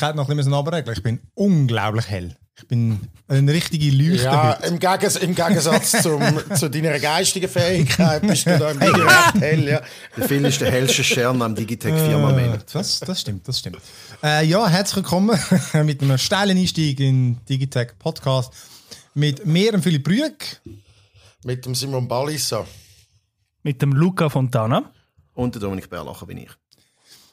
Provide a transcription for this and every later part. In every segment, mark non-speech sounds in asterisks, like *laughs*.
Helligkeit noch ein bisschen abregeln. Ich bin unglaublich hell. Ich bin eine richtige Leuchte. Ja, im, Geges im, Gegensatz zum, *laughs* zu deiner geistigen Fähigkeit bist du da im Video recht hell. Ja. Der Phil ist der hellste Stern am digitech firma äh, Das, das stimmt, das stimmt. Äh, ja, herzlich willkommen *laughs* mit einem steilen Einstieg in Digitech-Podcast mit mir, dem Philipp Brüg. Mit dem Simon Ballissa. Mit dem Luca Fontana. Und der Dominik Berlacher bin ich.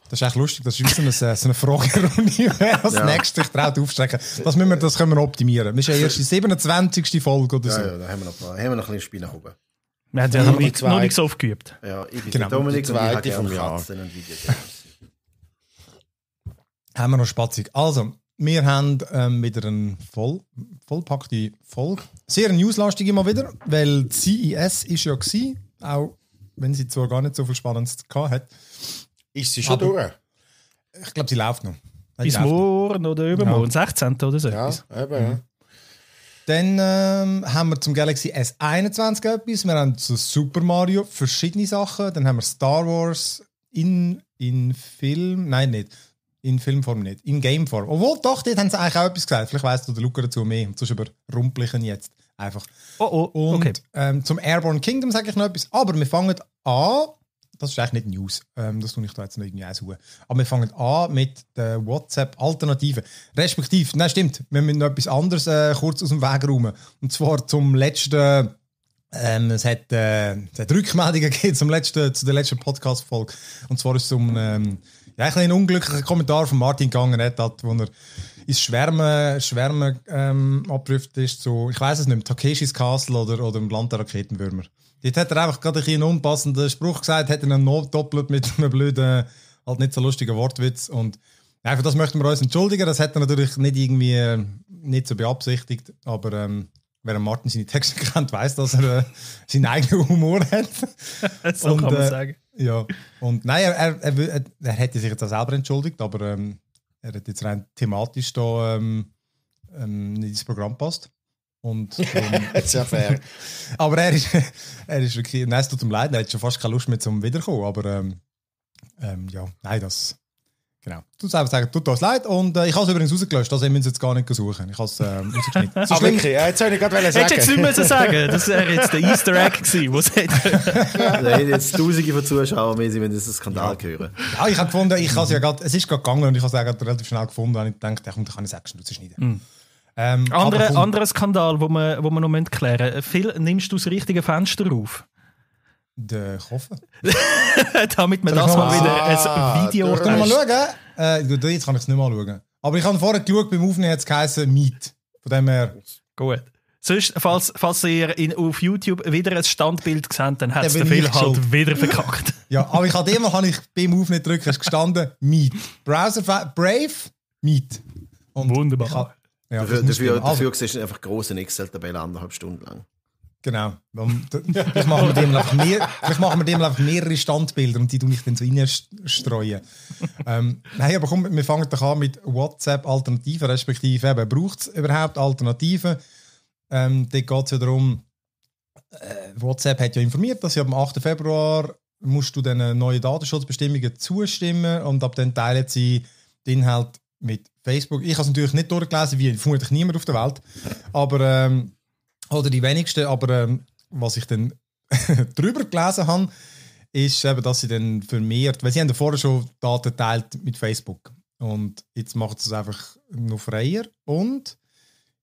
Das ist echt lustig, das ist ein so eine, so eine Fragerunde. *laughs* Als ja. nächstes traut aufstrecken. Das, müssen wir, das können wir optimieren. Das ist ja erst die 27. Folge oder so. Ja, ja da haben wir noch, haben wir noch ein bisschen Spinnen oben. Ja, haben wir noch, noch nichts aufgeübt. Ja, ich bin genau. Dominik und ich vom Katzen haben wir noch spatzig. Also, wir haben ähm, wieder eine voll, vollpackte Folge. Sehr newslastig immer wieder, weil die CES ist ja gewesen, auch wenn sie zwar gar nicht so viel Spannendes gehabt hat. Ist sie schon aber, durch? Ich glaube, sie läuft noch. Bis läuft morgen noch. oder übermorgen, ja. 16. oder so. Ja, etwas. eben, ja. Mhm. Dann ähm, haben wir zum Galaxy S21 etwas. Wir haben zu Super Mario verschiedene Sachen. Dann haben wir Star Wars in, in Film. Nein, nicht. In Filmform nicht. In Gameform. Obwohl, doch, dort haben sie eigentlich auch etwas gesagt. Vielleicht weißt du der Luca dazu mehr. Sonst überrumpeln jetzt einfach. Oh, oh, Und, okay. Ähm, zum Airborne Kingdom sage ich noch etwas. Aber wir fangen an das ist eigentlich nicht News. Ähm, das tue ich da jetzt noch irgendwie suchen. Aber wir fangen an mit der WhatsApp-Alternative. Respektiv, nein, stimmt, wir müssen noch etwas anderes äh, kurz aus dem Weg räumen. Und zwar zum letzten. Ähm, es, hat, äh, es hat Rückmeldungen *laughs* gegeben zum letzten, zu der letzten Podcast-Folge. Und zwar ist es um ähm, ja, ein, ein Kommentar von Martin gegangen, hat, wo er ins Schwärmen, Schwärmen ähm, abgerufen ist. So, ich weiß es nicht, Takeshis Castle oder, oder im Land der Raketenwürmer. Dort hat er einfach gerade einen unpassenden Spruch gesagt, hat ihn noch doppelt mit einem blöden, halt nicht so lustigen Wortwitz. Und ja, für das möchten wir uns entschuldigen. Das hat er natürlich nicht irgendwie äh, nicht so beabsichtigt, aber ähm, wer Martin seine Texte *laughs* kennt, weiß, dass er äh, seinen eigenen Humor hat. *laughs* so und, kann man äh, sagen. Ja, und nein, er, er, er, er hätte sich jetzt auch selber entschuldigt, aber ähm, er hat jetzt rein thematisch da ähm, ähm, nicht ins Programm passt. Und, *laughs* ist ja fair. aber er ist, *laughs* er ist wirklich, nein, es tut ihm leid, er hat schon fast keine Lust mehr zum Wiederkommen, aber ähm, ähm, ja, nein, das, genau. Du einfach sagen, tut uns leid und äh, ich habe es übrigens rausgelöscht, also ihr müsst jetzt gar nicht suchen. Ich habe es ähm, rausgeschnitten. So *laughs* aber wirklich, ja, jetzt habe ich gerade sagen. Hättest du jetzt nicht müssen sagen, das wäre jetzt der Easter Egg gewesen, was hätte... da jetzt tausende von Zuschauern mehr wenn das ein Skandal ja. hören. Ja, ich habe gefunden, ich es ja gerade, es ist gerade gegangen und ich habe es relativ schnell gefunden und ich dachte, ja, komm, da kann ich es schneiden. Mm. Ähm, andere, anderer Skandal, wo wir, wo man noch müssen klären Phil, nimmst du das richtige Fenster auf? De koffer. *laughs* Damit man das mal wieder ah, ein Video... Ich kann mal schauen. Äh, jetzt kann ich es nicht mal schauen. Aber ich habe vorher geschaut, beim Aufnehmen hat es geheißen Meet. Von dem her... Gut. Sonst, falls, falls ihr in, auf YouTube wieder ein Standbild seht, dann hat es halt wieder verkackt. *laughs* ja, aber ich habe immer habe ich beim Aufnehmen drücken, gestanden Meet. Browser Brave Meet. Wunderbar. Ja, dafür, dafür, dafür siehst du einfach große Excel-Tabelle anderthalb Stunden lang. Genau. Vielleicht machen wir dem einfach, mehr, vielleicht machen wir dem einfach mehrere Standbilder und die du nicht dann so reinstreuen. ähm, nein, aber komm, wir fangen doch an mit WhatsApp-Alternativen, respektive eben, braucht es überhaupt Alternativen? Ähm, dort geht es ja darum, äh, WhatsApp hat ja informiert, dass ja am 8. Februar musst du den neuen Datenschutzbestimmungen zustimmen und ab dann teilen sie den Inhalt mit Facebook, ich habe es natürlich nicht durchgelesen, wie vermutlich niemand auf der Welt, aber, ähm, oder die wenigsten, aber ähm, was ich dann *laughs* drüber gelesen habe, ist eben, dass sie dann vermehrt, weil sie haben ja vorher schon Daten geteilt mit Facebook und jetzt macht es einfach noch freier und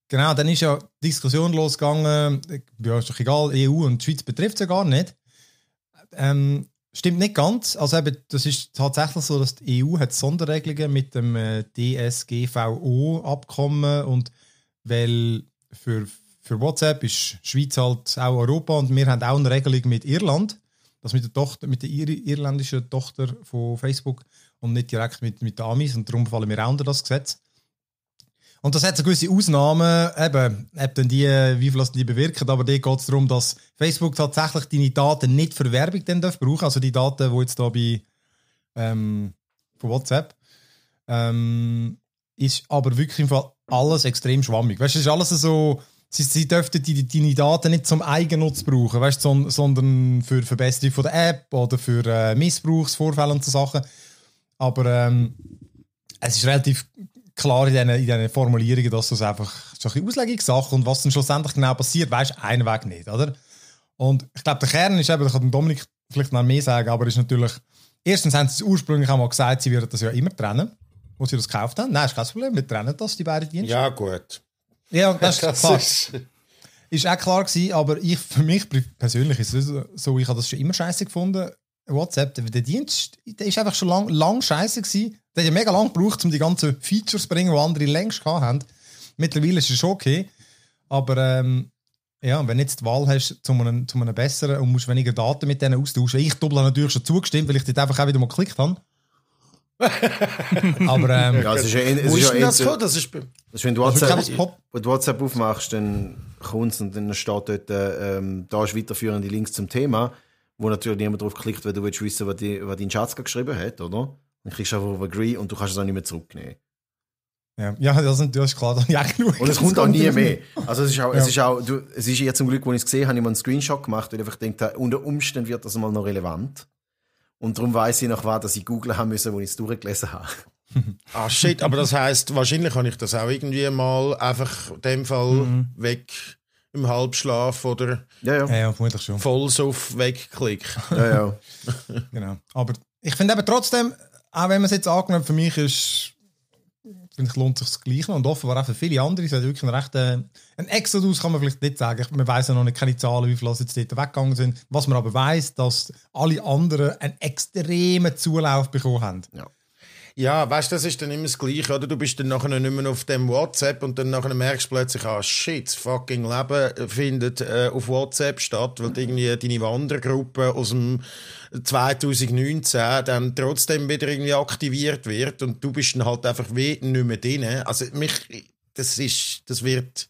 genau, dann ist ja Diskussion losgegangen, ja, ist doch egal, EU und die Schweiz betrifft es ja gar nicht, ähm, Stimmt nicht ganz. Also eben, das ist tatsächlich so, dass die EU hat Sonderregelungen mit dem äh, DSGVO-Abkommen und weil für, für WhatsApp ist Schweiz halt auch Europa und wir haben auch eine Regelung mit Irland, das mit der Tochter, mit der Ir irländischen Tochter von Facebook und nicht direkt mit, mit den Amis und darum fallen wir auch unter das Gesetz. Und das hat so gewisse Ausnahmen, eben, ob die, wie viel das die bewirken, aber dort geht es darum, dass Facebook tatsächlich deine Daten nicht für Werbung dann darf brauchen, also die Daten, die jetzt da bei ähm, von WhatsApp, ähm, ist aber wirklich im Fall alles extrem schwammig. Weißt du, ist alles so, sie, sie dürften die, deine Daten nicht zum Eigennutz brauchen, weißt, so, sondern für Verbesserung von der App oder für äh, Missbrauchsvorfälle und so Sachen. Aber ähm, es ist relativ klar in diesen, Formulierungen, dass das einfach so ein Auslegungssache und was dann schlussendlich genau passiert, du einen Weg nicht, oder? Und ich glaube, der Kern ist eben, da kann Dominik vielleicht noch mehr sagen, aber ist natürlich, erstens haben sie es ursprünglich auch mal gesagt, sie würden das ja immer trennen, wo sie das gekauft haben. Nein, ist kein Problem, wir trennen das, die beiden Dienste. Ja, gut. Ja, das *laughs* ist Ist auch klar gewesen, aber ich, für mich persönlich ist es so, ich habe das schon immer scheiße gefunden. WhatsApp, der, der Dienst, der ist einfach schon lang, lang scheiße gewesen. Der hat ja mega lang gebraucht, um die ganzen Features zu bringen, die andere längst haben. Mittlerweile ist es schon okay. Aber ähm, ja, wenn du jetzt die Wahl hast zu einem, zu einem besseren und musst weniger Daten mit denen austauschen, ich doppel natürlich schon zugestimmt, weil ich dort einfach auch wieder mal geklickt habe. *laughs* aber ähm, ja, es ist ja, es ist, ist ja das, so, das ist, das also ist wenn du WhatsApp, also wenn du WhatsApp aufmachst, dann kommt es und dann steht dort, äh, ähm, da ist weiterführende Links zum Thema wo natürlich niemand drauf klickt, weil du willst wissen, was, die, was dein Schatz geschrieben hat, oder? Dann kriegst du einfach auf Agree und du kannst es auch nicht mehr zurücknehmen. Ja, ja das ist natürlich klar, dann *laughs* ja genug. Und es kommt auch nie mehr. Also es ist auch, ja. es ist auch, du, es ist eher zum Glück, als ich es gesehen habe, ich mal einen Screenshot gemacht, weil ich einfach denke, unter Umständen wird das mal noch relevant. Und darum weiß ich noch, war, dass ich googeln haben müssen, wo ich es durchgelesen habe. *laughs* ah shit, aber das heißt, wahrscheinlich habe ich das auch irgendwie mal einfach in dem Fall mhm. weg im Halbschlaf oder ja, ja. Ja, ja schon. voll so wegklick. *laughs* Ja, ja. *laughs* genau. Aber ich finde eben trotzdem, auch wenn man es jetzt angenommen für mich ist, finde ich, lohnt sich das Gleiche. Und offenbar auch für viele andere. Es hat wirklich einen rechten. Ein Exodus kann man vielleicht nicht sagen. Man weiß ja noch nicht, keine Zahlen, wie viele jetzt dort weggegangen sind. Was man aber weiß, dass alle anderen einen extremen Zulauf bekommen haben. Ja. Ja, weißt du, das ist dann immer das Gleiche, oder? Du bist dann nachher nicht mehr auf dem WhatsApp und dann nachher merkst du plötzlich, ah, shit, das fucking Leben findet äh, auf WhatsApp statt, weil irgendwie deine Wandergruppe aus dem 2019 dann trotzdem wieder irgendwie aktiviert wird und du bist dann halt einfach wie nicht mehr drin. Also mich, das ist, das wird,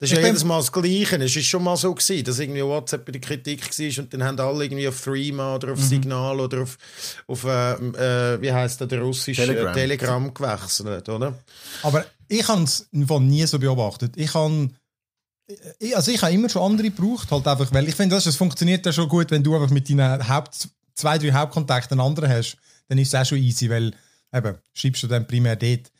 das ist ich ja jedes Mal das Gleiche. Es war schon mal so, gewesen, dass irgendwie WhatsApp in der Kritik war und dann haben alle irgendwie auf Threema oder auf mhm. Signal oder auf, auf ähm, äh, wie heisst der, der russische äh, Telegram, Telegram gewechselt, oder? Aber ich habe es nie so beobachtet. Ich habe also ich habe immer schon andere gebraucht, halt einfach, weil ich finde, es funktioniert ja schon gut, wenn du einfach mit deinen Haupt, zwei, drei Hauptkontakten einen anderen hast, dann ist es auch schon easy, weil eben, schreibst du dann primär dort.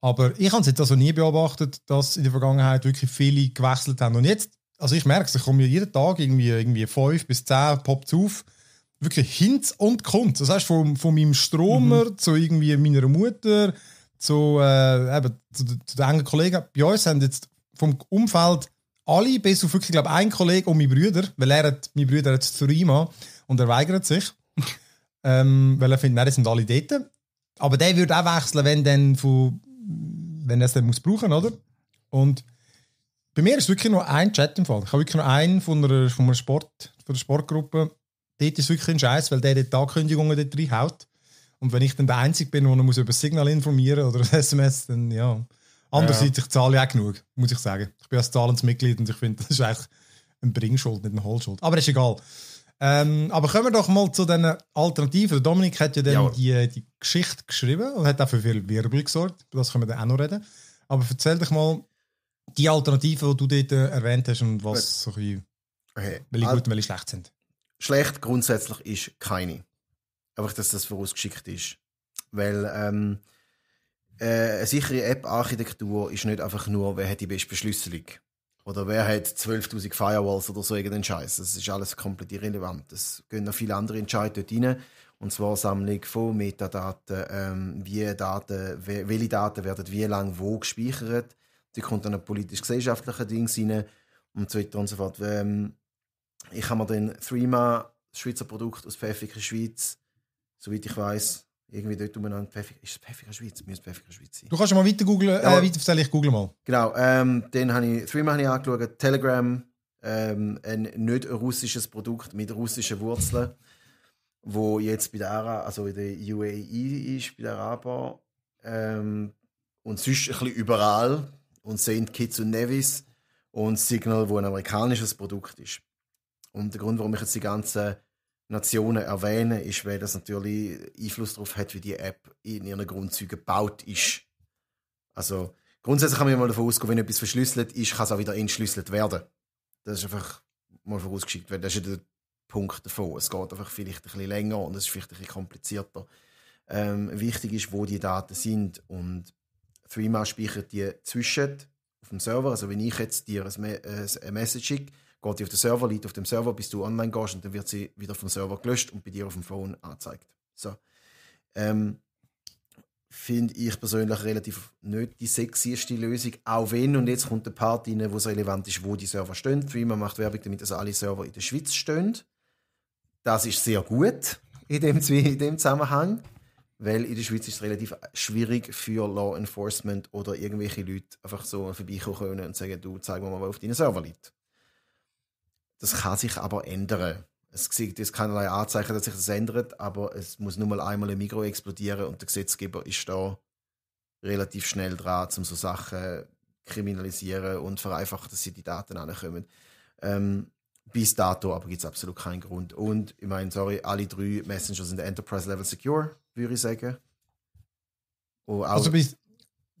Aber ich habe es jetzt also nie beobachtet, dass in der Vergangenheit wirklich viele gewechselt haben. Und jetzt, also ich merke es, ich komme jeden Tag irgendwie, irgendwie fünf bis zehn Pops auf. Wirklich Hinz und Kunz. Das heißt, von, von meinem Stromer mhm. zu irgendwie meiner Mutter, zu, äh, eben, zu, zu den engen Kollegen. Bei uns haben jetzt vom Umfeld alle, bis auf wirklich, glaube ein Kollege und meine Brüder, weil er hat, meine Brüder hat Thurima und er weigert sich. *laughs* ähm, weil er findet, nein, das sind alle dort. Aber der würde auch wechseln, wenn dann von wenn er es dann muss brauchen, oder? Und bei mir ist wirklich nur ein Chat im Fall. Ich habe wirklich nur einen von einer, von einer Sport, von der Sportgruppe. Dort ist wirklich ein Scheiß, weil der dort Ankündigungen dort reinhaut. Und wenn ich dann der Einzige bin, der noch über das Signal informieren muss oder *laughs* das SMS, dann ja. Andererseits, ja. ich zahle auch genug, muss ich sagen. Ich bin als zahlendes und ich finde, das ist eigentlich eine Bringschuld, nicht eine Holschuld. Aber ist egal. Ähm, aber kommen wir doch mal zu diesen Alternativen. Dominik hat ja dann die, äh, die Geschichte geschrieben und hat auch für viel Wirbel gesorgt. Das können wir dann auch noch reden. Aber erzähl dich mal die Alternativen, die du dort äh, erwähnt hast und was so ein okay. welche gut und welche schlecht sind. Schlecht grundsätzlich ist keine. Einfach, dass das vorausgeschickt ist. Weil ähm, äh, eine sichere App-Architektur ist nicht einfach nur, wer hat die beste Beschlüsselung hat. Oder wer hat 12.000 Firewalls oder so irgendeinen Scheiß? Das ist alles komplett irrelevant. Es gehen noch viele andere Entscheidungen dort rein. Und zwar Sammlung von Metadaten, ähm, wie Daten, welche Daten werden wie lange wo gespeichert. Da kommt dann ein politisch-gesellschaftlicher Ding rein und so weiter und so fort. Ähm, ich habe mir dann Threema, das Schweizer Produkt aus Pfäffiker Schweiz, soweit ich weiß, irgendwie dort umeinander Pfeffig. Ist es Pfeffiger Schweiz? Müsste Pfeffiger Schweiz sein. Du kannst schon mal weiter googeln, äh, weiter ich google mal. Genau, ähm, den habe ich, Threema habe angeschaut, Telegram, ähm, ein nicht russisches Produkt mit russischen Wurzeln, wo jetzt bei der also in der UAE ist, bei der Araba ähm, und sonst ein bisschen überall und St. Kitts und Nevis und Signal, wo ein amerikanisches Produkt ist. Und der Grund, warum ich jetzt die ganzen Nationen erwähnen, ist, weil das natürlich Einfluss darauf hat, wie die App in ihren Grundzügen gebaut ist. Also grundsätzlich kann man mal davon ausgehen, wenn etwas verschlüsselt ist, kann es auch wieder entschlüsselt werden. Das ist einfach mal vorausgeschickt, weil das ist ja der Punkt davon. Es geht einfach vielleicht ein bisschen länger und es ist vielleicht ein bisschen komplizierter. Ähm, wichtig ist, wo die Daten sind und Threema speichert die zwischen auf dem Server. Also wenn ich jetzt dir ein, Me Message schicke, geht die auf den Server, liegt auf dem Server, bis du online gehst und dann wird sie wieder vom Server gelöscht und bei dir auf dem Phone angezeigt. So. Ähm, Finde ich persönlich relativ nicht die sexieste Lösung, auch wenn, und jetzt kommt der Part rein, wo es relevant ist, wo die Server stehen. Threema macht Werbung damit, dass alle Server in der Schweiz stehen. Das ist sehr gut in dem, in dem Zusammenhang weil in der Schweiz ist es relativ schwierig für Law Enforcement oder irgendwelche Leute einfach so vorbeikommen können und sagen, du zeig mir mal, was auf deinen Server liegt. Das kann sich aber ändern. Es gibt jetzt keinerlei Anzeichen, dass sich das ändert, aber es muss nur mal einmal ein Mikro explodieren und der Gesetzgeber ist da relativ schnell dran, um so Sachen kriminalisieren und vereinfachen, dass sie die Daten ankommen. Ähm, bis dato aber gibt es absolut keinen Grund. Und ich meine, sorry, alle drei Messenger sind Enterprise-Level Secure, würde ich sagen. also bis,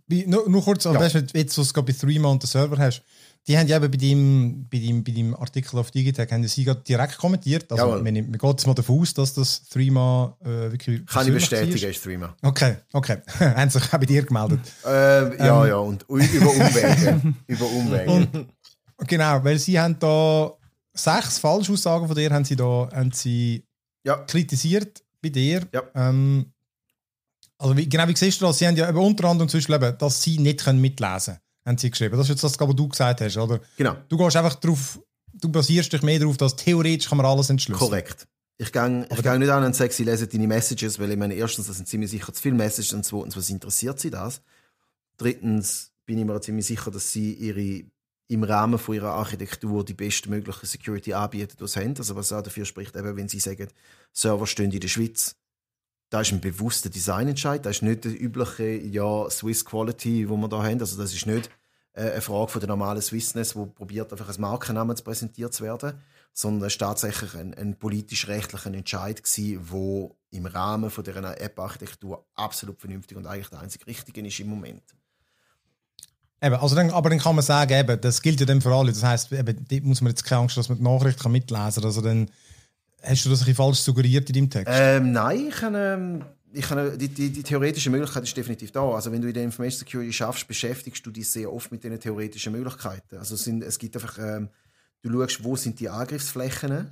bei, nur, nur, kurz, ja. weißt, wenn du jetzt, was du bei 3 Monaten Server hast, die haben ja eben bei deinem, bei, deinem, bei deinem Artikel auf Digitech haben sie direkt kommentiert. Also Jawohl. man, man geht jetzt mal davon aus, dass das Threema äh, wirklich. Kann ich bestätigen, war. ist Threema. Okay, okay. *laughs* haben sich auch bei dir gemeldet. Äh, ja, ähm. ja, und über Umwege. *laughs* über Umwege. Und, genau, weil sie haben da sechs Falschaussagen von dir haben sie da haben sie ja. kritisiert bei dir. Ja. Ähm, also wie, genau wie siehst du das? Sie haben ja eben unter anderem zum Beispiel eben, dass sie nicht können mitlesen können haben sie geschrieben. Das ist jetzt das, was du gesagt hast, oder? Genau. Du gehst einfach darauf, du basierst dich mehr darauf, dass theoretisch kann man alles entschlüsseln. Korrekt. Ich gehe nicht an und sage, sie lesen deine Messages, weil ich meine, erstens, das sind ziemlich sicher zu viele Messages und zweitens, was interessiert sie das? Drittens bin ich mir ziemlich sicher, dass sie ihre, im Rahmen von ihrer Architektur die bestmögliche Security anbieten, die sie haben. Also was auch dafür spricht, eben, wenn sie sagen, Server stehen in der Schweiz, da ist ein bewusster Designentscheid, Das ist nicht der übliche ja, Swiss Quality, wo wir da haben. Also das ist nicht äh, eine Frage von der normalen Swissness, wo probiert einfach als Markennamen zu präsentiert zu werden, sondern es war tatsächlich ein, ein politisch-rechtlicher Entscheid der im Rahmen von dieser App-Architektur absolut vernünftig und eigentlich der einzig Richtige ist im Moment. Eben, also dann, aber dann kann man sagen, eben, das gilt ja dann für alle. Das heißt, eben, dort muss man jetzt keine Angst, haben, dass man die Nachricht mitlesen kann. Also dann Hast du das ein falsch suggeriert in deinem Text? Ähm, nein, ich habe, ähm, ich habe, äh, die, die, die, theoretische Möglichkeit ist definitiv da. Also wenn du in der Information Security schaffst, beschäftigst du dich sehr oft mit diesen theoretischen Möglichkeiten. Also es, sind, es gibt einfach, ähm, du schaust, wo sind die Angriffsflächen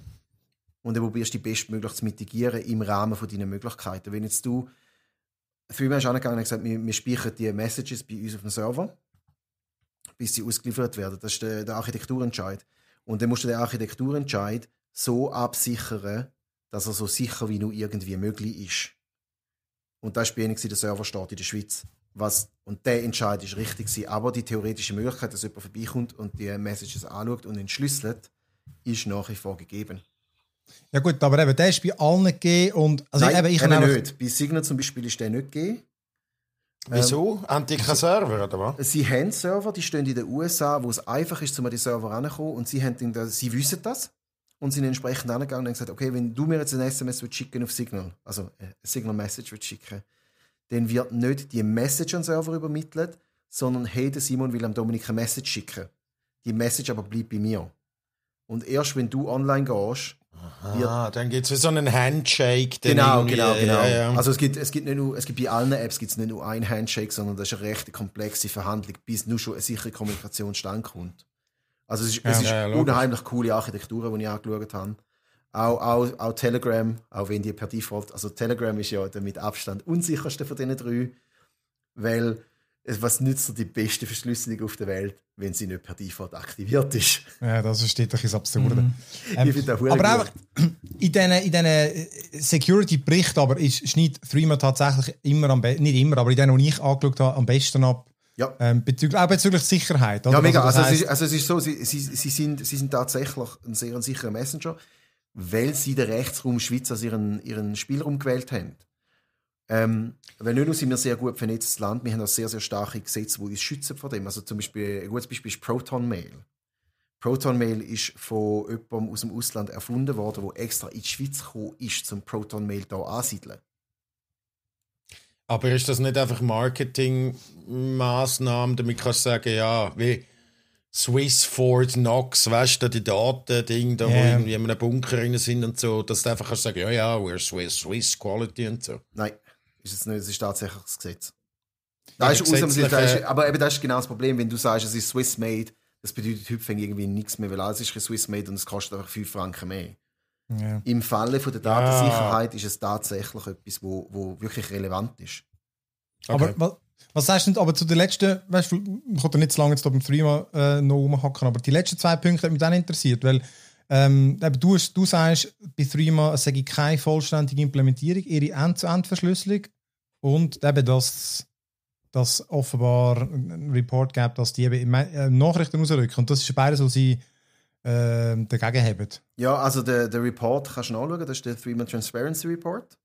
und dann probierst du die bestmöglich zu mitigieren im Rahmen von deinen Möglichkeiten. Wenn jetzt du, früher hast angegangen und gesagt, wir, wir speichern die Messages bei uns auf dem Server, bis sie ausgeliefert werden. Das ist der, der Architekturentscheid. Und dann musst du den Architekturentscheid so absichern, dass er so sicher wie nur irgendwie möglich ist. Und das war bei der Serverstaat in der Schweiz. Was, und der Entscheid ist richtig gewesen. Aber die theoretische Möglichkeit, dass jemand vorbeikommt und die Messages anschaut und entschlüsselt, ist nach wie vor gegeben. Ja gut, aber eben, der ist bei allen gegeben und... Also Nein, eben, ich eben einfach... nicht. Bei Signal zum Beispiel ist der nicht gegeben. Wieso? Ähm, haben die keinen Server, oder was? Sie haben Server, die stehen in den USA, wo es einfach ist, um an die Server ranzukommen und sie, haben, sie wissen das und sind entsprechend angegangen und haben gesagt, okay, wenn du mir jetzt ein SMS schicken auf Signal, also ein äh, Signal Message schicken, dann wird nicht die Message an Server übermittelt, sondern hey, der Simon will am Dominik eine Message schicken. Die Message aber bleibt bei mir. Und erst wenn du online gehst, Ah, dann gibt es so einen Handshake. Genau, genau, genau, ja, ja. Also es gibt, es gibt nicht nur, es gibt bei allen Apps gibt's nicht nur einen Handshake, sondern das ist eine recht komplexe Verhandlung, bis nur schon eine sichere Kommunikation standkommt. Also es ist, ja, es ist ja, ja, unheimlich coole Architektur, die ich angeschaut habe. Auch, auch, auch Telegram, auch wenn die per Default, also Telegram ist ja der mit Abstand unsicherste von diesen drei, weil was nützt dir die beste Verschlüsselung auf der Welt, wenn sie nicht per Default aktiviert ist? Ja, das ist ein das Absurde. Mhm. Ähm, ich aber einfach in diesen in äh, Security-Berichten aber ist, schneidet Threema tatsächlich immer am besten, nicht immer, aber in denen, die ich angeschaut habe, am besten ab, ja. Ähm, bezüglich, auch bezüglich Sicherheit. Oder? Ja, mega. Also, also, es ist, also, es ist, so, sie, sie, sie, sind, sie sind tatsächlich ein sehr sicherer Messenger, weil sie den Rechtsraum Schweiz als ihren, ihren Spielraum gewählt haben. Ähm, weil nicht nur sind wir ein sehr gut vernetztes Land, wir haben auch sehr, sehr starke Gesetze, die uns schützen vor dem. Also zum Beispiel, ein gutes Beispiel ist Proton Mail. Proton Mail ist von jemandem aus dem Ausland erfunden worden, der extra in die Schweiz gekommen ist, um Proton Mail hier ansiedeln. Aber ist das nicht einfach Marketingmaßnahmen, damit kannst du sagen, ja, wie Swiss Ford Knox, weißt du, die Daten, Ding, da yeah. wo irgendwie in einem Bunker drin sind und so, dass du einfach kannst sagen, ja, ja, we're Swiss, Swiss Quality und so. Nein, ist es nicht, es ist tatsächlich das Gesetz. Da ja, ist gesetzliche... da ist, aber eben das ist genau das Problem, wenn du sagst, es ist Swiss made, das bedeutet Hüpfen irgendwie nichts mehr, weil alles ist Swiss made und es kostet einfach 5 Franken mehr. Ja. Im Falle von der Datensicherheit ja. ist es tatsächlich etwas, wo, wo wirklich relevant ist. Okay. Aber was sagst du denn, aber zu den letzten, weißt du, ich konnte nicht so lange jetzt beim Threema äh, noch rumhacken, aber die letzten zwei Punkte hat mich dann interessiert, weil ähm, du, du sagst, bei Threema sage ich keine vollständige Implementierung, ihre End-zu-End-Verschlüsselung und eben, dass dass offenbar ein Report gab, dass die eben äh, Nachrichten rausrücken. Und das ist beides, was sie ähm, dagegen haben. Ja, also der, der Report kannst du nachschauen, das ist der Threema Transparency Report.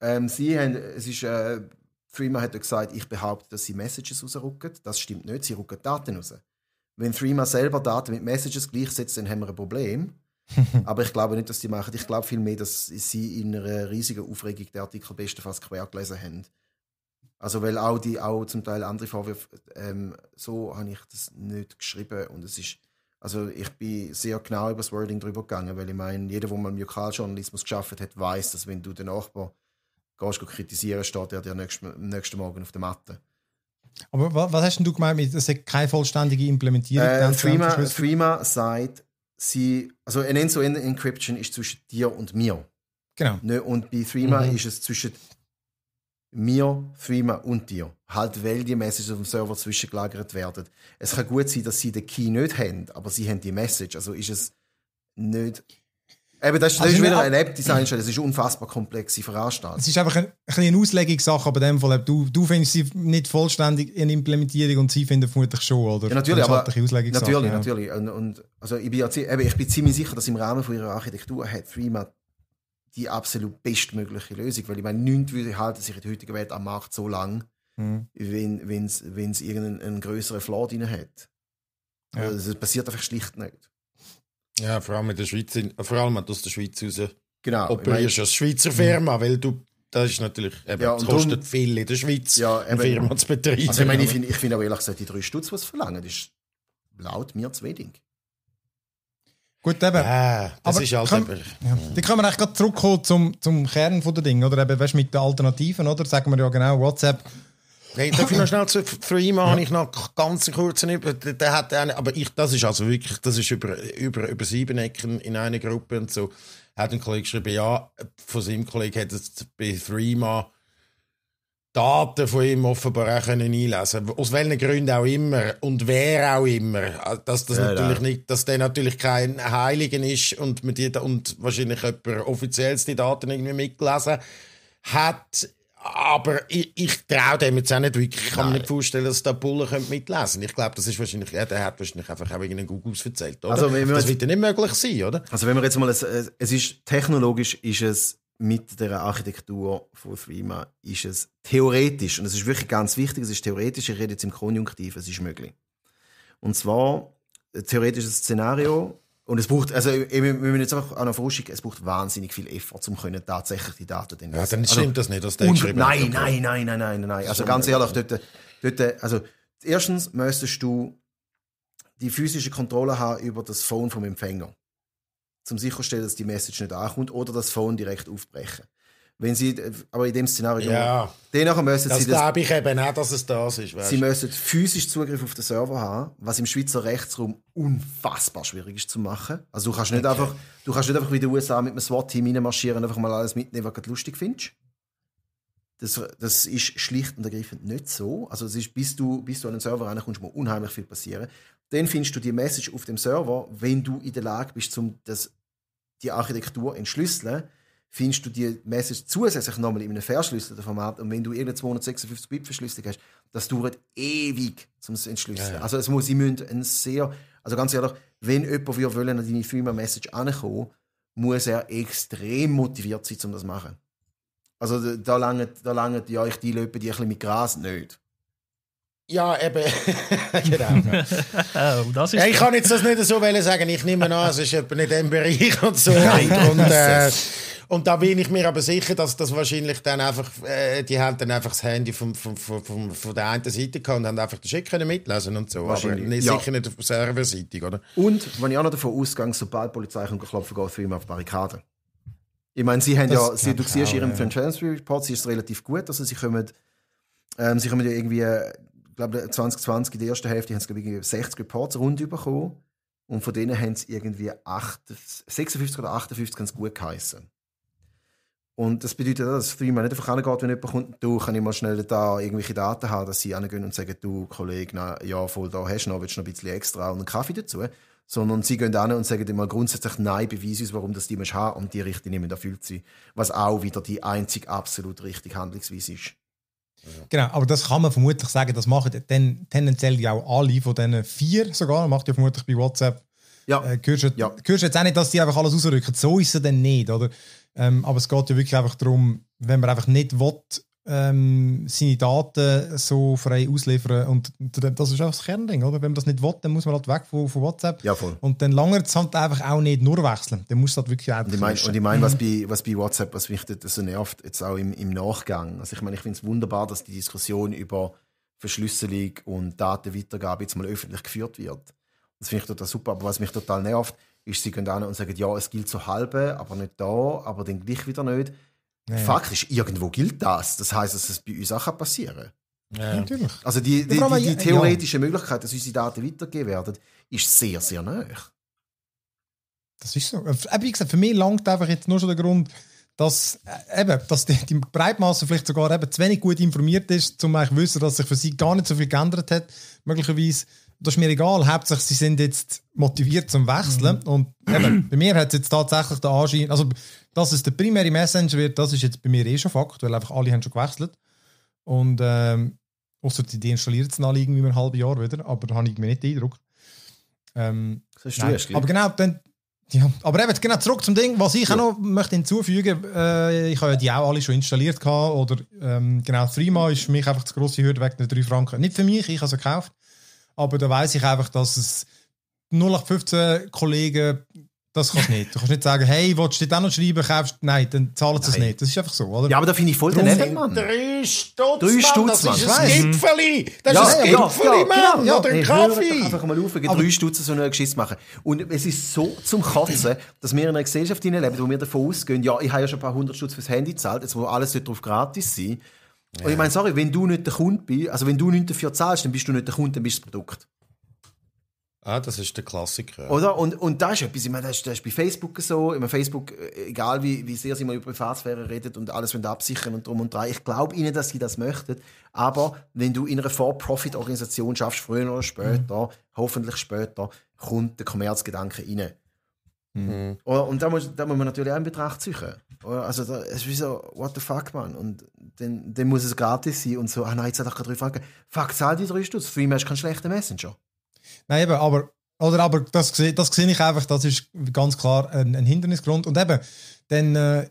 Ähm, sie haben, es ist, äh, Threema hat gesagt, ich behaupte, dass sie Messages rausrücken. Das stimmt nicht, sie rücken Daten raus. Wenn Threema selber Daten mit Messages gleichsetzt, dann haben wir ein Problem. *laughs* Aber ich glaube nicht, dass die machen. Ich glaube vielmehr, dass sie in einer riesigen Aufregung den Artikel bestenfalls quer gelesen haben. Also weil auch die auch zum Teil andere Vorwürfe ähm, so habe ich das nicht geschrieben und es ist also ich bin sehr genau über das Wording drüber gegangen, weil ich meine, jeder, der mal im Lokaljournalismus geschafft hat, weiß, dass wenn du den Nachbar gehst, kritisieren, steht er dir am nächsten Morgen auf der Matte. Aber was hast denn du gemeint mit, es hat keine vollständige Implementierung? Äh, Threema, Threema sagt, sie, also ein End-to-End-Encryption ist zwischen dir und mir. Genau. Ne, und bei Threema mhm. ist es zwischen mir, Threema und dir. Halt, weil die Messages auf dem Server zwischengelagert werden. Es kann gut sein, dass sie den Key nicht haben, aber sie haben die Message. Also ist es nicht. Eben, das, also ist wieder ein App-Design, das ist eine unfassbar komplexe Veranstaltung. Es ist einfach ein, ein eine Auslegungssache, aber in dem Fall, du, du findest sie nicht vollständig in Implementierung und sie finden vermutlich schon, oder? Ja, natürlich, aber, natürlich, ja. natürlich. Und, und, also ich, bin eben, ich bin ziemlich sicher, dass im Rahmen von ihrer Architektur hat Threema die absolut bestmögliche Lösung. Weil ich meine, nichts würde halten sich in der heutigen Welt am Markt so lange, mhm. wenn es irgendeinen größeren Flaw drin hat. Ja. Also, das passiert einfach schlicht nicht. Ja, vor allem, in der Schweiz, vor allem aus der Schweiz raus. Genau. Operierst als Schweizer mhm. Firma, weil du das ist natürlich, eben, ja, es kostet drum, viel in der Schweiz, ja, eben, eine Firma zu betreiben. Also ich meine, ich finde find auch ehrlich gesagt, die drei Stutz, was verlangen, ist laut mir zu wenig. Gut, eben. Ja, das aber ist halt kann, Ja. Dann können wir eigentlich gerade zurückkommen zum, zum Kern von der Dinge, oder eben, weißt, mit den Alternativen, oder? Sagen wir ja genau, WhatsApp. Hey, darf ich noch schnell zu *laughs* Freeman, ja. habe ich noch ganz kurzen über, der hat eine, aber ich, das ist also wirklich, das ist über, über, über sieben Ecken in einer Gruppe und so, hat ein Kollege geschrieben, ja, von seinem Kollegen hat es bei Freeman Daten von ihm offenbar auch können einlesen können. Aus welchen Gründen auch immer und wer auch immer. Dass, das ja, natürlich ja. Nicht, dass der natürlich kein Heiligen ist und, mit jeder, und wahrscheinlich jemand offiziell die Daten irgendwie mitgelesen hat. Aber ich, ich traue dem jetzt auch nicht wirklich. Ich kann mir nicht vorstellen, dass der Bulle mitlesen könnte. Ich glaube, das ist wahrscheinlich, ja, der hat wahrscheinlich einfach auch irgendeinen Google erzählt, oder? Also, das wird ja nicht möglich sein, oder? Also wenn wir jetzt mal, es, es ist, technologisch ist es mit der Architektur von Threema ist es theoretisch, und es ist wirklich ganz wichtig, es ist theoretisch, ich rede jetzt im Konjunktiv, es ist möglich. Und zwar ein äh, theoretisches Szenario, und es braucht, also wir müssen jetzt einfach an der Forschung, es braucht wahnsinnig viel Effort, um können tatsächlich die Daten dann Ja, dann stimmt also, das nicht, dass der und, nein, nein, nein, nein, nein, nein, Also ganz ehrlich, dort, dort, also erstens müsstest du die physische Kontrolle haben über das Phone vom Empfänger zum sicherstellen, dass die Message nicht ankommt oder das Phone direkt aufbrechen. Wenn sie, äh, aber in dem Szenario, ja, danach müssen das sie das... glaube ich eben auch, dass es das ist. Weißt? Sie müssen physisch Zugriff auf den Server haben, was im Schweizer Rechtsraum unfassbar schwierig ist zu machen. Also du kannst nicht okay. einfach, du kannst nicht einfach wie die USA mit einem SWAT-Team reinmarschieren und einfach mal alles mitnehmen, was du lustig findest. Das, das, ist schlicht und ergreifend nicht so. Also es ist, bis du, bis du an den Server reinkommst, muss unheimlich viel passieren. Dann findest du die Message auf dem Server. Wenn du in der Lage bist, um das, die Architektur zu entschlüsseln, findest du die Message zusätzlich nochmal in einem verschlüsselten Format. Und wenn du irgendeine 256-Bit-Verschlüsselung hast, das dauert ewig, um es zu entschlüsseln. Ja, ja. Also es muss, ich müssen ein sehr, also ganz ehrlich, wenn jemand wir an deine Firma-Message ankommen, muss er extrem motiviert sein, um das zu machen. Also da langen, da langt ja, ich deale die ein bisschen mit Gras nicht. Ja, eben. *laughs* genau. *laughs* Ähm, das ist ich kann jetzt das nicht so sagen. Ich nehme an, es ist etwa in im Bereich und so. und, äh, und da bin ich mir aber sicher, dass das wahrscheinlich dann einfach, äh, die haben dann einfach das Handy vom, vom, vom, von der einen Seite gehabt und haben einfach den Schick können mitlesen und so. Aber nicht, ja. sicher nicht auf Serverseite, oder? Und, wenn ich auch noch davon ausgehe, sobald die Polizei kommt, klopfen geht für immer auf Barrikaden. Ich meine, sie haben das ja, sie, du siehst ihren ja. Transparency Report, sie ist relativ gut, also sie kommen, ähm, sie kommen ja irgendwie ich glaube 2020 in der ersten Hälfte haben sie irgendwie 60 Reports rund bekommen und von denen haben sie irgendwie 56 oder 58 ganz gut geheissen. Und das bedeutet auch, dass Freeman nicht einfach angeht, wenn jemand kommt, du, kann ich mal schnell da irgendwelche Daten haben, dass sie angehen und sagen, du, Kollege, na, ja, voll, da hast du noch, willst du noch ein bisschen extra und einen Kaffee dazu? Sondern sie gehen an und sagen immer grundsätzlich, nein, beweis uns, warum das die haben und die Richtlinie müssen erfüllt sein. Was auch wieder die einzig absolut richtige Handlungsweise ist. Genau, aber das kann man vermutlich sagen, das machen ten, tendenziell ja auch alle von diesen vier sogar, macht ja vermutlich bei WhatsApp. Ja. Äh, hörst, du, ja. hörst du jetzt auch nicht, dass die einfach alles ausrücken? So ist es dann nicht, oder? Ähm, aber es geht ja wirklich einfach darum, wenn man einfach nicht will, ähm, seine Daten so frei ausliefern. Und das ist auch das Kernding, oder? Wenn man das nicht will, dann muss man halt weg von, von WhatsApp. Ja, voll. Und dann langert es halt einfach auch nicht nur wechseln. Dann muss das halt wirklich auch. Und ich meine, und ich mein, was, mhm. bei, was bei WhatsApp, was mich so nervt, jetzt auch im, im Nachgang. Also ich meine, ich finde es wunderbar, dass die Diskussion über Verschlüsselung und Datenweitergabe jetzt mal öffentlich geführt wird. Das finde ich total super. Aber was mich total nervt, ist, sie gehen an und sagen, ja, es gilt so halbe, aber nicht da, aber dann gleich wieder nicht. Ja. Fakt ist, irgendwo gilt das. Das heißt, dass es bei uns auch passieren kann. Ja. Natürlich. Also die, die, die, die theoretische Möglichkeit, dass unsere Daten weitergegeben werden, ist sehr, sehr nah. Das ist so. Äh, wie gesagt, für mich langt einfach jetzt nur schon der Grund, dass, äh, eben, dass die, die Breitmasse vielleicht sogar eben zu wenig gut informiert ist, um zu wissen, dass sich für sie gar nicht so viel geändert hat, möglicherweise. Das ist mir egal. Hauptsache, sie sind jetzt motiviert zum Wechseln. Mhm. Und eben, bei mir hat es jetzt tatsächlich den Anschein, also dass es der primäre Messenger wird, das ist jetzt bei mir eh schon Fakt, weil einfach alle haben schon gewechselt. Und ähm, außer die installieren es alle irgendwie ein halbes Jahr wieder, aber da habe ich mir nicht den Eindruck. Ähm, das ist nein, aber genau, dann, ja, aber eben, genau zurück zum Ding, was ich ja. auch noch möchte hinzufügen, äh, ich habe ja die auch alle schon installiert gehabt, oder ähm, genau, Threema ist für mich einfach das große Hürde wegen der 3 Franken. Nicht für mich, ich habe sie gekauft, aber da weiß ich einfach, dass es 0815 Kollegen das kannst du nicht. Du kannst nicht sagen, hey, willst du dir auch noch schreiben, kaufst Nein, dann zahlen sie es nicht. Das ist einfach so, oder? Ja, aber da finde ich voll daneben, Mann. Drei Stutz, Drei Stutz, Mann. Das ist ein Gipfeli. Das ja, ist ein Gipfeli, ja, Mann. Ja, genau, ja, hey, Kaffee. Hör einfach mal auf, wegen drei Stutzen so einen Geschiss machen. Und es ist so zum Katzen, dass wir in einer Gesellschaft leben, wo wir davon ausgehen, ja, ich habe ja schon ein paar hundert Stutz fürs Handy gezahlt, jetzt wo alles darauf gratis sein. Ja. Und ich meine, sorry, wenn du nicht der Kunde bist, also wenn du nicht dafür zahlst, dann bist du nicht der Kunde, dann bist du das Produkt. Ah, das ist der Klassiker. Oder? Und, und das ist etwas, ich meine, das ist, das ist bei Facebook so. Ich meine, Facebook, äh, egal wie, wie sehr sie mal über Privatsphäre redet und alles wollen absichern und drum und dran, ich glaube ihnen, dass sie das möchten. Aber wenn du in einer For-Profit-Organisation schaffst, früher oder später, mhm. hoffentlich später, kommt der Kommerzgedanke rein. Mhm. Oh, und da muss, da muss man natürlich auch in Betracht ziehen. Oh, also, da, es ist wie so, what the fuck, man. Und dann, dann muss es gratis sein und so, ah nein, jetzt hat er gerade drei Fragen. Fuck, zahl die drei Stutz. Für ihn ist kein schlechter Messenger. Nein, eben, aber, oder, aber das, das sehe ich einfach, das ist ganz klar ein, ein Hindernisgrund. Und eben, dann äh,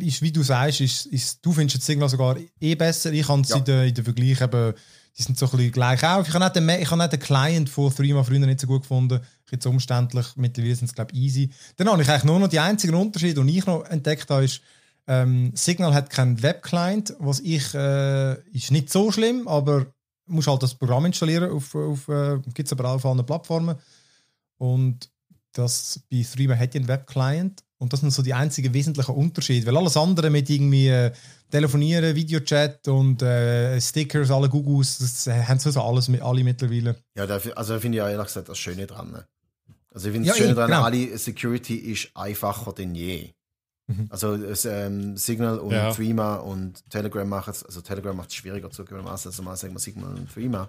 ist, wie du sagst, ist, ist, du findest das Signal sogar eh besser. Ich kann es ja. in den de Vergleich eben, die sind so ein bisschen gleich auf. Ich habe den, ich den Client von 3 früher nicht so gut gefunden. Jetzt umständlich, mittlerweile sind es, glaube ich, easy. Dann habe ich eigentlich nur noch den einzigen Unterschied, den ich noch entdeckt habe, ist, ähm, Signal hat keinen Webclient, was ich, äh, ist nicht so schlimm, aber musst halt das Programm installieren, auf, auf, äh, gibt es aber auch auf anderen Plattformen. Und das bei Threema hat ja einen Webclient und das sind so die einzigen wesentlichen Unterschiede, weil alles andere mit irgendwie äh, Telefonieren, Videochat und äh, Stickers, alle Googles, das äh, haben sowieso alles mit, alle mittlerweile. Ja, da, also da finde ich ja ehrlich gesagt das Schöne dran. Ne? Also ich finde das ja, schön dran, genau. alle Security ist einfacher denn je. Mhm. Also es, ähm, Signal und ja. Threema und Telegram machen es, also Telegram macht es schwieriger zugegebenermaßen, also mal sagen wir Signal und Threema,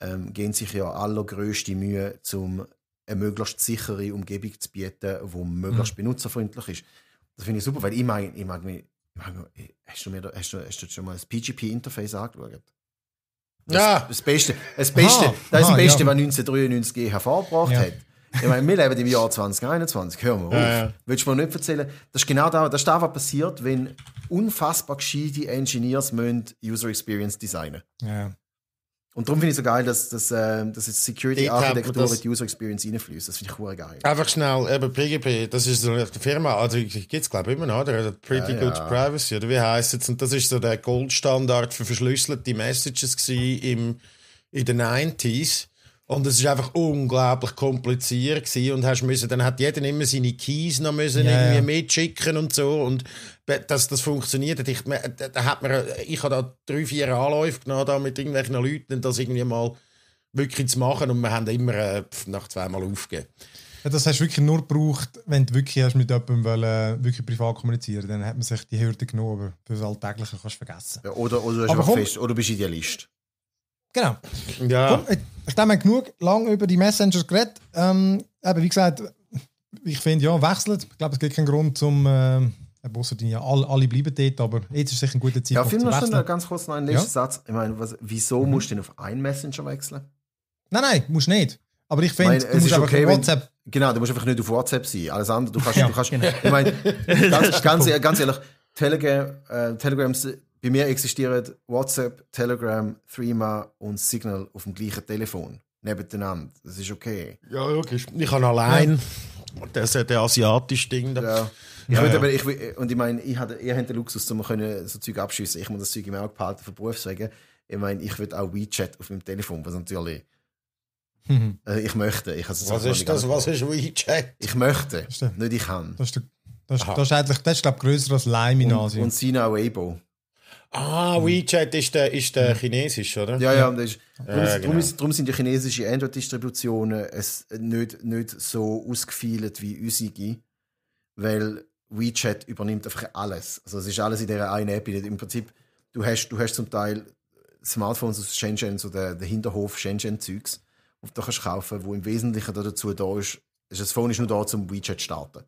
ähm, gehen sich ja allergrößte Mühe, um eine möglichst sichere Umgebung zu bieten, die möglichst mhm. benutzerfreundlich ist. Das finde ich super, weil ich meine, ich mag mich, hast du, mir, hast, du, hast du schon mal das PGP-Interface angeschaut? Das, ja. Das Beste, das Beste, aha, das ist das Beste, ja. was 1993 hervorgebracht ja. hat. Ich meine, wir leben im Jahr 2021, hör mal auf. Ja, ja. Willst du mir nicht erzählen? Das ist genau das, das, ist das was passiert, wenn unfassbar gescheite Engineers User Experience designen ja. Und darum finde ich es so geil, dass, dass, äh, dass jetzt Security-Architektur in die User Experience reinfließt. Das finde ich cool geil. Einfach schnell, eben PGP, das ist so eine Firma, also gibt es glaube ich immer noch, oder? Also Pretty ja, Good ja. Privacy, oder wie heisst es? Und das ist so der Goldstandard für verschlüsselte Messages im, in den 90s. Und es war einfach unglaublich kompliziert gewesen und hast müssen, dann hat jeder immer seine Keys noch müssen yeah. irgendwie mitschicken und so und dass das funktioniert ich, da hat man, ich habe da drei, vier Anläufe genommen da mit irgendwelchen Leuten, das irgendwie mal wirklich zu machen und wir haben immer äh, nach zweimal aufgegeben. Ja, das hast du wirklich nur gebraucht, wenn du wirklich hast mit jemandem wollen, wirklich privat kommunizieren dann hat man sich die Hürde genommen, aber für das Alltägliche kannst du vergessen. Ja, oder, oder, du aber komm, fest, oder bist Idealist. Genau. Ja. ich denke, genug lang über die Messengers geredet. Ähm, eben, wie gesagt, ich finde, ja, wechselt. Ich glaube, es gibt keinen Grund zum. Äh, ja, alle, alle bleiben dort, aber jetzt ist sicher ein guter Zeitpunkt. Ja, finde ich noch ganz kurz noch einen letzten ja? Satz. Ich meine, was, wieso mhm. musst du denn auf einen Messenger wechseln? Nein, nein, musst nicht. Aber ich finde, du musst einfach okay, WhatsApp. Wenn, genau, du musst einfach nicht auf WhatsApp sein. Alles andere, du kannst. ja, du kannst genau. Ich meine, *laughs* ganz, ganz, ganz ehrlich, Telegram, äh, Telegrams bei mir existieren WhatsApp, Telegram, Threema und Signal auf dem gleichen Telefon. Nebeneinander. Das ist okay. Ja, logisch. Ich kann allein. Ja. Das ist der asiatische Ding. Ja. Ich ja, würde, Aber ich, und ich meine, ich hatte, ihr habt den Luxus, um so Zeug abschiessen. Ich muss das Zeug im Auge behalten, von Berufs wegen. Ich meine, ich würde auch WeChat auf meinem Telefon, was natürlich. *laughs* Also ich möchte. Ich also was ist das? Was ist WeChat? Ich möchte. Nicht ich kann. Das ist, das, ist, das ist eigentlich, das ist, glaube ich, grösser als Lime in Asien. Und, und Sina Weibo. Ah, mhm. WeChat ist der, ist der mhm. chinesisch, oder? Ja, ja, das ist, darum, ja, genau. ist, darum sind die chinesischen Android-Distributionen nicht, nicht so ausgefeilt wie unsere, weil WeChat übernimmt einfach alles. Also es ist alles in dieser einen App. Im Prinzip, du hast, du hast zum Teil Smartphones aus Shenzhen, so der, der Hinterhof Shenzhen-Zeugs, auf das kannst du kaufen, wo im Wesentlichen dazu da ist, das Phone ist nur da, um WeChat zu starten.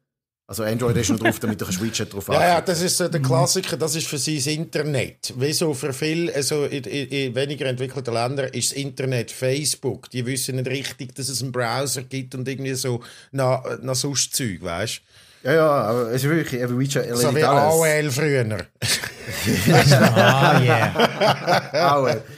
Also Android ist noch drauf, damit du Widget drauf hast. Ja, ja, das ist so der mhm. Klassiker, das ist für sie das Internet. Wieso für viele, also in, in, in, weniger entwickelten Ländern ist das Internet Facebook. Die wissen nicht richtig, dass es einen Browser gibt und irgendwie so nach, na sonst Zeug, weißt du? Ja, ja, aber es ist wirklich, eben Widget alles. So wie alles. AOL früher. *laughs* ah, yeah. AOL. *laughs*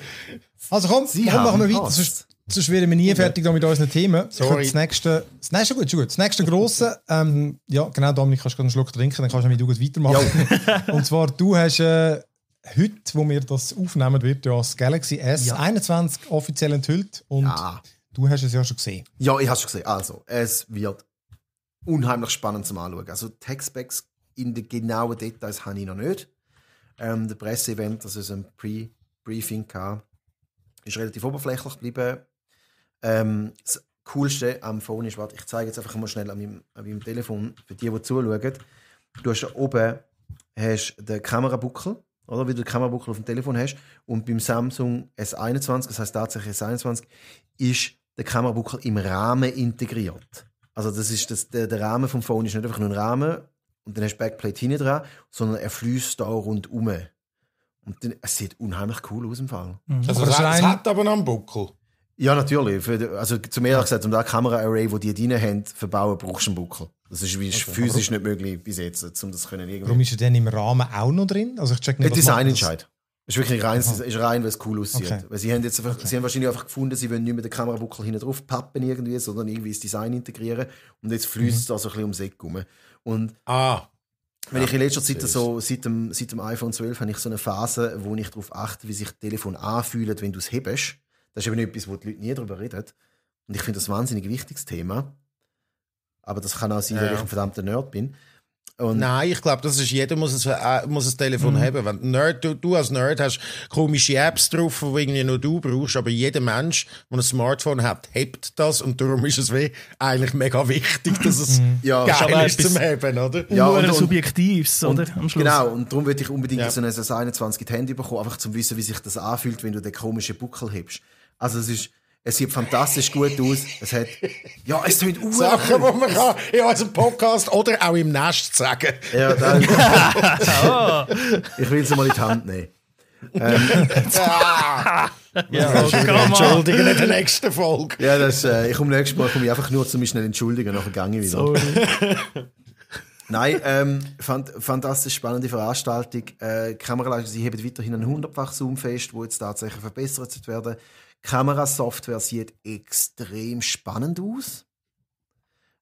Also komm, sie komm, machen wir weiter, sonst Sonst wären wir nie fertig mit unseren Themen. Sorry. Das nächste, das nächste, gut, gut. Das nächste grosse, ähm, ja, genau, Dominik, kannst du einen Schluck trinken, dann kannst du mit gut weitermachen. *laughs* Und zwar, du hast äh, heute, wo wir das aufnehmen, wird ja das Galaxy S21 ja. offiziell enthüllt. Und ja. du hast es ja schon gesehen. Ja, ich habe es schon gesehen. Also, es wird unheimlich spannend zum Anschauen. Also, Tech-Specs in den genauen Details habe ich noch nicht. Ähm, der Presseevent, das ist ein Pre-Briefing, ist relativ oberflächlich geblieben ähm, das Coolste am Phone ist, warte, ich zeige jetzt einfach mal schnell an meinem, an meinem Telefon, für die, die zuschauen. Du hast oben hast den Kamerabuckel, oder? Wie du den Kamerabuckel auf dem Telefon hast. Und beim Samsung S21, das heißt tatsächlich S21, ist der Kamerabuckel im Rahmen integriert. Also das ist das, der, der Rahmen vom Phone ist nicht einfach nur ein Rahmen und dann hast du Backplate hinten dran, sondern er fließt da rundherum. Und dann, es sieht unheimlich cool aus im Fall. Mhm. Also, es, es, hat aber noch einen Buckel. Ja, natürlich. Für, also, zum ehrlich gesagt, um das Kamera-Array, das die drin haben, verbauen, brauchst du einen Buckel. Das ist, okay. physisch nicht möglich bis jetzt, um das können irgendwie... Warum ist er denn im Rahmen auch noch drin? Also ich check nicht, Designentscheid. Ist wirklich rein, ist rein, weil es cool aussieht. Okay. Weil sie haben jetzt einfach, okay. sie haben wahrscheinlich einfach gefunden, sie wollen nicht mehr den Kamerabuckel hinten drauf pappen irgendwie, sondern irgendwie ins Design integrieren. Und jetzt fließt es mhm. da so ein bisschen ums Eck rum. Und ah. Weil ja, ich in letzter Zeit so, seit dem, seit dem iPhone 12 habe ich so eine Phase, wo ich darauf achte, wie sich das Telefon anfühlt, wenn du es hebst. Das ist eben etwas, wo die Leute nie darüber reden. Und ich finde das ein wahnsinnig wichtiges Thema. Aber das kann auch sein, ja. weil ich ein verdammter Nerd bin. Und Nein, ich glaube, jeder muss ein, äh, muss ein Telefon mhm. haben. Wenn Nerd, du, du, als Nerd hast komische Apps drauf, die irgendwie nur du brauchst, aber jeder Mensch, der ein Smartphone hat, hebt das und darum ist es wie eigentlich mega wichtig, dass es mhm. ja, geil ist, ist zum Heben, oder? Ja, nur und, und, Subjektives, oder? Am Schluss. Genau, und darum würde ich unbedingt ja. so ein 21 Handy bekommen, einfach zum Wissen, wie sich das anfühlt, wenn du den komischen Buckel hebst. Also es ist, es sieht fantastisch gut aus. Es hat, ja, es tönt uhr. Sachen, die man kann, ja, als Podcast oder auch im Nest sagen. Ja, dann. *laughs* ich will sie mal in die Hand nehmen. Ähm, *laughs* ja, ja entschuldigen in der nächsten Folge. Ja, das, äh, ich komme nächstes Mal komme ich einfach nur zu mich schnell entschuldigen, nachher gehe ich wieder. Sorry. *laughs* Nein, ähm, fand, fantastisch spannende Veranstaltung. Äh, Kameraleistung, sie haben weiterhin ein hundertfach Zoom fest, wo jetzt tatsächlich verbessert wird werden. Kamerasoftware sieht extrem spannend aus.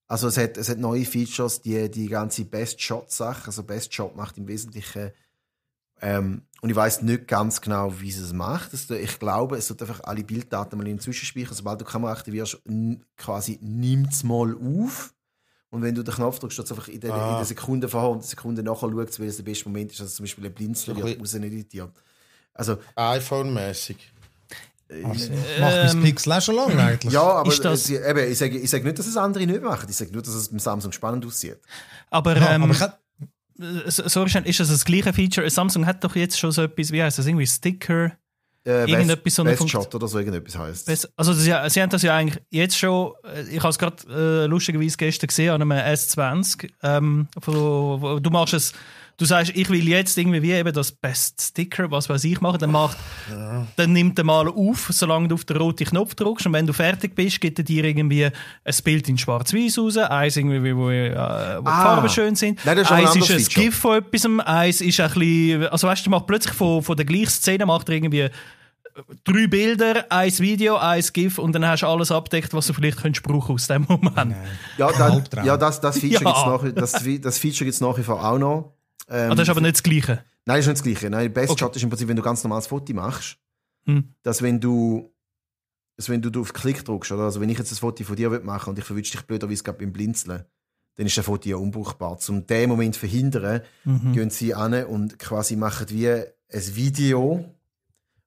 Also es hat, es hat neue Features, die, die ganze Best-Shot-Sache, also Best-Shot macht im Wesentlichen ähm, und ich weiß nicht ganz genau, wie es es macht. Also ich glaube, es wird einfach alle Bilddaten mal in den Zwischenspeicher. Sobald du die Kamera aktivierst, quasi nimmt es mal auf. Und wenn du den Knopf drückst, steht es einfach in der, ah. in der Sekunde vorher und der Sekunde nachher schaut, weil es der beste Moment ist. Also zum Beispiel ein Blinzler wird raus editiert. Also, iPhone-mäßig. Also, äh, macht ähm, *laughs* das ähm, Pixel auch schon lange eigentlich. Ja, aber das, ich, eben, ich, sage, ich sage nicht, dass es andere nicht machen. Ich sage nur, dass es mit Samsung spannend aussieht. Aber, ja, ähm, aber kann... Äh, sorry, ist das das gleiche Feature? Samsung hat doch jetzt schon so etwas, wie heißt das, irgendwie Sticker? Äh, irgendetwas so eine Shot oder so irgendetwas heißt. Also sie, sie, haben das ja eigentlich jetzt schon, äh, ich habe es gerade äh, lustigerweise gestern gesehen an einem S20. Ähm, wo, wo, du machst es Du sagst, ich will jetzt irgendwie wie eben das Best Sticker, was weiß ich, machen. Dann, macht, ja. dann nimmt er mal auf, solange du auf den roten Knopf drückst. Und wenn du fertig bist, gibt er dir irgendwie ein Bild in schwarz-weiß raus. Eins irgendwie, wo, äh, wo ah. die Farben schön sind. Nein, ist eins ein ist ein Feature. GIF von etwas. Eins ist ein bisschen, also weißt du, macht plötzlich von, von der gleichen Szene macht er irgendwie äh, drei Bilder, ein Video, ein GIF und dann hast du alles abdeckt, was du vielleicht könntest brauchen aus dem Moment. Nein. Ja, dann, ja das, das Feature *laughs* ja. gibt es nach, das, das nach wie vor auch noch. Ähm, ah, also das ist aber nicht das Gleiche. Nein, ist nicht das Gleiche. Nein, Best okay. Shot ist im Prinzip, wenn du ganz normales Foto machst, hm. dass wenn du dass wenn du auf Klick drückst, oder? Also wenn ich jetzt ein Foto von dir machen und ich verwünsche dich wie es gerade beim Blinzeln, dann ist ein Foto ja unbrauchbar. Um diesen Moment zu verhindern, mhm. gehen sie an und quasi machen wie ein Video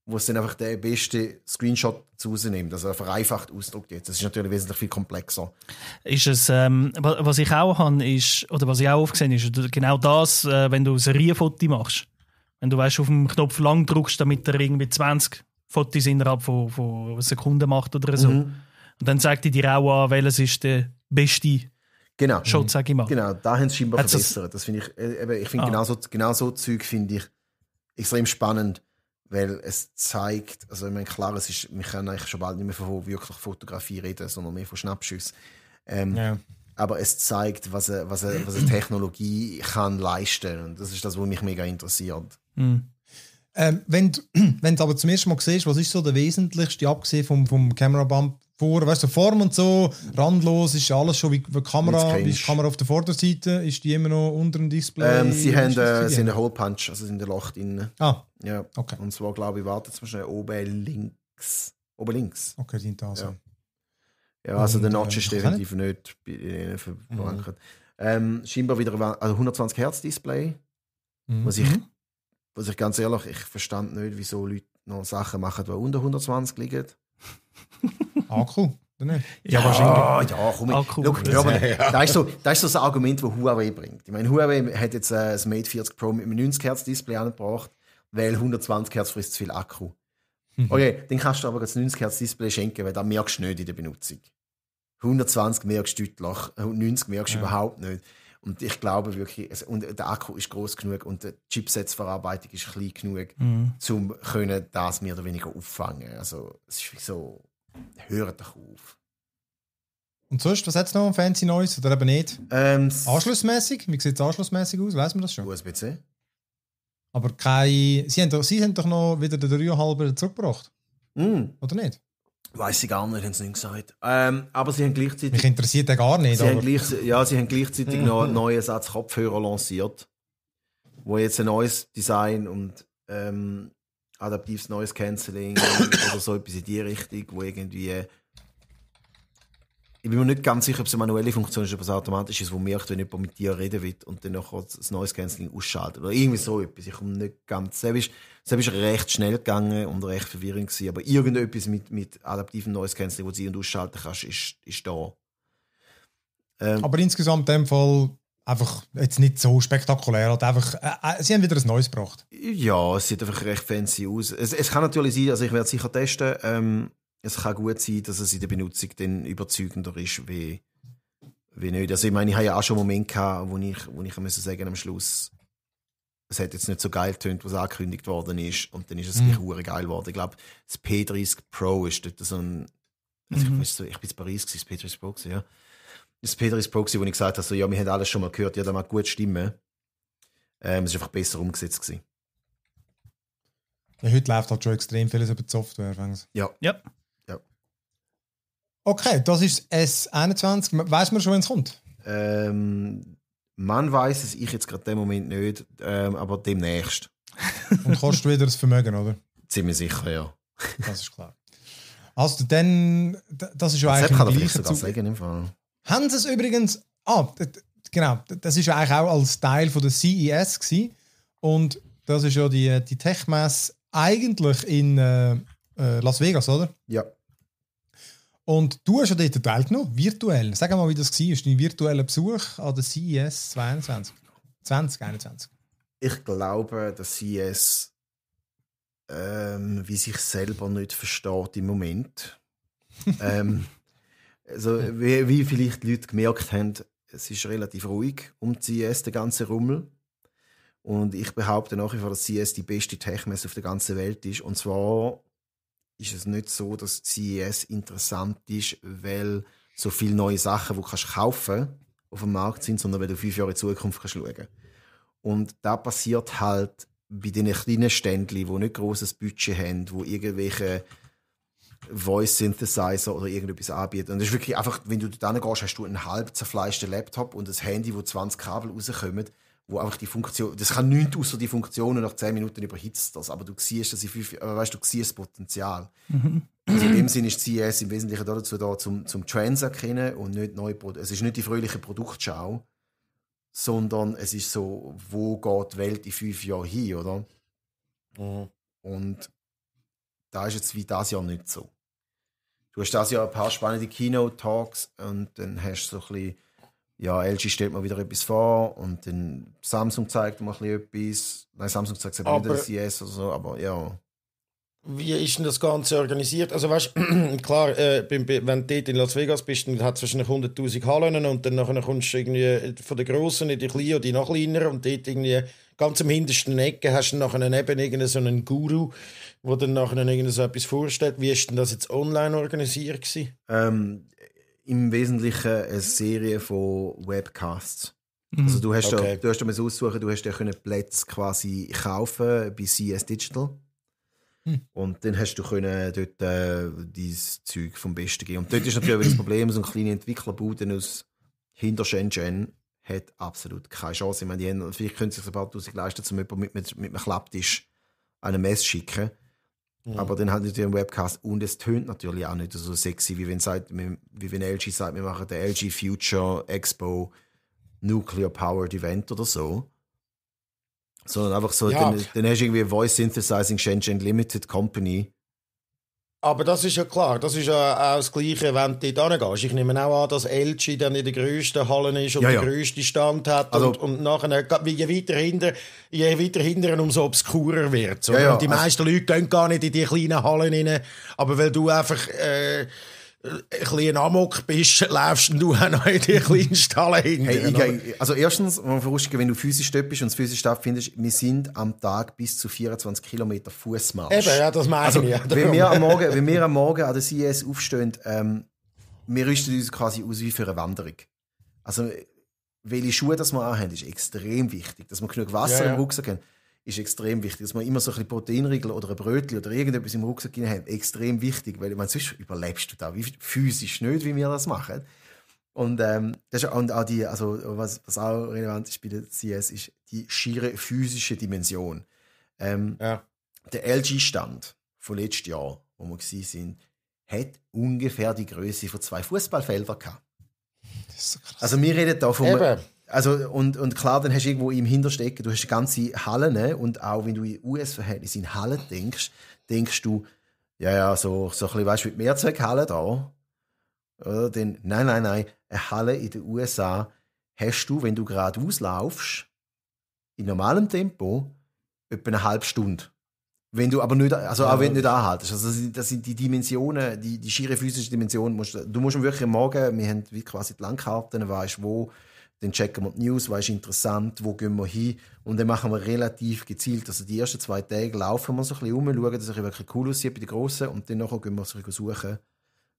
wo es dann einfach der beste Screenshot zu Hause nimmt, also vereinfacht ausdrückt jetzt. Das ist natürlich wesentlich viel komplexer. Ist es, ähm, was ich auch habe, ist, oder was ich auch oft gesehen ist genau das, äh, wenn du Serienfoto machst. Wenn du weißt, auf dem Knopf lang drückst, damit er irgendwie 20 Fotos innerhalb von, von Sekunden macht oder so. Mhm. Und dann sagt die dir auch an, welches ist der beste genau. Shot, mhm. sage ich mal. Genau, da haben sie scheinbar Hat's verbessert. Das, finde ich, äh, ich finde ah. genau so, genau so Zeug finde ich extrem spannend weil es zeigt, also ich meine, klar, es ist, wir können eigentlich schon bald nicht mehr von wirklich Fotografie reden, sondern mehr von Schnappschüssen. Ähm, ja. Aber es zeigt, was eine, was, eine, was eine Technologie kann leisten Und das ist das, was mich mega interessiert. Mhm. Ähm, wenn, du, *clears throat* wenn du aber zum ersten Mal siehst, was ist so der wesentlichste, abgesehen vom, vom Camera Bump, vor, weißt du, Form und so, randlos ist alles schon wie, wie Kamera, wie ist Kamera auf der Vorderseite, ist die immer noch unter dem Display? Ähm, sie haben, äh, sie einen Hole Punch, also sind der Loch drinnen. Ah, ja. okay. Und zwar, glaube ich, wartet zum Beispiel oben links. Oben links. Okay, die sind da so. Also. Ja, ja also und, der äh, Notch ist definitiv nicht bei ihnen verankert. Mhm. Ähm, scheinbar wieder ein also 120 Hertz Display, mhm. was, ich, mhm. was ich ganz ehrlich, ich verstand nicht, wieso Leute noch Sachen machen, die unter 120 liegen. Akku. *laughs* Nicht? Ja, wahrscheinlich. Ja, komm. Akku, Look, ja, aber, ja. ist so, da ist so das Argument, das Huawei bringt. Ich meine, Huawei hat jetzt äh, das Mate 40 Pro mit einem 90 Hertz Display angebracht, weil 120 Hertz frisst zu viel Akku. Mhm. Okay, dann kannst du aber das 90 Hertz Display schenken, weil da merkst du nicht in der Benutzung. 120 merkst du deutlich, 90 äh, merkst du ja. überhaupt nicht. Und ich glaube wirklich, also, und der Akku ist groß genug und die Chipsets-Verarbeitung ist klein genug, mhm. um können das mehr oder weniger auffangen. Also es ist wie so, hört doch auf. Und sonst, was hat es noch am Fancy Neues oder eben nicht? Ähm, anschlussmäßig? Wie sieht es anschlussmäßig aus? Weiß man das schon? USB-C. Aber keine. Sie haben, doch, Sie haben doch noch wieder den 3,5 zurückgebracht. Mm. Oder nicht? Weiss ich gar nicht, haben sie nicht gesagt. Ähm, aber sie haben gleichzeitig. Mich interessiert ja gar nicht. Sie aber. Haben gleich, ja, sie haben gleichzeitig *laughs* noch einen neuen Satz Kopfhörer lanciert, wo jetzt ein neues Design und ähm, adaptives neues Cancelling oder so etwas in die Richtung, wo irgendwie ich bin mir nicht ganz sicher, ob es eine manuelle Funktion ist, ob es automatisch ist, wo merkt, wenn jemand mit dir reden will und dann noch das Noise Cancelling ausschaltet. Oder irgendwie so etwas. Ich komme nicht ganz. Selbst ist, selbst recht schnell gegangen und recht verwirrend gewesen. Aber irgendetwas mit, mit adaptivem Noise Cancelling, das du ein- und ausschalten kannst, ist, ist da. Ähm, aber insgesamt in dem Fall einfach jetzt nicht so spektakulär. Halt einfach, äh, äh, sie haben wieder ein neues gebracht. Ja, es sieht einfach recht fancy aus. Es, es kann natürlich sein, also ich werde es sicher testen. Ähm, es kann gut sein, dass es in der Benutzung dann überzeugender ist, wie, wie nicht. Also ich meine, ich habe ja auch schon Momente gehabt, wo ich, wo ich müssen sagen am Schluss, es hat jetzt nicht so geil getönt, was angekündigt worden ist, und dann ist es mhm. gleich geil geworden. Ich glaube, das P30 Pro ist dort so ein, also mhm. ich, ich bin in Paris, das P30 Pro, ja. Das P30 Pro, wo ich gesagt habe, so, ja, wir haben alles schon mal gehört, ja, da mag gut stimmen. Ähm, es war einfach besser umgesetzt. Gewesen. Ja, heute läuft halt schon extrem vieles über die Software. Fängst. Ja. ja. Okay, das ist S21. Weiß man schon, wenn es kommt? Ähm, man weiß es, ich jetzt gerade dem Moment nicht, ähm, aber demnächst. *laughs* Und kostet wieder das Vermögen, oder? Ziemlich sicher, ja. Das ist klar. Also dann, das ist ja eigentlich kann gleiche sogar Zug. Sagen, im Fall. Haben sie es übrigens, ah, genau, das ist ja eigentlich auch als Teil von der CES gewesen. und das ist ja die, die Tech-Messe eigentlich in äh, äh, Las Vegas, oder? Ja. Und du hast ja dort teilgenommen, virtuell. Sag mal, wie das war, dein virtueller Besuch an der CES 22. 2021. Ich glaube, dass CES ähm, wie sich selber nicht versteht im Moment. *laughs* ähm, also, wie, wie, vielleicht Leute gemerkt haben, es ist relativ ruhig um CES, der ganze Rummel. Und ich behaupte nach wie vor, dass CES die beste Techmesse auf der ganzen Welt ist. Und zwar ist es nicht so, dass CES interessant ist, weil so viele neue Sachen, die du kannst kaufen auf dem Markt sind, sondern weil du fünf Jahre in Zukunft schauen kannst. Und da passiert halt bei diesen kleinen Ständchen, die nicht großes Budget haben, wo irgendwelche Voice Synthesizer oder irgendetwas anbieten. Und das ist wirklich einfach, wenn du da gehst, hast du einen halb zerfleischten Laptop und ein Handy, wo 20 Kabel rauskommen wo einfach die Funktion, das kann nichts außer die Funktionen nach 10 Minuten überhitzt das, aber du siehst, dass ich fünf, äh, weißt, du siehst das Potenzial. Mhm. Also in dem Sinne ist CES im Wesentlichen dazu da, zum, zum Trends erkennen und nicht neue Produkte. Es ist nicht die fröhliche Produktschau, sondern es ist so, wo geht die Welt in fünf Jahren hin, oder? Mhm. Und da ist jetzt wie das Jahr nicht so. Du hast das Jahr ein paar spannende Keynote-Talks und dann hast du so ein bisschen ja, LG stellt mal wieder etwas vor und dann Samsung zeigt mal etwas. Nein, Samsung zeigt aber wieder CS oder so, aber ja. Wie ist denn das Ganze organisiert? Also weißt *clears throat* klar, äh, wenn du dort in Las Vegas bist, dann hat es wahrscheinlich 100'000 Hallen und dann nachher kommst du irgendwie von der Grossen in die Kleinen oder die noch kleineren und dort irgendwie ganz am hintersten Ecke hast du nachher eben irgendeinen so einen Guru, der dann nachher irgend so etwas vorstellt. Wie ist denn das jetzt online organisiert gewesen? Ähm, im Wesentlichen eine Serie von Webcasts. Mhm. Also du hast, okay. da, du hast da aussuchen, du hast da können Plätze quasi kaufen bei CS Digital. Hm. Und dann hast du können dort äh, dieses Zeug vom Besten geben. Und dort ist natürlich das Problem, so ein kleiner Entwicklerbude aus hinter Shenzhen hat absolut keine Chance. Ich meine, die haben, vielleicht können sie sich ein paar Tausend leisten, um jemanden mit, mit, mit einem Klapptisch an eine Messe schicken. Mhm. Aber dann halt natürlich ein Webcast und es tönt natürlich auch nicht so sexy, wie wenn, sagt, wie wenn LG sagt, wir machen den LG Future Expo Nuclear Powered Event oder so. Sondern einfach so, ja. dann, dann hast du irgendwie Voice Synthesizing Shenzhen Limited Company aber das ist ja klar, das ist ja auch das Gleiche, wenn du da hingehst. Ich nehme auch an, dass Elchi dann in der grössten Halle ist und ja, ja. den grössten Stand hat also, und, und nachher, je weiter hinter, je weiter hinter, umso obskurer wird ja, ja. Und die also- meisten also, Leute gehen gar nicht in die kleinen Hallen rein, aber weil du einfach... Äh, ein bisschen Amok bist, läufst *laughs* du auch noch in die Kleinsthalle hinten. Hey, ich, also erstens, wenn du physisch dort bist und physisch stattfindest, wir sind am Tag bis zu 24 Kilometer Fußmarsch. Eben, ja, das meine also, ich. Ja, wenn wir, am Morgen, wenn wir am Morgen an der CES aufstehen, ähm, wir rüsten uns quasi aus wie für eine Wanderung. Also welche Schuhe das wir anhaben, ist extrem wichtig, dass wir genug Wasser ja, ja. im Rucksack haben ist extrem wichtig. Dass man immer so ein bisschen Proteinriegel oder ein Brötchen oder irgendetwas im Rucksack haben, extrem wichtig, weil man sonst überlebst du da physisch nicht, wie wir das machen. Und, ähm, das ist, und auch die, also was, was auch relevant ist bei der CS, ist die schiere physische Dimension. Ähm, ja. Der LG-Stand von letztes Jahr, wo wir sind, hat ungefähr die Größe von zwei Fußballfeldern gehabt. So also wir reden da von Eben. Also, und, und klar, dann hast du irgendwo im Hinterstecken, du hast die ganze Hallen ne? und auch wenn du in US-Verhältnis in Hallen denkst, denkst du, ja, ja, so, so ein bisschen, weißt du, mit Mehrzweckhallen da. Oder? Denn, nein, nein, nein, eine Halle in den USA hast du, wenn du gerade auslaufst, in normalem Tempo, etwa eine halbe Stunde. Wenn du aber nicht, also auch wenn du nicht anhaltest. Also das sind, die Dimensionen, die, die schiere physische Dimension. Musst, du musst wirklich am Morgen, wir haben quasi die Landkarten, weißt wo dann checken wir die News, was ist interessant, wo gehen wir hin. Und dann machen wir relativ gezielt, also die ersten zwei Tage laufen wir so ein bisschen rum, schauen, dass es wirklich cool aussieht bei den Grossen und dann nachher gehen wir so ein bisschen suchen,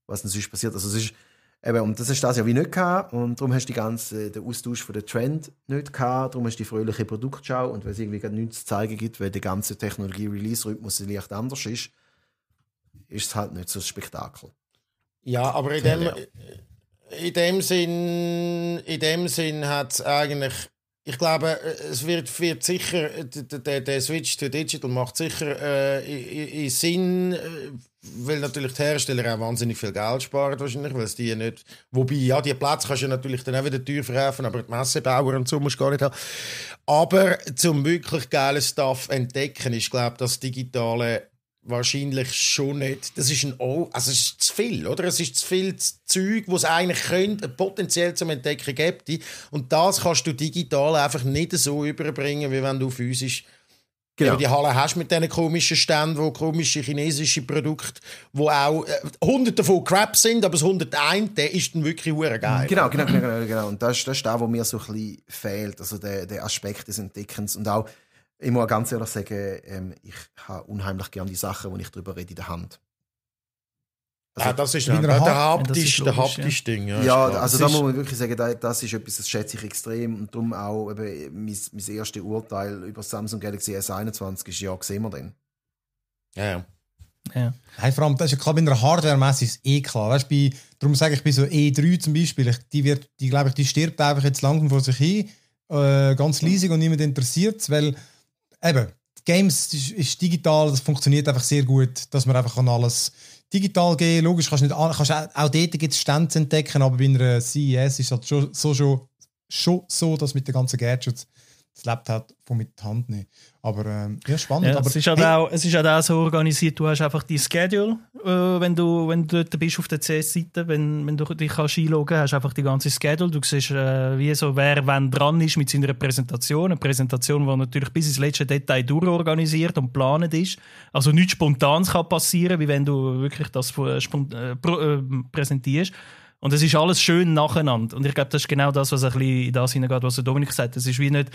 was denn sonst passiert. Also es ist, eben, und das ist das ja wie nicht gehabt und darum hast du die ganze, äh, den Austausch von der Trend nicht gehabt, darum hast du die fröhliche Produktschau und weil es irgendwie gar nichts zu zeigen gibt, weil der ganze Technologie-Release-Rhythmus leicht anders ist, ist es halt nicht so ein Spektakel. Ja, aber in dem, in dem Sinn, in dem Sinn hat es eigentlich ich glaube, es wird, wird sicher, der, der Switch to Digital macht sicher äh, Sinn, äh, weil natürlich die Hersteller auch wahnsinnig viel Geld sparen wahrscheinlich, weil es die nicht, wobei, ja, die Plätze kannst du natürlich dann auch wieder teuer verkaufen, aber die Messebauer und so musst du gar nicht haben. Aber zum wirklich geilen Stuff entdecken ist, glaube ich, das Digitale wahrscheinlich schon nicht. Das ist ein o also es ist zu viel, oder? Es ist zu viel Zeug, was es eigentlich könnte, potenziell zum Entdecken gibt. Und das kannst du digital einfach nicht so überbringen, wie wenn du physisch genau. die Halle hast mit diesen komischen Ständen, wo komische chinesische Produkte, wo auch äh, hunderte von Crap sind, aber das 101, der ist dann wirklich hure geil. Genau, genau, genau, genau, genau. Und das, das ist das, was mir so ein bisschen fehlt, also der, der Aspekt des Entdeckens und auch ich muss ganz ehrlich sagen, ähm, ich habe unheimlich gerne die Sachen, die ich darüber rede, in der Hand. Also, ah, das ist ja, der haptische ja, haptisch Ding. Ja, ja also da muss man wirklich sagen, das ist etwas, das schätze ich extrem. Und darum auch eben äh, mein, mein erstes Urteil über Samsung Galaxy S21 ist, ja, sehen wir den. Ja, ja. Ja. Hey, vor allem, das ist ja klar, bei einer Hardware-Messe ist es eh klar. Weißt, bei, darum sage ich, bei so E3 zum Beispiel, ich, die, wird, die, glaube ich, die stirbt einfach jetzt langsam vor sich hin, äh, ganz leisig und niemand interessiert es, weil eben, Games ist, ist, digital, das funktioniert einfach sehr gut, dass man einfach an alles digital gehen Logisch, kannst nicht, kannst auch, auch dort gibt es Stände entdecken, aber bei einer CES ist das schon so, schon, schon so, dass mit den ganzen Gadgets das Laptop halt von mit der Hand nicht. Aber ähm, ja, spannend. Ja, aber, es, ist halt hey. auch, es ist halt auch so organisiert, du hast einfach dein Schedule, äh, wenn, du, wenn du dort bist auf der CS-Seite, wenn, wenn du dich kannst einloggen kannst, hast du einfach die ganze Schedule. Du siehst, äh, wie so, wer wann dran ist mit seiner Präsentation. Eine Präsentation, die natürlich bis ins letzte Detail durchorganisiert und geplant ist. Also nichts Spontanes kann passieren, wie wenn du wirklich das äh, äh, äh, präsentierst. Und es ist alles schön nacheinander. Und ich glaube, das ist genau das, was ein bisschen in das hineingeht, was Dominik sagt. Es ist wie nicht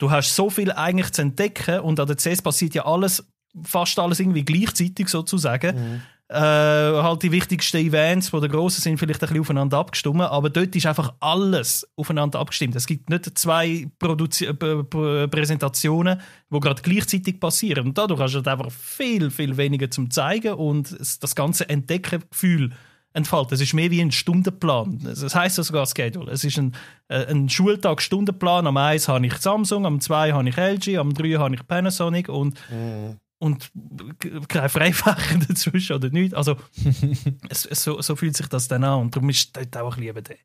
Du hast so viel eigentlich zu entdecken und an der CS passiert ja alles, fast alles irgendwie gleichzeitig sozusagen. Mhm. Äh, halt die wichtigsten Events, die der Grossen sind, vielleicht ein bisschen aufeinander abgestimmt, aber dort ist einfach alles aufeinander abgestimmt. Es gibt nicht zwei Produzi äh, Präsentationen, die gerade gleichzeitig passieren. Und dadurch hast du halt einfach viel, viel weniger zum Zeigen und das ganze Entdeckengefühl entfalten. Es ist mehr wie ein Stundenplan. Das heisst ja sogar Schedule. Es ist ein, äh, ein Schultag-Stundenplan. Am 1 habe ich Samsung, am 2 habe ich LG, am 3 habe ich Panasonic und, mm. und keine Freifächer *laughs* dazwischen oder nichts. Also *laughs* es, so, so, fühlt sich das dann an und darum ist es auch lieber der.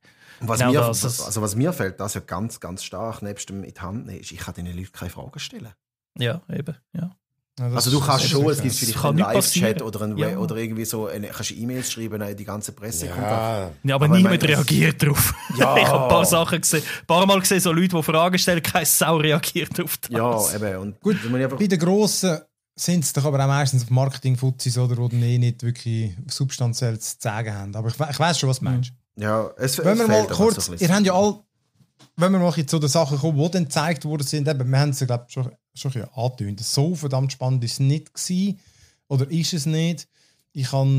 Was, genau mir, das, was, also was mir fällt, das ja ganz, ganz stark nebst dem in die Hand nehmen, ist, ich kann diesen Leuten keine Fragen stellen. Ja, eben, ja. Ja, also du kannst schon, es gibt vielleicht einen Live-Chat oder, ein ja. oder irgendwie so, eine, kannst E-Mails schreiben, an die ganze Presse ja. ja, aber, aber niemand meine, reagiert darauf. *laughs* Ja. ich habe ein paar Sachen gesehen, ein paar Mal gesehen, so Leute, die Fragen stellen, keine Sau reagiert auf das. Ja, eben. Und Gut, bei den Grossen sind es doch aber auch meistens auf Marketing-Fuzis, oder, die nicht wirklich substanziell zu sagen haben. Aber ich, we ich weiß schon, was du meinst. Ja, es, Wenn es wir mal kurz, ihr habt ja alle wenn wir noch zu den Sachen kommen, die dann gezeigt worden sind, eben, wir haben es, glaube ich, schon, schon ein bisschen angedeutet. So verdammt spannend war es nicht gewesen, oder ist es nicht. Ich habe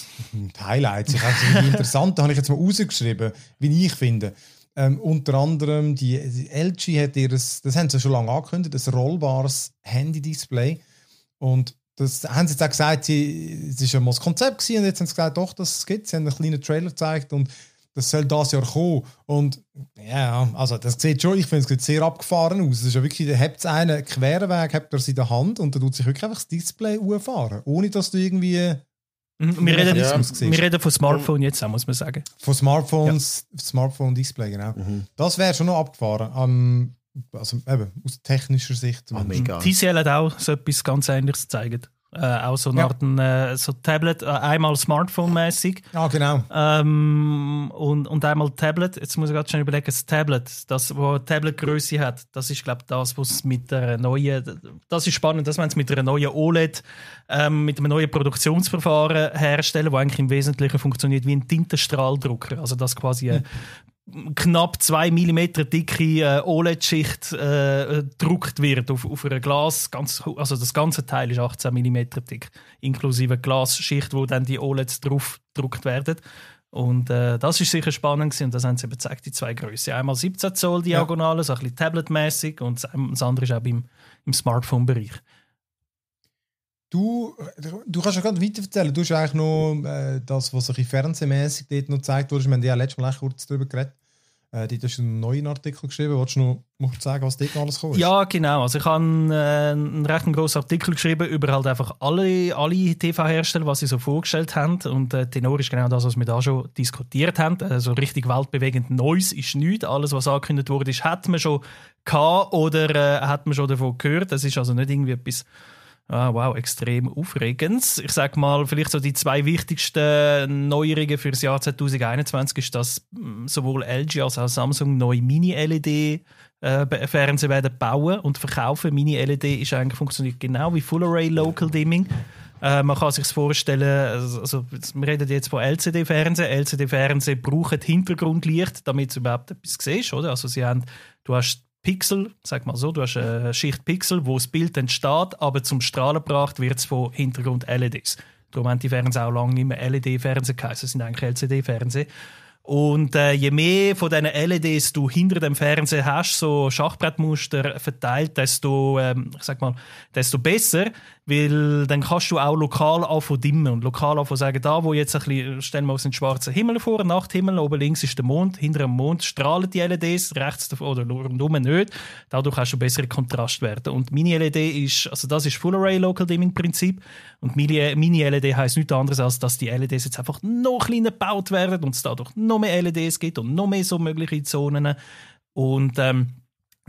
*laughs* Highlights, ich habe es interessant, da habe ich jetzt mal rausgeschrieben, wie ich finde. Ähm, unter anderem, die, die LG hat ihr, das haben sie schon lange angekündigt, ein rollbares Handy-Display. Und das haben sie jetzt auch gesagt, es war ja mal das Konzept gewesen, und jetzt haben sie gesagt, doch, das gibt es. Sie haben einen kleinen Trailer gezeigt und das soll das Jahr kommen. Und ja, also das sieht schon, ich finde, es sieht sehr abgefahren aus. Es ist ja wirklich, da habt einen queren habt ihr es in der Hand und da tut sich wirklich einfach das Display umfahren, ohne dass du irgendwie... Mhm, wir reden, ja. wir reden von Smartphone jetzt, muss man sagen. Von Smartphones, ja. Smartphone-Display, genau. Mhm. Das wäre schon noch abgefahren. Um, also eben, aus technischer Sicht. Oh, mega. TCL hat auch so etwas ganz Ähnliches gezeigt. Äh, auch so eine ja. Art äh, so Tablet, äh, einmal Smartphone-mäßig. Ja, genau. Ähm, und, und einmal Tablet. Jetzt muss ich gerade schon überlegen, das Tablet, das, wo Tablet-Größe hat, das ist, glaube ich, das, was mit der neuen, das ist spannend, dass man es mit einer neuen OLED, ähm, mit einem neuen Produktionsverfahren herstellen, wo eigentlich im Wesentlichen funktioniert wie ein Tintenstrahldrucker. Also, dass quasi ein hm knapp zwei Millimeter dicke äh, OLED-Schicht äh, gedruckt wird auf, auf einem Glas. Ganz, also das ganze Teil ist 18 Millimeter dick, inklusive Glasschicht, wo dann die OLEDs drauf gedruckt werden. Und äh, das ist sicher spannend und das haben sie eben gezeigt, die zwei Größen. Einmal 17 Zoll Diagonale, ja. so ein bisschen tabletmäßig und das andere ist auch im, im Smartphone-Bereich. Du, du kannst ja gerade erzählen. Du hast eigentlich noch äh, das, was ein bisschen fernsehmäßig dort noch gezeigt wurde. Wir haben ja letztes Mal kurz darüber geredet. Äh, dort hast du einen neuen Artikel geschrieben. Wolltest du noch sagen, was dort alles kommt? Ja, genau. Also ich habe äh, einen recht grossen Artikel geschrieben über halt einfach alle, alle TV-Hersteller, was sie so vorgestellt haben. Und äh, Tenor ist genau das, was wir da schon diskutiert haben. Also richtig weltbewegend Neues ist nichts. Alles, was angekündigt wurde, ist, hat man schon gehabt oder äh, hat man schon davon gehört. Das ist also nicht irgendwie etwas Ah, wow, extrem aufregend. Ich sage mal, vielleicht so die zwei wichtigsten Neuerungen für das Jahr 2021 ist, dass mm, sowohl LG als auch Samsung neue Mini-LED-Fernseher äh, werden bauen und verkaufen. Mini-LED ist eigentlich funktioniert genau wie Full Array Local Dimming. Äh, man kann sich vorstellen, also, also, wir reden jetzt von LCD-Fernsehen. LCD-Fernsehen brauchen Hintergrundlicht, damit du überhaupt etwas siehst, oder? Also sie haben, du hast Pixel, sag mal so, du hast eine Schicht Pixel, wo das Bild entsteht, aber zum Strahlen gebracht wird es von Hintergrund-LEDs. Darum haben die Fernseher auch lange nicht mehr LED-Fernseher geheißen, sind eigentlich LCD-Fernseher. Und äh, je mehr von diesen LEDs du hinter dem Fernseher hast, so Schachbrettmuster verteilt, desto, ähm, ich sag mal, desto besser weil dann kannst du auch lokal anfangen dimmen und lokal anfangen sagen, da wo jetzt ein bisschen, stellen wir uns den schwarzen Himmel vor, Nachthimmel, oben links ist der Mond, hinter dem Mond strahlen die LEDs, rechts oder rundum nicht. Dadurch hast du bessere Kontrastwerte. Und mini LED ist, also das ist Full Array Local Dimming Prinzip und mini LED heisst nichts anderes, als dass die LEDs jetzt einfach noch kleiner gebaut werden und es dadurch noch mehr LEDs gibt und noch mehr so mögliche Zonen. Und ähm,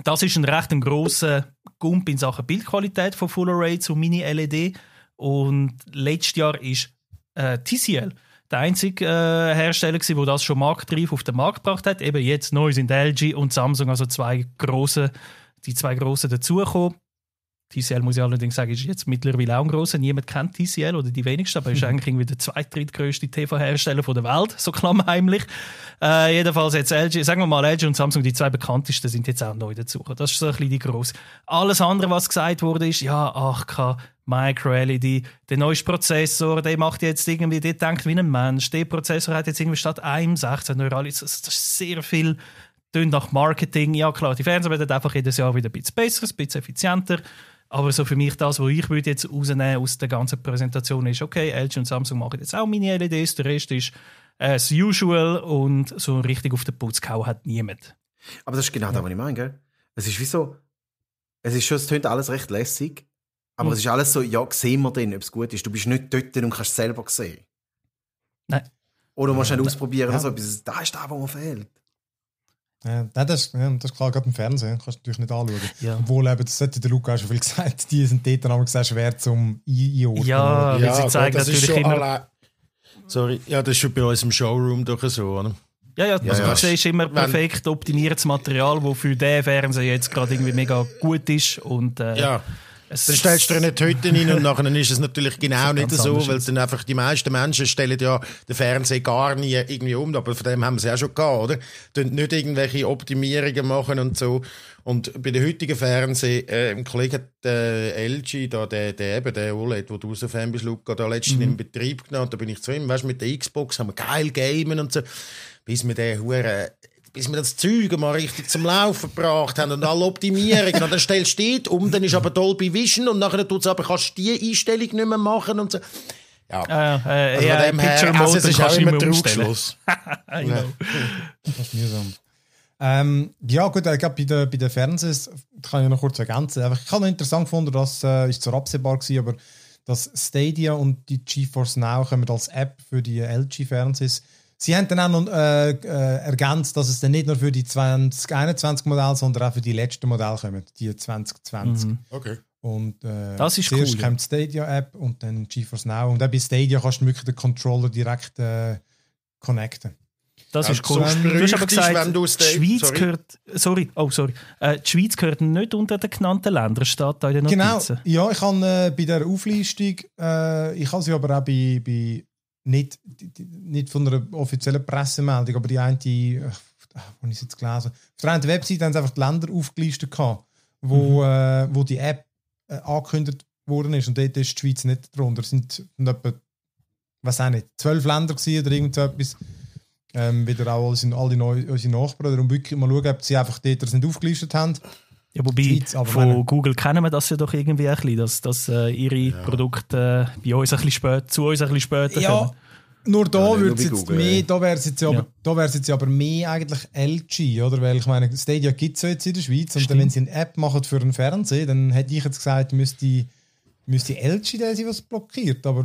das ist ein recht ein grosser Gump in Sachen Bildqualität von Full Array zu Mini-LED. Und letztes Jahr ist äh, TCL der einzige äh, Hersteller der das schon marktreif auf den Markt gebracht hat. Eben jetzt neu sind LG und Samsung, also zwei große, die zwei großen dazugekommen. TCL muss ich allerdings sagen, ist jetzt mittlerweile auch ein grosser. Niemand kennt TCL oder die wenigsten, aber ist mhm. eigentlich irgendwie der zweit-, drittgrößte TV-Hersteller der Welt, so klammheimlich. Äh, jedenfalls jetzt LG, sagen wir mal LG und Samsung, die zwei bekanntesten, sind jetzt auch neu dazu. Das ist so ein bisschen die Gross. Alles andere, was gesagt wurde, ist, ja, ach, kann MicroLED, der neue Prozessor, der macht jetzt irgendwie, der denkt wie ein Mensch, der Prozessor hat jetzt irgendwie statt einem 16 Neuralis, das, das ist sehr viel dünn nach Marketing. Ja klar, die Fernseher werden einfach jedes Jahr wieder ein bisschen besser, ein bisschen effizienter, aber so für mich das, was ich würde jetzt rausnehmen aus der ganzen Präsentation ist, okay, LG und Samsung machen jetzt auch Mini-LEDs, der Rest ist äh, as usual und so richtig auf den Putz gehauen hat niemand. Aber das ist genau ja. das, was ich meine, gell? Es ist wie so, es ist schon, es klingt alles recht lässig, aber mhm. es ist alles so, ja, sehen wir denn, ob es gut ist. Du bist nicht dort und kannst es selber sehen. Nein. Oder man muss halt ausprobieren, ja. so, also, das ist das, was mir fehlt. Ja, das, ja, das ist klar, gerade im Fernsehen kannst du natürlich nicht anschauen. Ja. Obwohl, eben, das hätte der Luca schon viel gesagt, *laughs* die sind dort dann sehr schwer zum einordnen. Ja, ja sie zeigen gut, natürlich immer... Sorry, ja, das ist schon bei uns im Showroom doch so, oder? Ja, ja, also ja, du siehst immer perfekt optimiertes Material, das für den Fernseher jetzt gerade irgendwie mega gut ist und... Äh, ja. Es dann stellst du dir nicht heute hin und nachher ist es natürlich genau nicht so, weil dann einfach die meisten Menschen stellen ja den Fernseher gar nie irgendwie um, aber von dem haben sie ja schon gehabt, oder? Tun nicht irgendwelche Optimierungen machen und so. Und bei den heutigen Fernsehen, äh, im Kollegen hat äh, LG, da, der, der, eben, der OLED, wo du so Fan bist, Luca, da letztens mhm. in Betrieb genommen, da bin ich zu ihm, weißt du, mit der Xbox haben wir geil gamen und so, bis wir den Huren bis wir das Zeug mal richtig zum Laufen gebracht haben und alle Optimierungen. Und dann stellst du dich um, dann ist aber Dolby Vision und nachher tut's aber, kannst du diese Einstellung nicht mehr machen und so. Ja, äh, äh, also ja dem her, also es ist auch immer Trugschluss. *laughs* know. Das Ähm, ja, gut, ich äh, glaube, bei den bei der Fernsehs kann ich noch kurz ergänzen. ich habe noch interessant gefunden, das äh, ist zwar absehbar gewesen, aber dass Stadia und die GeForce Now kommen als App für die LG-Fernsehs Sie haben dann auch noch äh, äh, ergänzt, dass es dann nicht nur für die 2021 Modelle, sondern auch für die letzten Modelle kommt, die 2020. Mhm. Okay. Und, äh, das ist zuerst cool. Zuerst kommt die Stadia-App und dann GeForce Now. Und auch bei Stadia kannst du wirklich den Controller direkt äh, connecten. Das ja, ist cool. So du hast aber gesagt, ist, die Schweiz sorry. gehört, sorry, oh sorry, äh, die Schweiz gehört nicht unter den genannten Ländern, steht da in den genau. Notizen. Genau, ja, ich habe äh, bei dieser Auflistung, äh, ich habe sie aber auch bei, bei nicht, nicht von einer offiziellen Pressemeldung, aber die eine, die, wo ich es jetzt gelesen habe. Auf der einen Website haben sie einfach die Länder aufgelistet, gehabt, wo, mhm. äh, wo die App äh, angekündigt worden ist. Und dort ist die Schweiz nicht drunter. Es sind etwa, was auch nicht, zwölf Länder oder irgend so etwas. Ähm, wieder auch alle, alle neu, unsere Nachbarn. Und wirklich mal schauen, ob sie einfach dort das nicht aufgelistet haben. Ja, wobei, Schweiz, von meine... Google kennen wir das ja doch irgendwie ein bisschen, dass, dass äh, ihre ja. Produkte äh, bei uns ein bisschen spät, zu uns ein bisschen später ja. kommen. Nur da ja, wird es jetzt Google, mehr, da wäre es jetzt, ja. aber, da wär's jetzt aber mehr eigentlich LG, oder? Weil ich meine, Stadia gibt es ja jetzt in der Schweiz Stimmt. und wenn sie eine App machen für einen Fernseher, dann hätte ich jetzt gesagt, müsste, müsste LG da sein, was blockiert. Aber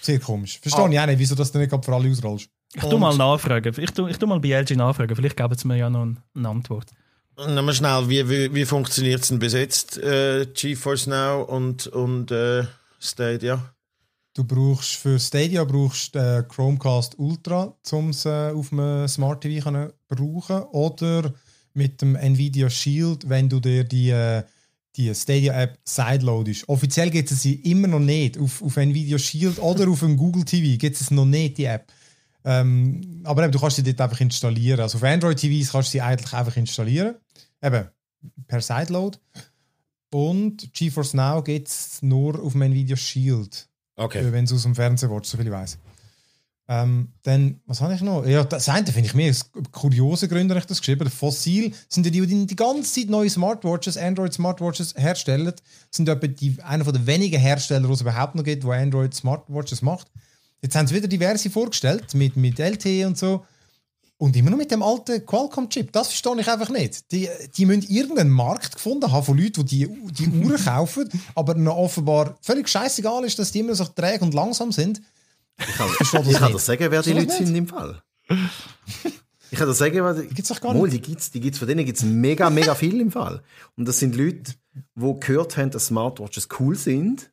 sehr komisch. Verstehe ah. ich auch nicht, wieso das dann nicht für alle ausrollst. Ich tu mal nachfragen. Ich tu, ich tu mal bei LG nachfragen. Vielleicht geben sie mir ja noch eine Antwort. Nochmal schnell, wie, wie, wie funktioniert es denn bis jetzt, äh, GeForce Now und, und äh, Stadia? Du brauchst für Stadia brauchst äh, Chromecast Ultra, um es äh, auf einem Smart TV zu brauchen. Oder mit dem Nvidia Shield, wenn du dir die, äh, die Stadia-App sideloadest. Offiziell gibt es sie immer noch nicht. Auf, auf Nvidia Shield oder auf dem Google TV gibt es noch nicht, die App. Ähm, aber eben, du kannst sie dort einfach installieren. Also auf Android TVs kannst du sie eigentlich einfach installieren eben per Sideload. Und GeForce Now geht es nur auf mein Video Shield. Okay. Äh, Wenn es aus dem Fernsehen willst, so viel ich weiß. Ähm, dann, was habe ich noch? Ja, das eine finde ich mir, aus kuriosen Gründen habe ich das geschrieben. Fossil sind ja die, die die ganze Zeit neue Smartwatches, Android-Smartwatches herstellen. Sind ja die, einer der wenigen Hersteller, die es überhaupt noch gibt, wo Android-Smartwatches macht. Jetzt haben sie wieder diverse vorgestellt mit, mit LTE und so. Und immer noch mit dem alten Qualcomm-Chip. Das verstehe ich einfach nicht. Die, die müssen irgendeinen Markt gefunden haben von Leuten, die die, Uhren *laughs* kaufen, aber noch offenbar völlig scheißegal ist, dass die immer so träge und langsam sind. Ich kann, ich das, ich kann das sagen, wer die Leute sind im Fall. Ich kann das sagen, weil die gibt's doch gar nicht. Die gibt's, die gibt's, von denen gibt es mega, mega viel im Fall. Und das sind Leute, die gehört haben, dass Smartwatches cool sind,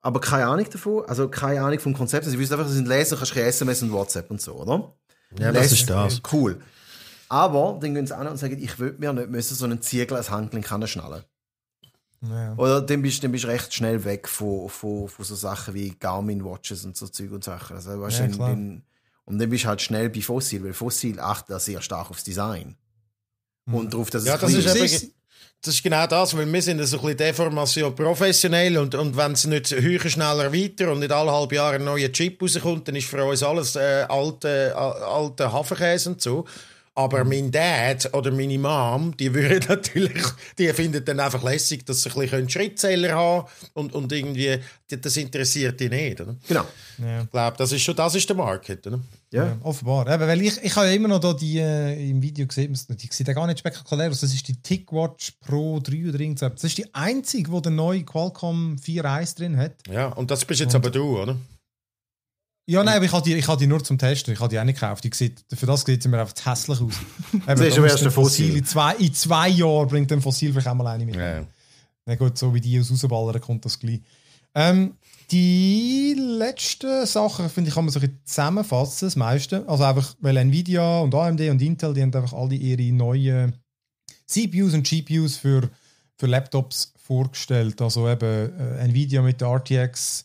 aber keine Ahnung davon, also keine Ahnung vom Konzept. Sie also wissen einfach, das sind Leser, kannst du SMS und WhatsApp und so, oder? Ja, das ist das. Cool. Aber dann gehen sie an und sagen, ich würde mir nicht müssen so einen Ziegel als Handling schnallen. Ja. Oder dann bist du bist recht schnell weg von, von, von so Sachen wie Garmin Watches und so Zeug und Sachen. Also, weißt, ja, in, in, und dann bist du halt schnell bei Fossil, weil Fossil achtet da sehr stark aufs Design. Und mhm. darauf, dass ja, es das ist. ist das ist genau das, weil wir sind so also ein bisschen Deformation professionell und, und wenn es nicht höher, schneller, weiter und nicht alle halb Jahre ein neuer Chip rauskommt, dann ist für uns alles äh, alte, äh, alte Hafenkäse und so. Aber mein Dad oder meine Mom, die würden *laughs* natürlich, die finden dann einfach lässig, dass sie ein bisschen Schrittzähler haben und, und irgendwie, das interessiert die nicht. Oder? Genau. Ja. Ich glaube, das ist schon, das ist der Market. Oder? Ja. ja. offenbar. Eben, weil ich, ich habe ja immer noch da die, äh, im Video gesehen, die sieht ja gar nicht spektakulär aus. Das ist die TicWatch Pro 3 oder irgendwas. Das ist die einzige, die den neuen Qualcomm 4.1 drin hat. Ja, und das bist jetzt und, aber du, oder? Ja, nein, aber ich habe die, ich die nur zum Testen. Ich habe die auch nicht gekauft. Die sieht, für das sieht sie mir einfach hässlich aus. *laughs* Eben, das ist schon erst ein Fossil. In, zwei, in zwei Jahren bringt ein Fossil vielleicht auch mal eine mit. Ja. Na gut, so wie die aus rausballern, kommt das gleich. Ähm, die letzte Sache, finde ich, kann man so ein bisschen zusammenfassen, das meiste. Also einfach, weil Nvidia und AMD und Intel, die haben einfach alle ihre neuen CPUs und GPUs für, für Laptops vorgestellt. Also eben äh, Nvidia mit der RTX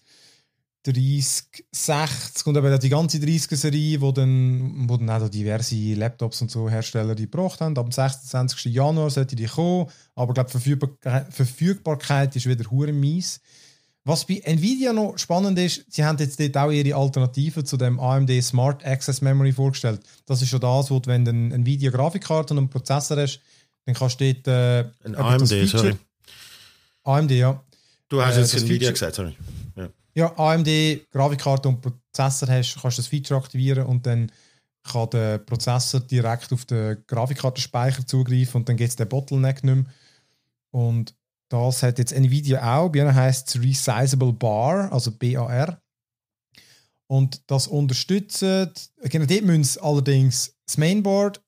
3060 und eben die ganze 30er-Serie, wo dann, wo dann auch diverse Laptops und so Hersteller die gebracht haben. Am 26. Januar sollte die kommen, aber ich glaube, Verfügbar Verfügbarkeit ist wieder hure mies. Was bei Nvidia noch spannend ist, sie haben jetzt dort auch ihre Alternative zu dem AMD Smart Access Memory vorgestellt. Das ist ja das, wo du, wenn du eine Nvidia Grafikkarte und einen Prozessor hast, dann kannst du dort äh, ein AMD, Feature, sorry. AMD, ja. Du hast äh, jetzt Nvidia gesagt, sorry. Ja, ja AMD Grafikkarte und Prozessor hast, kannst du das Feature aktivieren und dann kann der Prozessor direkt auf den Grafikkartenspeicher zugreifen und dann geht es den Bottleneck nicht mehr. Und das hat jetzt Nvidia auch. Bei ihnen heißt es Resizable Bar, also BAR. Und das unterstützt, genau dort müssen allerdings das Mainboard,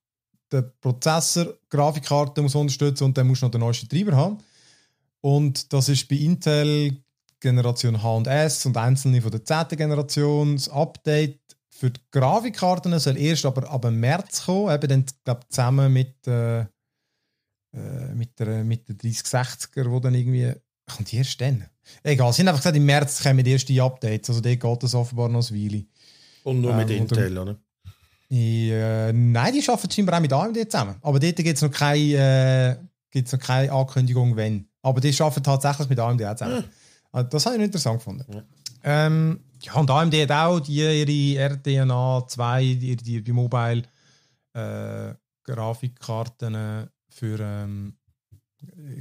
den Prozessor, Grafikkarte muss unterstützen und dann muss noch den neuesten Treiber haben. Und das ist bei Intel Generation HS und und einzelne von der Z-Generation. Das Update für die Grafikkarten soll erst aber ab März kommen, eben dann, glaube zusammen mit äh, äh, mit, der, mit der 3060er, die dann irgendwie. Kommt die erst dann? Egal, sie haben einfach gesagt, im März kommen die ersten Updates. Also, dort geht das offenbar noch ein Weile. Und nur mit ähm, Intel, oder? Äh, nein, die arbeiten scheinbar auch mit AMD zusammen. Aber dort gibt es noch, keine, äh, noch keine Ankündigung, wenn. Aber die arbeiten tatsächlich mit AMD auch zusammen. Ja. Hm. Ah, das habe ich interessant gefunden. Ja. Ähm, ja, und AMD hat auch die, ihre RDNA 2, die, die, die Mobile äh, Grafikkarten äh, für ähm,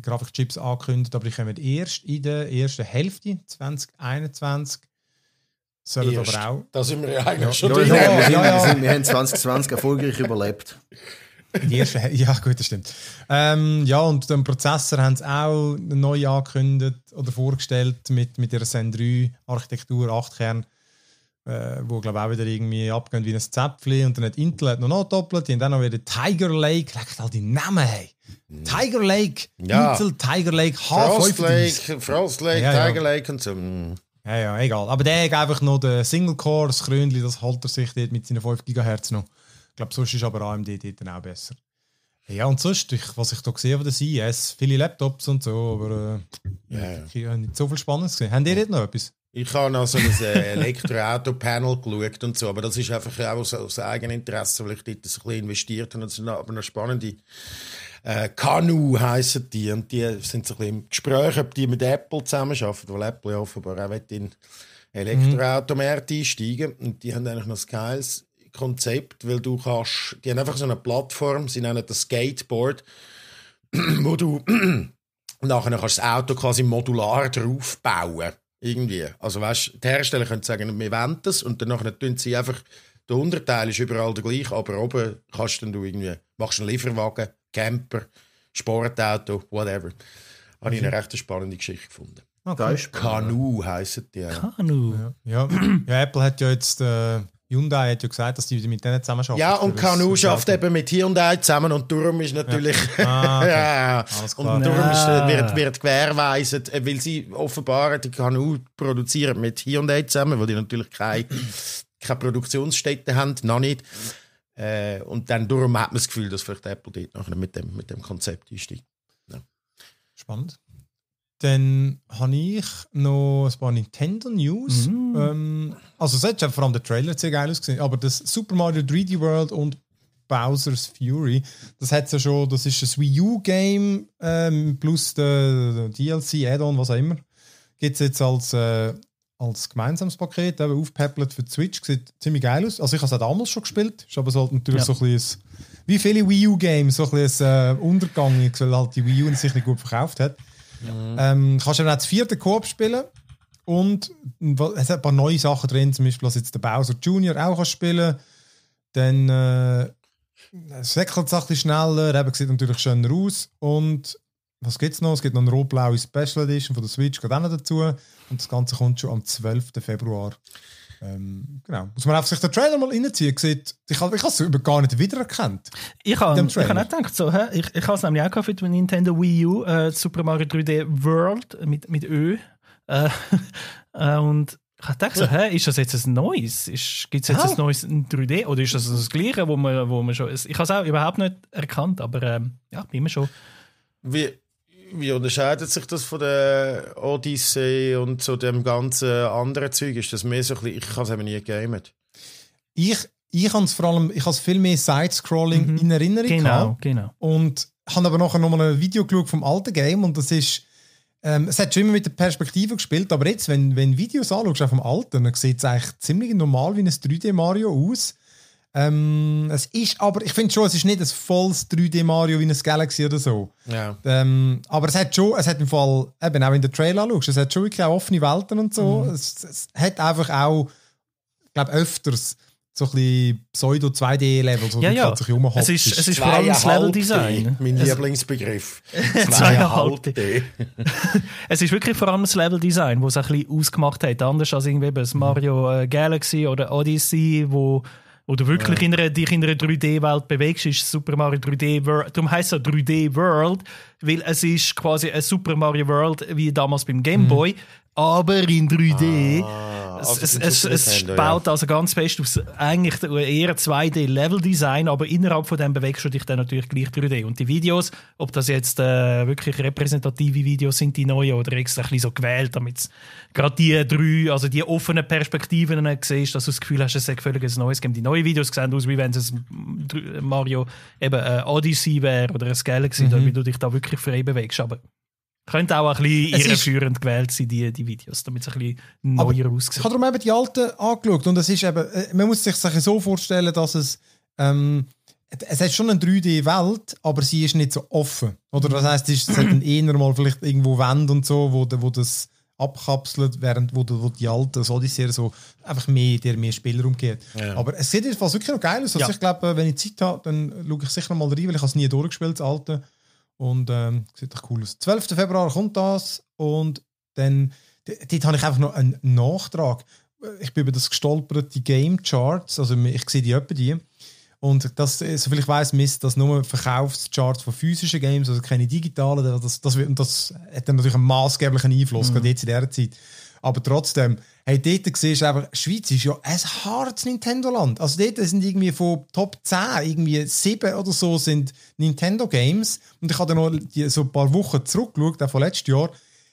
Grafikchips angekündigt, aber die kommen erst in der ersten Hälfte 2021. Sollen aber auch. Da sind wir ja eigentlich ja. schon ja, ja, ja, Wir haben 2020 erfolgreich überlebt. erste, ja, gut, das stimmt. Ähm, ja, und den Prozessor haben sie auch neu angekündigt oder vorgestellt mit, mit ihrer Zen 3-Architektur, 8 Kern äh, wo glaube auch wieder irgendwie abgehen wie ein Zäpfchen und dann hat Intel hat noch doppelt, die haben dann noch wieder Tiger Lake, legt all die Namen hey. Mhm. Tiger Lake, ja. Intel, Tiger Lake, H5. Frost Lake, Frost Lake, ja, Tiger ja. Lake und so. Mhm. Ja, ja, egal. Aber der hat einfach noch den Single Core, das Krönli, das holt er sich dort mit seinen 5 GHz noch. Ich glaube, sonst ist aber AMD dort dann auch besser. Ja, und sonst, ich, was ich da gesehen habe, das e IS, viele Laptops und so, aber äh, ja, ja. ich habe nicht so viel Spannendes gesehen. Habt ihr jetzt noch etwas? Ich habe also ein äh, Elektroauto-Panel geschaut und so, aber das ist einfach auch aus, aus Eigeninteresse, weil ich dort ein bisschen investiert habe. Das sind aber noch spannende äh, Kanu heissen die und die sind so ein bisschen im Gespräch, ob die mit Apple zusammenarbeiten, weil Apple ja offenbar auch in Elektroautomärkte mhm. einsteigen und die haben eigentlich noch ein geiles Konzept, weil du kannst, die haben einfach so eine Plattform, sie nennen das Skateboard, *clears throat* wo du *clears throat* nachher kannst das Auto quasi modular draufbauen kannst. Irgendwie. Also weißt, die Hersteller können sagen, wir wollen das und danach tun sie einfach, der Unterteil ist überall der gleiche, aber oben kannst du irgendwie, machst einen Lieferwagen, Camper, Sportauto, whatever. Habe ich eine mhm. recht spannende Geschichte gefunden. Ah, okay. Kanu heissen die. Kanu. Ja. Ja. *clears throat* ja. Apple hat ja jetzt äh, Hyundai hat ja gesagt, dass die mit denen zusammen arbeiten. Ja, und Kanu schafft eben mit Hyundai zusammen und darum ist natürlich. Ja. Ah, okay. *laughs* ja. Und darum ah. Äh, wird, wird gewährleistet, äh, weil sie offenbar die Kanu produzieren mit Hyundai zusammen, weil die natürlich keine, keine Produktionsstätte haben, noch nicht. Äh, und dann darum hat man das Gefühl, dass vielleicht Apple dort nachher mit dem, mit dem Konzept einsteigt. Ja. Spannend. Dann habe ich noch ein paar Nintendo News. Mhm. Ähm, also, es hat vor allem der Trailer sehr geil ausgesehen, aber das Super Mario 3D World und Bowser's Fury, das hat ja schon, das ist ein Wii U-Game ähm, plus der DLC, Add-on, was auch immer. Gibt es jetzt als, äh, als gemeinsames Paket, eben aufgepäppelt für die Switch. Sieht ziemlich geil aus. Also, ich habe es auch damals schon gespielt, ist aber halt natürlich ja. so ein bisschen, wie viele Wii U-Games, so ein bisschen ein äh, Untergang, weil halt die Wii U sich nicht gut verkauft hat. Mhm. Ähm, kannst eben auch das vierte Koop spielen. Und es hat ein paar neue Sachen drin, zum Beispiel, dass jetzt der Bowser Junior auch kann spielen Dann äh, es säckelt es schneller, eben sieht natürlich schöner aus. Und was gibt es noch? Es gibt noch eine rot-blaue Special Edition von der Switch, geht auch noch dazu. Und das Ganze kommt schon am 12. Februar. Ähm, genau. Muss man einfach sich den Trailer mal reinziehen. Sieht, ich habe es gar nicht wiedererkannt. Ich habe hab nicht gedacht, so, hä? ich, ich habe es nämlich auch für die Nintendo Wii U, äh, Super Mario 3D World mit, mit Ö. Äh, *laughs* äh, und ich habe gedacht, so, hä, ist das jetzt ein neues? Gibt es jetzt ah. ein neues 3D oder ist das das gleiche, wo man, wo man schon. Ich habe es auch überhaupt nicht erkannt, aber ähm, ja, bin mir schon. Wie, wie unterscheidet sich das von der Odyssey und so dem ganzen anderen Zeug? Ist das mehr so ein bisschen, ich habe es eben nie gegamet? Ich, ich habe es vor allem, ich habe viel mehr Sidescrolling mhm. in Erinnerung genau, gehabt. Genau, Und habe aber nachher nochmal ein Video vom alten Game und das ist, ähm, es hat schon immer mit der Perspektive gespielt, aber jetzt, wenn, du Videos anschaust, auch vom alten, dann sieht es eigentlich ziemlich normal wie ein 3D-Mario aus. Ähm, es ist aber, ich finde schon, es ist nicht ein volles 3D Mario wie ein Galaxy oder so. Ja. Ähm, aber es hat schon, es hat im Fall, eben auch in der Trailer schaust, es hat schon wirklich auch offene Welten und so. Mhm. Es, es, hat einfach auch, ich glaube, öfters so ein bisschen Pseudo-2D-Level, so ja, ja. sich rumhoppt. Es ist, es ist vor allem das Level-Design. Mein es, Lieblingsbegriff. 2,5D. *laughs* es ist wirklich vor allem das Level-Design, das es ein bisschen ausgemacht hat. Anders als irgendwie das Mario äh, Galaxy oder Odyssey, wo oder wirklich ja. in einer, dich in einer 3D-Welt bewegst, ist Super Mario 3D World. Darum heisst es 3D World, weil es ist quasi ein Super Mario World wie damals beim Game mhm. Boy, mhm aber in 3D. Ah, es, also es, es, es baut ja. also ganz fest auf eigentlich eher 2D-Level-Design, aber innerhalb von dem bewegst du dich dann natürlich gleich 3D. Und die Videos, ob das jetzt äh, wirklich repräsentative Videos sind, die neuen, oder extra ein bisschen so gewählt, damit gerade die drei, also die offenen Perspektiven siehst, dass du das Gefühl hast, es sei völlig ein neues Game. Die neuen Videos sehen aus, wie wenn es Mario eben äh, Odyssey wäre oder ein Galaxy, mhm. damit du dich da wirklich frei bewegst. Aber könnte auch ein bisschen irreführend gewählt sein, die, die Videos, damit es ein bisschen neuer aber aussieht. Ich habe darum eben die alten angeschaut und es ist eben, äh, man muss sich so vorstellen, dass es, ähm, es hat schon eine 3D-Welt, aber sie ist nicht so offen. Oder das heisst, es hat dann eher mal vielleicht irgendwo Wände und so, wo, wo das abkapselt, während wo, wo die alten so sehr so einfach mehr, der mehr Spielraum gibt. Ja. Aber es sieht jedenfalls wirklich noch geil aus. Also ja. ich glaube, äh, wenn ich Zeit habe, dann schaue ich sicher noch mal rein, weil ich es nie durchgespielt, das alte. Und ähm, sieht doch cool aus. 12. Februar kommt das und dann, dort habe ich einfach noch einen Nachtrag. Ich bin über das gestolperte Game Charts, also ich sehe die etwa die. Und das, äh, soviel ich weiß, misst das nur Verkaufscharts von physischen Games, also keine digitalen. Das, das, und das hat dann natürlich einen maßgeblichen Einfluss, mhm. gerade jetzt in dieser Zeit. Aber trotzdem, hey, dort siehst du einfach, Schweiz ist ja ein hartes Nintendo-Land. Also dort sind irgendwie von Top 10, irgendwie 7 oder so sind Nintendo-Games. Und ich habe dann noch die, so ein paar Wochen zurückgeschaut, auch von letztem Jahr.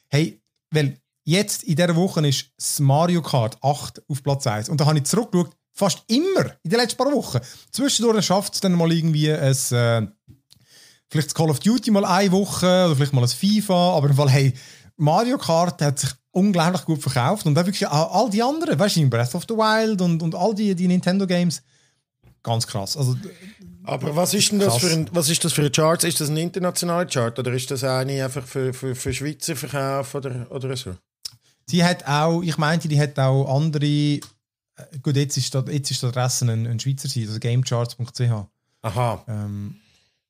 Hey, weil jetzt in dieser Woche ist das Mario Kart 8 auf Platz 1. Und da habe ich zurückgeschaut, fast immer in den letzten paar Wochen. Zwischendurch schafft es dann mal irgendwie ein... Äh, vielleicht das Call of Duty mal eine Woche oder vielleicht mal ein FIFA, aber im Fall, hey, Mario Kart hat sich unglaublich gut verkauft. Und auch wirklich all die anderen, weißt du, Breath of the Wild und, und all die, die Nintendo-Games, ganz krass. Also, aber was ist denn das für, ein, was ist das für ein Chart? Ist das ein internationaler Chart oder ist das eine einfach für, für, für Schweizer Verkauf oder, oder so? Die hat auch, ich meinte, die hat auch andere, äh, gut, jetzt ist, das, jetzt ist die Adresse ein, ein Schweizer Seite, also gamecharts.ch. Aha. Ähm,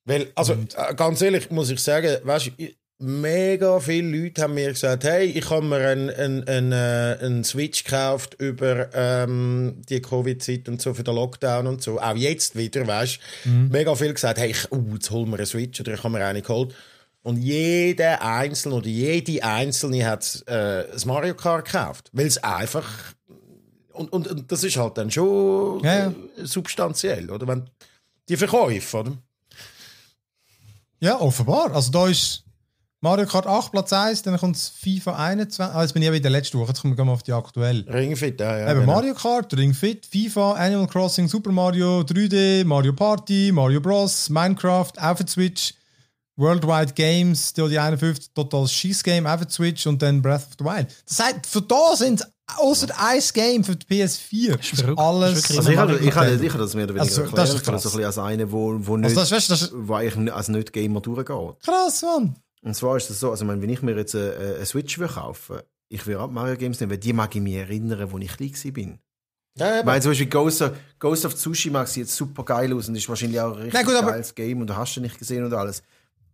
Weil, also, und, äh, ganz ehrlich, muss ich sagen, weißt du, mega viele Leute haben mir gesagt, hey, ich habe mir einen, einen, einen, äh, einen Switch gekauft über ähm, die Covid-Zeit und so für den Lockdown und so. Auch jetzt wieder, weißt du. Mhm. Mega viel gesagt, hey, ich, uh, jetzt holen wir einen Switch oder ich habe mir einen geholt. Und jeder Einzelne oder jede Einzelne hat äh, das Mario Kart gekauft, weil es einfach... Und, und, und, das ist halt dann schon ja. substanziell, oder? Wenn die Verkäufe, oder? Ja, offenbar. Also da ist Mario Kart 8, Platz 1, dann kommt FIFA 21. Ah, jetzt bin ich ja wieder letzte Woche, jetzt kommen wir auf die aktuelle. Ringfit, ja, ja. Eben genau. Mario Kart, Ringfit, FIFA, Animal Crossing, Super Mario, 3D, Mario Party, Mario Bros, Minecraft, auch Switch, Worldwide Games, die 51, Total Schiss Game, auch Switch und dann Breath of the Wild. Das heißt, für da sind Außer ein Game für die PS4 ist alles. Also ich habe ich, ich, ich, das mehr oder weniger also, erklärt. Das ist krass. Also ein bisschen als eine, wo, wo also, nicht, das, weißt, das, wo eigentlich als nicht Gamer durchgeht. Krass, Mann. Und zwar ist es so, also wenn ich mir jetzt eine, eine Switch will kaufen ich würde auch Mario Games nehmen, weil die mag ich mich erinnern, wo ich klein war. Ja, weil zum Beispiel Ghost of, Ghost of Tsushima sieht super geil aus und ist wahrscheinlich auch ein richtig Nein, gut, geiles Game und du hast du nicht gesehen und alles.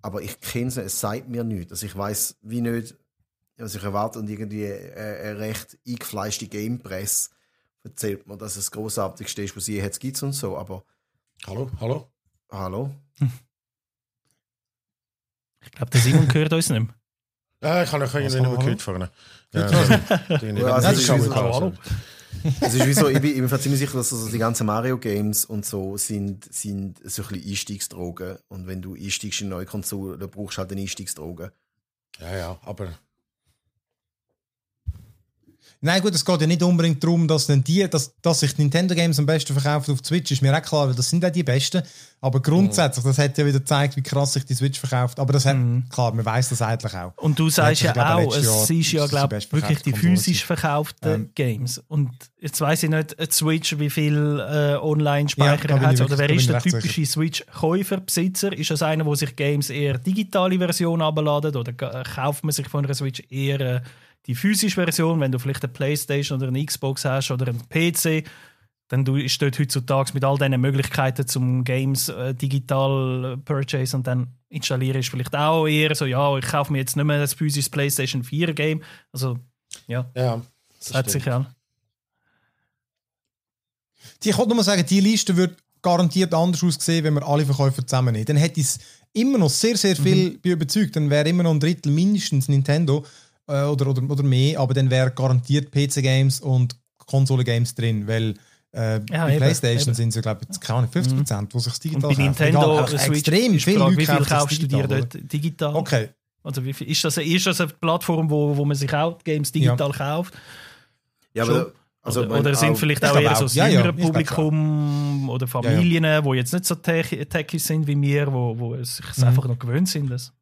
Aber ich kenne es nicht, es sagt mir nichts. Also ich weiß wie nicht, was ich erwarte und irgendwie eine äh, äh, recht eingefleischte Gamepress erzählt mir, dass es das Großartigste ist, was je jetzt gibt und so, aber... Hallo, hallo? Hallo? *laughs* Ich glaube, der Simon gehört uns nicht mehr. Ja, *laughs* ah, ich habe ihn irgendwie nicht mehr gehört vorne. *laughs* Ja, das ist schon es ist wie so, ich bin, ich bin ziemlich sicher, dass also die ganzen Mario-Games und so sind, sind so ein bisschen Einstiegsdrogen. Und wenn du einsteigst in eine neue Konsole, dann brauchst du halt eine Einstiegsdroge. Ja, ja, aber Nein, gut, es geht ja nicht unbedingt darum, dass, die, dass, dass sich Nintendo Games am besten verkaufen auf Switch, ist mir auch klar, weil das sind ja die besten. Aber grundsätzlich, das hat ja wieder gezeigt, wie krass sich die Switch verkauft. Aber das hat, mhm. klar, man weiß das eigentlich auch. Und du sagst ja auch, Jahr, es ist ja, glaube ich, wirklich die physisch verkauften ähm. Games. Und jetzt weiß ich nicht, Switch, wie viel äh, Online-Speicher ja, hat oder wer ist der typische Switch-Käufer, Besitzer? Ist das einer, der sich Games eher digitale Version abladet oder kauft man sich von einer Switch eher äh, die physische Version, wenn du vielleicht eine Playstation oder eine Xbox hast oder einen PC, dann ist dort heutzutage mit all diesen Möglichkeiten zum Games äh, digital äh, purchase und dann installieren ist vielleicht auch eher so, ja, ich kaufe mir jetzt nicht mehr das physische PlayStation 4 Game. Also, ja. Ja, das, das hat sich an. Ich wollte nur sagen, die Liste würde garantiert anders aussehen, wenn wir alle Verkäufer zusammennehmen. Dann hätte es immer noch sehr, sehr viel mhm. überzeugt. Dann wäre immer noch ein Drittel mindestens Nintendo äh, oder, oder, oder mehr, aber dann wären garantiert PC-Games und Konsole-Games drin, weil äh, ja, bei eben, PlayStation eben. sind es glaube ich, keine 50 mhm. die sich das digital und bei Nintendo Egal, Switch extrem viele Frage, Leute wie viel kaufst du dir dort digital? Okay. Also wie viel, ist, das, ist das eine Plattform, wo, wo man sich auch Games digital ja. kauft? Ja, Schon? also oder, oder sind auch, vielleicht auch eher so das ja, jüngere ja, Publikum oder Familien, ja, ja. jetzt nicht so tech, sind wie wir, wo, wo sich mhm. einfach noch gewöhnt sind. Das.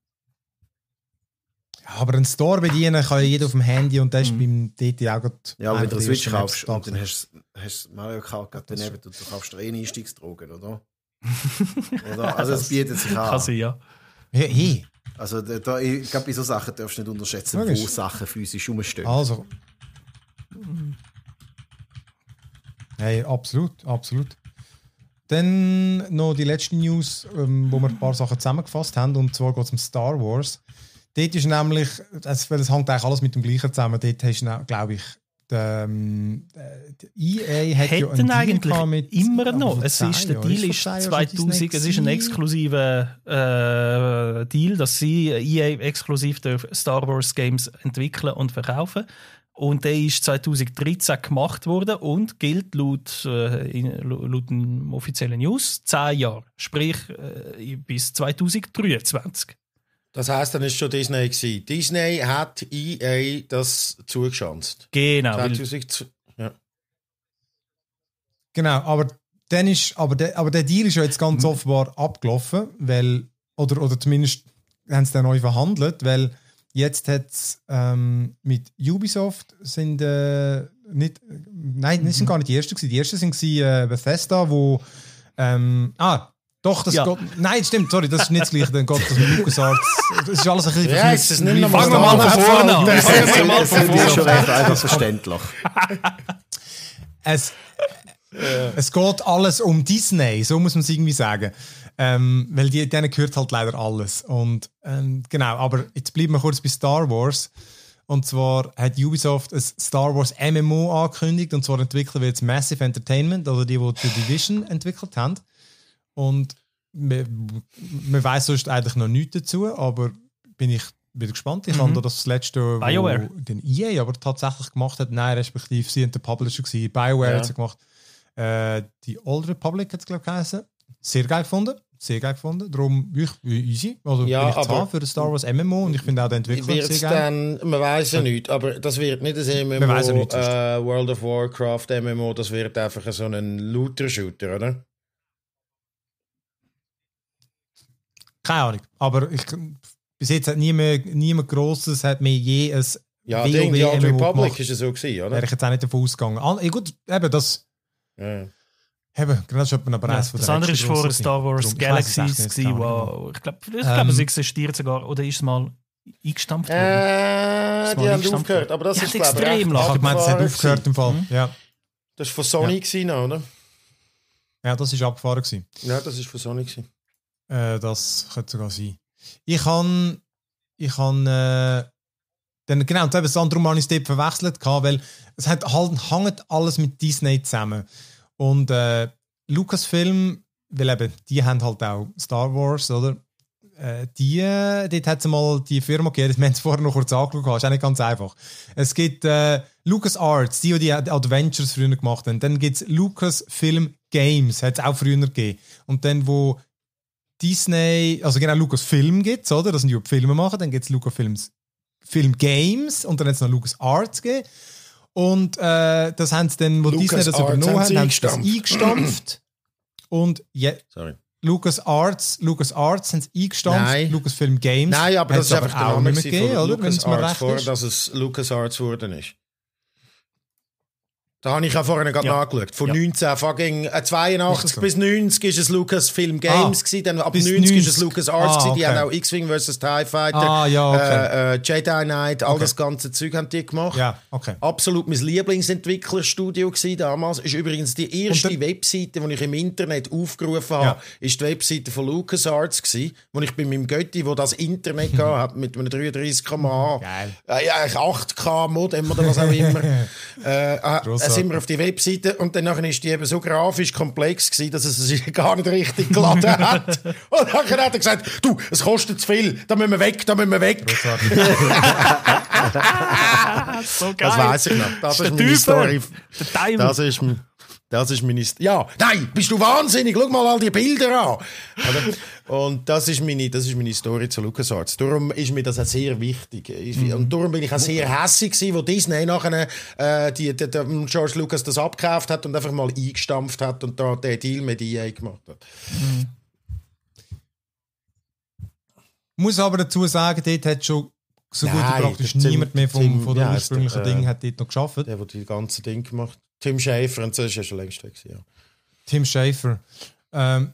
Aber einen Store bedienen kann ja jeder auf dem Handy und das ist mhm. beim DT auch gut. Ja, wenn du eine Switch kaufst und dann hast du Mario Kart gehabt, dann und du kaufst eh Einstiegsdrogen, oder? *laughs* oder? Also es bietet sich an. Kann sein, ja. Hey, hey. Also da, ich glaube, bei so Sachen darfst du nicht unterschätzen, Logisch. wo Sachen physisch rumstehen. Also. Mhm. Hey, absolut, absolut. Dann noch die letzte News, ähm, wo wir ein paar Sachen zusammengefasst haben. Und zwar geht es um Star Wars. Dort ist nämlich, das, also, das hängt eigentlich alles mit dem Gleichen zusammen, dort hast du, glaube ich, die ähm, EA e hat Hätten ja eigentlich mit, immer noch. Also, es ist, der Deal ist 2000, es ist ein exklusiver äh, Deal, dass sie EA exklusiv Star Wars Games entwickeln und verkaufen. Und der ist 2013 gemacht worden und gilt laut, äh, laut offiziellen News 10 Jahre, sprich äh, bis 2023. Das heisst, dann ist schon Disney gewesen. Disney hat EA das zugeschanzt. Genau. 2000, ja. Genau, aber dann ist, aber der, aber der Deal ist ja jetzt ganz mhm. offenbar abgelaufen, weil, oder, oder zumindest haben sie dann neu verhandelt, weil jetzt hat es ähm, mit Ubisoft sind äh, nicht, äh, nein, das sind mhm. gar nicht die ersten gewesen. Die ersten sind gewesen, äh, Bethesda, wo ähm, ah, doch, das ja. geht. Nein, stimmt, sorry, das ist nicht das gleiche. Dann geht das mit LucasArts. Das ist alles ein bisschen. Ja, ist Fangen wir mal von vorne an. Fangen wir mal von vorne an. Das ist schon recht einfach verständlich. *laughs* es, es geht alles um Disney, so muss man es irgendwie sagen. Ähm, weil die, denen gehört halt leider alles. Und ähm, genau, aber jetzt bleiben wir kurz bei Star Wars. Und zwar hat Ubisoft ein Star Wars MMO angekündigt und zwar entwickeln wir jetzt Massive Entertainment, also die, die The Division entwickelt haben. Und man, man weiß sonst eigentlich noch nichts dazu, aber bin ich wieder gespannt. Ich mhm. habe das letzte, BioWare. wo den EA aber tatsächlich gemacht hat, nein, respektive sie und der Publisher gewesen, BioWare ja. hat es gemacht. Äh, die Old Republic hat es, glaube ich, geheißen. Sehr geil gefunden. Sehr geil gefunden. Darum ich, easy. Also ja, bin ich aber, für ein Star Wars MMO und ich finde auch den Entwickler sehr geil. Dann, man weiß ja äh, nicht, aber das wird nicht ein MMO, ja nicht, äh, World of Warcraft MMO, das wird einfach so ein Looter-Shooter, oder? Keine Ahnung. Aber ich, bis jetzt hat niemand, niemand Grosses hat mir je ein Ja, WoW die Old Republic war so, gewesen, oder? Wäre ich jetzt auch nicht davon ausgegangen. Ah, gut, eben, das... Ja. Eben, gerade schon einen Preis ja, von Das andere ist vor Star Wars Drum, Galaxies. Ich gewesen, wow. Ich glaube, ich ähm, es existiert sogar. Oder ist es mal eingestampft äh, worden? Äh, die haben aufgehört, aber das ja, ist, glaube ich, extrem lang. Ich meine, es hat aufgehört im Fall, mhm. ja. Das war von Sony, ja. gewesen, oder? Ja, das war abgefahren. Gewesen. Ja, das war von Sony. Gewesen. Äh, das könnte sogar sein. Ich habe. Ich habe äh, dann, genau, und eben Sandro Manistep verwechselt, weil es hat, halt, hängt alles mit Disney zusammen. Und äh, Lucasfilm, weil eben, die haben halt auch Star Wars, oder? Äh, die, äh, dort hat es mal die Firma gegeben, wir haben es vorher noch kurz angeschaut, ist auch nicht ganz einfach. Es gibt äh, LucasArts, die, die Adventures früher gemacht haben. Dann gibt es Lucasfilm Games, hat es auch früher gegeben. Und dann, wo Disney, also genau Lucas Film gibt es, oder? Das sind die, die Filme machen. Dann gibt es Lucasfilms Film Games und dann hat es noch Lucas Arts gegeben. Und äh, das haben sie dann, wo Lucas Disney das Arts übernommen haben, sie haben sie das eingestampft. und je, Sorry. Lucas Arts, Lucas Arts haben es eingestampft, Nein. Lucas Film Games. Nein, aber das ist aber einfach auch nicht mehr gegeben, oder? Lucas Arts, vor, dass es Lucas Arts geworden ist. Da habe ich auch vorhin gerade ja. nachgeschaut. Von ja. 19 fucking, äh, 82 bis 90 war es Lucas Film ah. Games ah, gewesen, dann ab 90, war es Lucas Arts ah, gewesen. Die haben auch X-Wing vs. TIE Fighter, ah, ja, äh, okay. äh, äh, Jedi Knight, all okay. das ganze Zeug haben die gemacht. Ja, okay. Absolut mein Lieblingsentwicklerstudio gewesen damals. Ist übrigens die erste dann, Webseite, die ich im Internet aufgerufen habe, ist die Webseite von Lucas Arts gewesen, wo ich bei meinem Götti, der das Internet *laughs* gehabt hat, mit einem 33 km, äh, 8K Modem oder was auch immer, *laughs* äh, äh sind wir auf die Webseite und dann ist die eben so grafisch komplex gewesen, dass es sich *laughs* gar nicht richtig geladen *laughs* hat. Und dann hat er gesagt, du, es kostet zu viel, da müssen wir weg, da müssen wir weg. *laughs* so geil. Das weiß ich noch. Das ist, ist meine Story. Der Das ist das ist meine, St ja, nein, bist du wahnsinnig, schau mal all die Bilder an. und das ist, meine, das ist meine Story zu LucasArts. Darum ist mir das auch sehr wichtig. Mhm. Und darum bin ich auch sehr hässlich, gewesen, wo Disney nachher äh, die, die, die, George Lucas das abgekauft hat und einfach mal eingestampft hat und da den Deal mit EA gemacht hat. Ich mhm. Muss aber dazu sagen, dort hat schon so Nein, gut wie praktisch niemand mehr vom, von dem ja, ursprünglichen äh, Ding hat dort noch geschafft. Der, der die ganze Ding gemacht hat. Tim Schäfer, und so ist schon längst weg. Ja. Tim Schäfer. Ähm,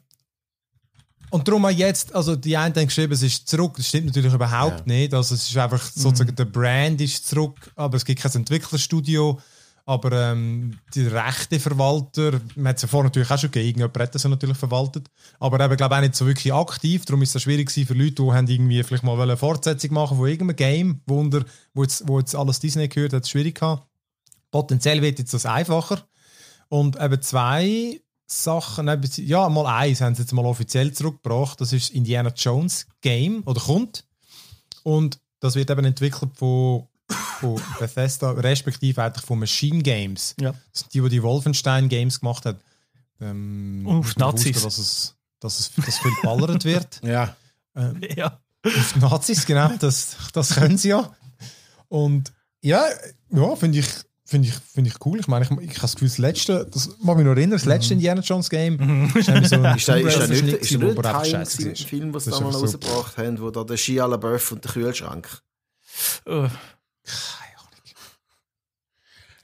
und darum auch jetzt, also die einen haben geschrieben, es ist zurück, das stimmt natürlich überhaupt ja. nicht. Also es ist einfach mhm. sozusagen, mhm. der Brand ist zurück, aber es gibt kein Entwicklerstudio. Aber ähm, die rechte Verwalter, man hat es ja vorher natürlich auch schon gegeben, irgendjemand hat das ja natürlich verwaltet, aber eben, glaube ich, auch nicht so wirklich aktiv. Darum ist es schwierig für Leute, die irgendwie vielleicht mal eine Fortsetzung machen von irgendeinem Game, Wunder, wo jetzt, wo jetzt alles Disney gehört, hat es schwierig gehabt. Potenziell wird jetzt das einfacher. Und eben zwei Sachen, ja, mal eins haben sie jetzt mal offiziell zurückgebracht. Das ist das Indiana Jones Game oder kommt. Und das wird eben entwickelt von, von *coughs* Bethesda, respektive eigentlich von Machine Games. Ja. Das sind die, die die Wolfenstein Games gemacht hat. Ähm, auf Nazis. Wusste, dass es, dass es dass viel ballert wird. *laughs* ja. Ähm, *laughs* ja. Auf Nazis, genau. Das, das können sie ja. Und ja, ja finde ich finde ich, find ich cool. Ich meine, ich, ich habe das Gefühl, das letzte, das mag mich noch erinnern, das letzte mhm. Indiana Jones Game mhm. ist so ein *laughs* ist, da, ist, da nicht, Schnitt, ist ein Film, was sie damals so. rausgebracht haben, wo da der Shia LaBeouf und der Kühlschrank. Oh.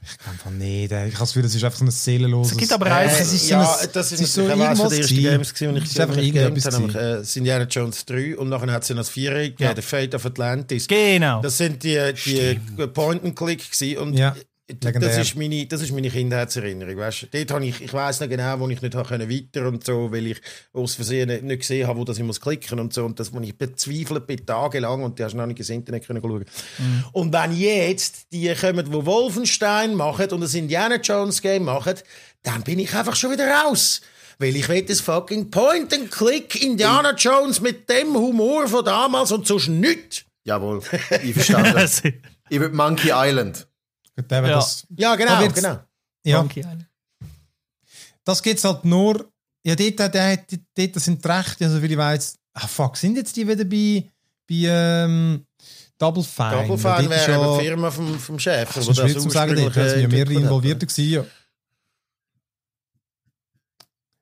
Ich kann von nicht. Ich habe das Gefühl, das ist einfach so ein seelenloses... Es gibt aber eins... Äh, es ist so ja, ein, das ist, ist so irgendwas von den ersten Games, gewesen, ich es einfach irgendwas nämlich äh, Indiana Jones 3 und nachher hat es ja noch das 4 gegeben, ja. The Fate of Atlantis. Genau. Das sind die, die Point-and-Click und ja. Legendär. Das ist meine, das ist meine Kindheitserinnerung, weißt? Dort habe ich, ich weiß noch genau, wo ich nicht habe können weiter und so, weil ich aus Versehen nicht, nicht gesehen habe, wo das ich muss klicken und so und das, wo ich bezweifelt bin tagelang und die hast noch nicht ins Internet können schauen. Mhm. Und wenn jetzt die kommen, wo Wolfenstein machen und das Indiana Jones Game machen, dann bin ich einfach schon wieder raus. Weil ich will das fucking Point-and-Click Indiana mhm. Jones mit dem Humor von damals und sonst nichts. Jawohl, *laughs* ich verstehe ich will Monkey Island. Da ja. Das, ja, genau, da genau. Ja. Das geht es halt nur, ja, dort, dort, dort sind die Rechte, also weil ich weiß, ah fuck, sind jetzt die wieder bei, bei ähm, Double Fine? Double Fine wäre schon, die Firma vom, vom Chef. Ach, das ist schwierig zu sagen, dort sind ja mehrere involviert gewesen, ja.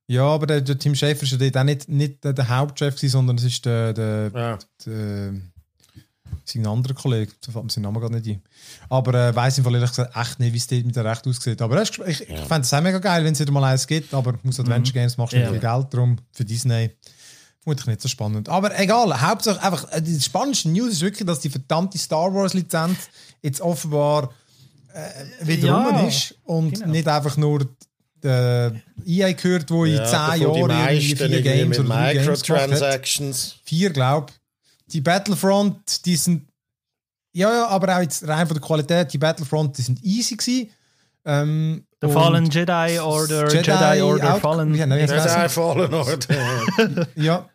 Ja, aber der, der Tim Schäfer war ja dort auch nicht, nicht der, der Hauptchef, gewesen, sondern es ist der, der, ja. der sein anderer Kollege, da fällt mir sein Name gerade nicht ein. Aber äh, weiss im Fall ehrlich gesagt echt nicht, wie es dort mit der Recht aussieht. Aber äh, ich, ich ja. fände es auch mega geil, wenn es wieder mal eins gibt, aber muss mhm. Adventure Games machst du ja. viel Geld, drum für Disney vermutlich nicht so spannend. Aber egal, hauptsächlich einfach, äh, die spannendste News ist wirklich, dass die verdammte Star Wars Lizenz jetzt offenbar äh, wieder ja, rum ist und genau. nicht einfach nur die äh, EA gehört, wo ja, in 10 Jahren vier Games oder Microtransactions. Games vier, glaube ich die Battlefront, die sind ja, ja, aber auch jetzt rein von der Qualität, die Battlefront, die sind easy gewesen. Ähm, The Fallen Jedi Order, Jedi, Jedi Order, Out Fallen. Ja, nein, Jedi Fallen Order. *laughs* ja,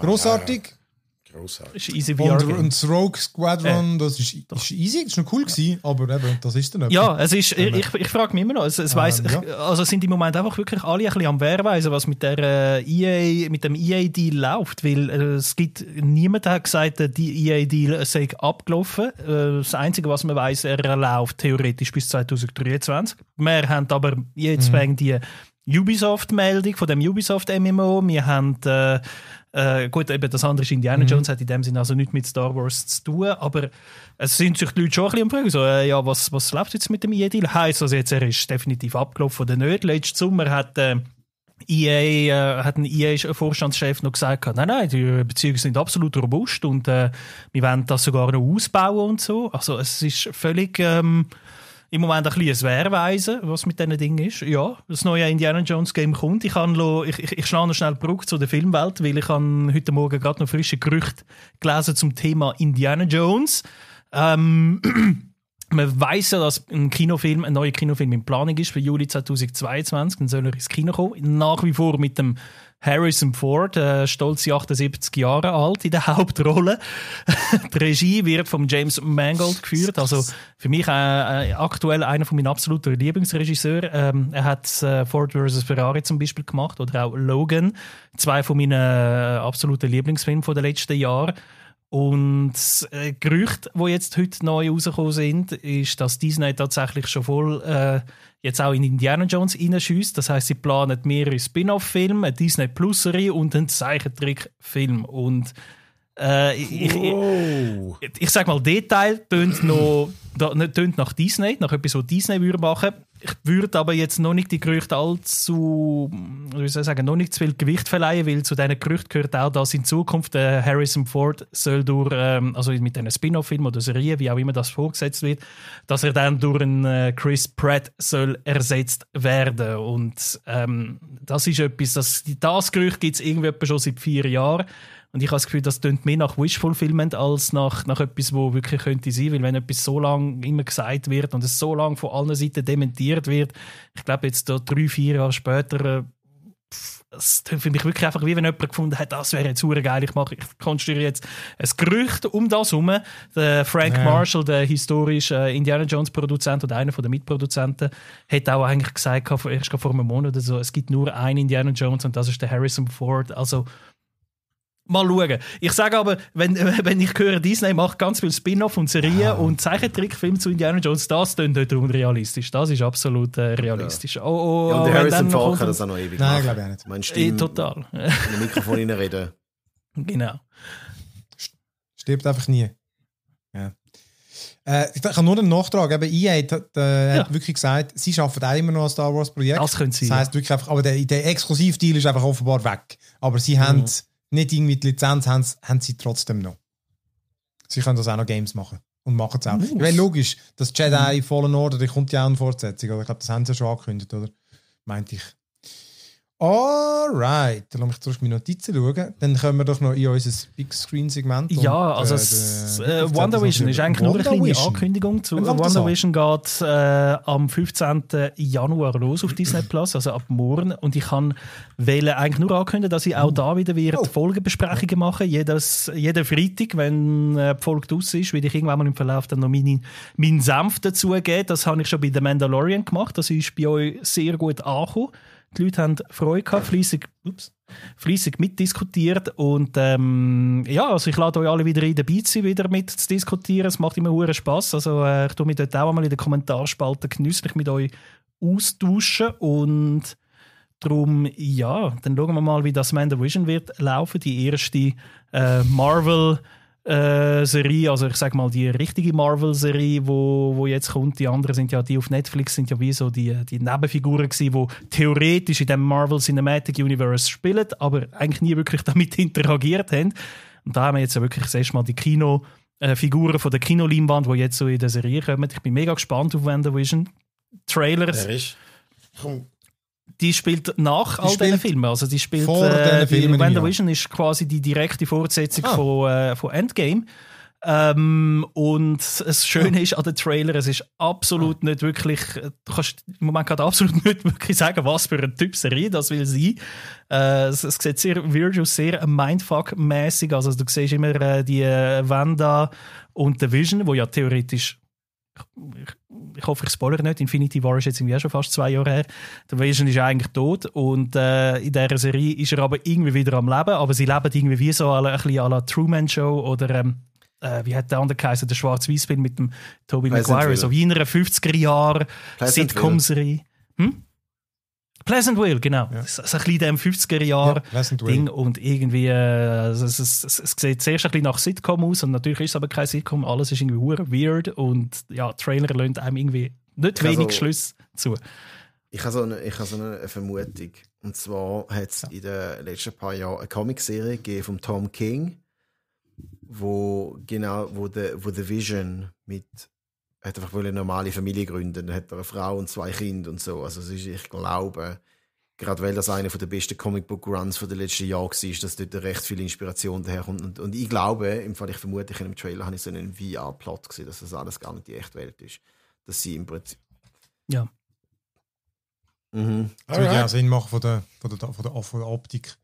großartig. Grossartig. Ist easy VR. Und, und Rogue Squadron, äh, das ist, ist, easy, das ist noch cool ja. aber eben, das ist dann etwas. Ja, es ist, ich, äh, ich, ich frage mich immer noch, es, es ähm, weiss, ja. also sind im Moment einfach wirklich alle ein bisschen am Wehrweisen, was mit der äh, EA, mit dem EA-Deal läuft, weil äh, es gibt, niemand hat gesagt, äh, der EA-Deal sei abgelaufen. Äh, das Einzige, was man weiß, er läuft theoretisch bis 2023. Wir haben aber jetzt mhm. wegen die Ubisoft-Meldung von dem Ubisoft-MMO, wir haben äh, gut, eben das andere ist Indiana mhm. Jones, hat in dem Sinne also nichts mit Star Wars zu tun, aber es sind sich die Leute schon ein bisschen am fragen, so, äh, ja, was, was läuft jetzt mit dem Jedi? Heißt also jetzt, er ist definitiv abgelaufen oder nicht? Letzten Sommer hat... Äh, EA, äh, hat ein EA-Vorstandschef noch gesagt, nein, nein, die Beziehungen sind absolut robust und äh, wir wollen das sogar noch ausbauen und so. Also es ist völlig ähm, im Moment ein bisschen ein Wehrweisen, was mit diesen Dingen ist. Ja, das neue Indiana Jones Game kommt. Ich, habe, ich, ich, ich schlage noch schnell die Brücke zu der Filmwelt, weil ich habe heute Morgen gerade noch frische Gerüchte gelesen zum Thema Indiana Jones. Ähm, *clears throat* man weiß ja, dass ein Kinofilm, ein neuer Kinofilm in Planung ist für Juli 2022. Dann soll er ins Kino kommen. Nach wie vor mit dem Harrison Ford, äh, stolze 78 Jahre alt, in der *laughs* Hauptrolle. die Regie wird von James Mangold geführt. Also für mich äh, äh, aktuell einer von meinen absoluten Lieblingsregisseuren. Ähm, er hat äh, Ford vs. Ferrari zum Beispiel gemacht oder auch Logan. Zwei von meinen äh, absoluten Lieblingsfilmen der letzten Jahre. Und äh, Gerüchte, wo jetzt heute neu rausgekommen sind, ist, dass Disney tatsächlich schon voll äh, jetzt auch in Indiana Jones reinschießt. Das heißt, sie planen mehrere Spin-off-Filme, eine Disney Plus-Serie und einen Zeichentrickfilm. Und äh, ich, wow. ich, ich, sag mal, Detail tönt noch ne, tönt nach Disney, nach etwas, was Disney würde machen. Ich würde aber jetzt noch nicht die Gerüchte allzu, wie soll ich sagen, noch nicht zu viel Gewicht verleihen, weil zu diesen Gerüchten gehört auch, dass in Zukunft äh, Harrison Ford soll durch, ähm, also mit einem Spin-off-Film oder Serie, wie auch immer das vorgesetzt wird, dass er dann durch einen äh, Chris Pratt soll ersetzt werden. Und ähm, das ist etwas, das, das Gerücht gibt es irgendwo schon seit vier Jahren. Und ich habe das Gefühl, das klingt mehr nach Wish-Fulfillment als nach, nach etwas, wo wirklich könnte sein, weil wenn etwas so lange immer gesagt wird und es so lange von allen Seiten dementiert wird, ich glaube jetzt da drei, vier Jahre später, das äh, tönt für mich wirklich einfach, wie wenn jemand gefunden hat, das wäre jetzt super geil, ich mache, ich konstruiere jetzt ein Gerücht um das herum. Der Frank ja. Marshall, der historische äh, Indiana Jones Produzent oder einer der Mitproduzenten, hat auch eigentlich gesagt, erst vor einem Monat oder so, es gibt nur einen Indiana Jones und das ist der Harrison Ford, also Mal schauen. Ich sage aber, wenn, *laughs* wenn ich höre, Disney macht ganz viel Spin-off und Serien ah. und Zeichentrickfilme zu Indiana Jones, das klingt nicht unrealistisch. Das ist absolut äh, realistisch. Ja. Oh, oh, ja, und oh, der Harrison Ford hat das auch noch ewig Nein, glaube ich auch nicht. Mein Stimme, Total. *laughs* in den Mikrofon reden. Genau. Stirbt einfach nie. Ja. Äh, ich kann nur einen Nachtrag. Eben, EA hat, äh, ja. hat wirklich gesagt, sie arbeiten auch immer noch ein Star Wars Projekt. Das können sie. Das heisst wirklich einfach, aber der, der Exklusivdeal ist einfach offenbar weg. Aber sie mhm. haben nicht irgendwie die Lizenz haben, haben sie trotzdem noch. Sie können das auch noch Games machen. Und machen es auch. Ich meine, logisch, das Jedi Fallen Order, die kommt ja auch in Fortsetzung. Oder ich glaube, das haben sie ja schon angekündigt, oder? Meinte ich. Alright, dann lass mich zurück meine Notizen schauen. Dann kommen wir doch noch in unser Big Screen Segment. Ja, also äh, äh, WandaVision ist eigentlich Wonder nur eine kleine Vision. Ankündigung zu. WandaVision geht äh, am 15. Januar los auf Disney *clears throat* Plus, also ab morgen. Und ich kann wählen, eigentlich nur ankündigen, dass ich auch da wieder wird oh. Folgenbesprechungen mache. Jedes, Jeden Freitag, wenn äh, die Folge aus ist, werde ich irgendwann mal im Verlauf dann noch meine, meinen Senf dazugeben. Das habe ich schon bei The Mandalorian gemacht. Das ist bei euch sehr gut angekommen die Leute haben Freude gehabt, fleissig, ups, fleissig mitdiskutiert und ähm, ja, also ich lade euch alle wieder ein, dabei zu sein, wieder mit zu diskutieren. Es macht immer hohen Spass. Also äh, ich tue mich dort auch mal in den Kommentarspalten genüsslich mit euch austauschen und Darum, ja, dann schauen wir mal, wie das Mandavision wird laufen, die erste äh, Marvel- äh, Serie, also ich sage mal die richtige Marvel-Serie, wo, wo jetzt kommt. Die anderen sind ja, die auf Netflix sind ja wie so die, äh, die Nebenfiguren gewesen, die theoretisch in dem Marvel Cinematic Universe spielen, aber eigentlich nie wirklich *laughs* damit interagiert haben. Und da haben wir jetzt ja wirklich das erste Mal die Kinofiguren äh, von der Kinoleinwand, die jetzt so in der Serie kommen. Ich bin mega gespannt auf WandaVision. Trailers. Der komm, die spielt nach die all diesen Filmen. Also die spielt vor äh, die Filmen WandaVision ist quasi die direkte Fortsetzung ah. von, äh, von Endgame. Ähm, und das Schöne ah. ist an den Trailer, es ist absolut ah. nicht wirklich, äh, du kannst im Moment gerade absolut *laughs* nicht wirklich sagen, was für ein Typ Serie das will sein. Äh, es, es sieht sehr weird sehr Mindfuck-mäßig. Also du siehst immer äh, die äh, Wanda und The Vision, wo ja theoretisch ich, ich, hoffe, ich spoilere nicht. Infinity War ist jetzt irgendwie schon fast zwei Jahre her. Der Vision ist eigentlich tot und äh, in dieser Serie ist er aber irgendwie wieder am Leben. Aber sie leben irgendwie wie so ein bisschen à la Truman Show oder ähm, äh, wie hat der andere geheißen, der schwarz weiß film mit dem Tobey Maguire, so wie in einer 50er-Jahr-Sitcom-Serie. Hm? Pleasant Will, genau. Ja. Das ist ein bisschen dem 50er-Jahr-Ding. Ja, und irgendwie, äh, es, es, es, es, sieht zuerst ein bisschen nach Sitcom aus und natürlich ist es aber kein Sitcom. Alles ist irgendwie weird und ja, Trailer lehnt einem irgendwie nicht ich wenig so, Schlüsse zu. Ich habe so eine, ich habe so eine Vermutung. Und zwar hat es ja. in den letzten paar Jahren eine Comicserie gegeben von Tom King, wo genau, wo The, wo The Vision mit er hat einfach eine normale Familie gründen. Dann hat er eine Frau und zwei Kinder und so. Also es ist, ich glaube, gerade weil das einer der besten comicbook runs der letzten Jahre war, dass dort recht viel Inspiration daherkommt. Und, und ich glaube, im Fall, ich vermute, in einem Trailer habe ich so einen VR-Plot gesehen, dass das alles gar nicht die echte Welt ist. Dass sie im Prinzip... Ja. Mhm. Das würde ja auch Sinn machen von der, von der, von der, von der Optik.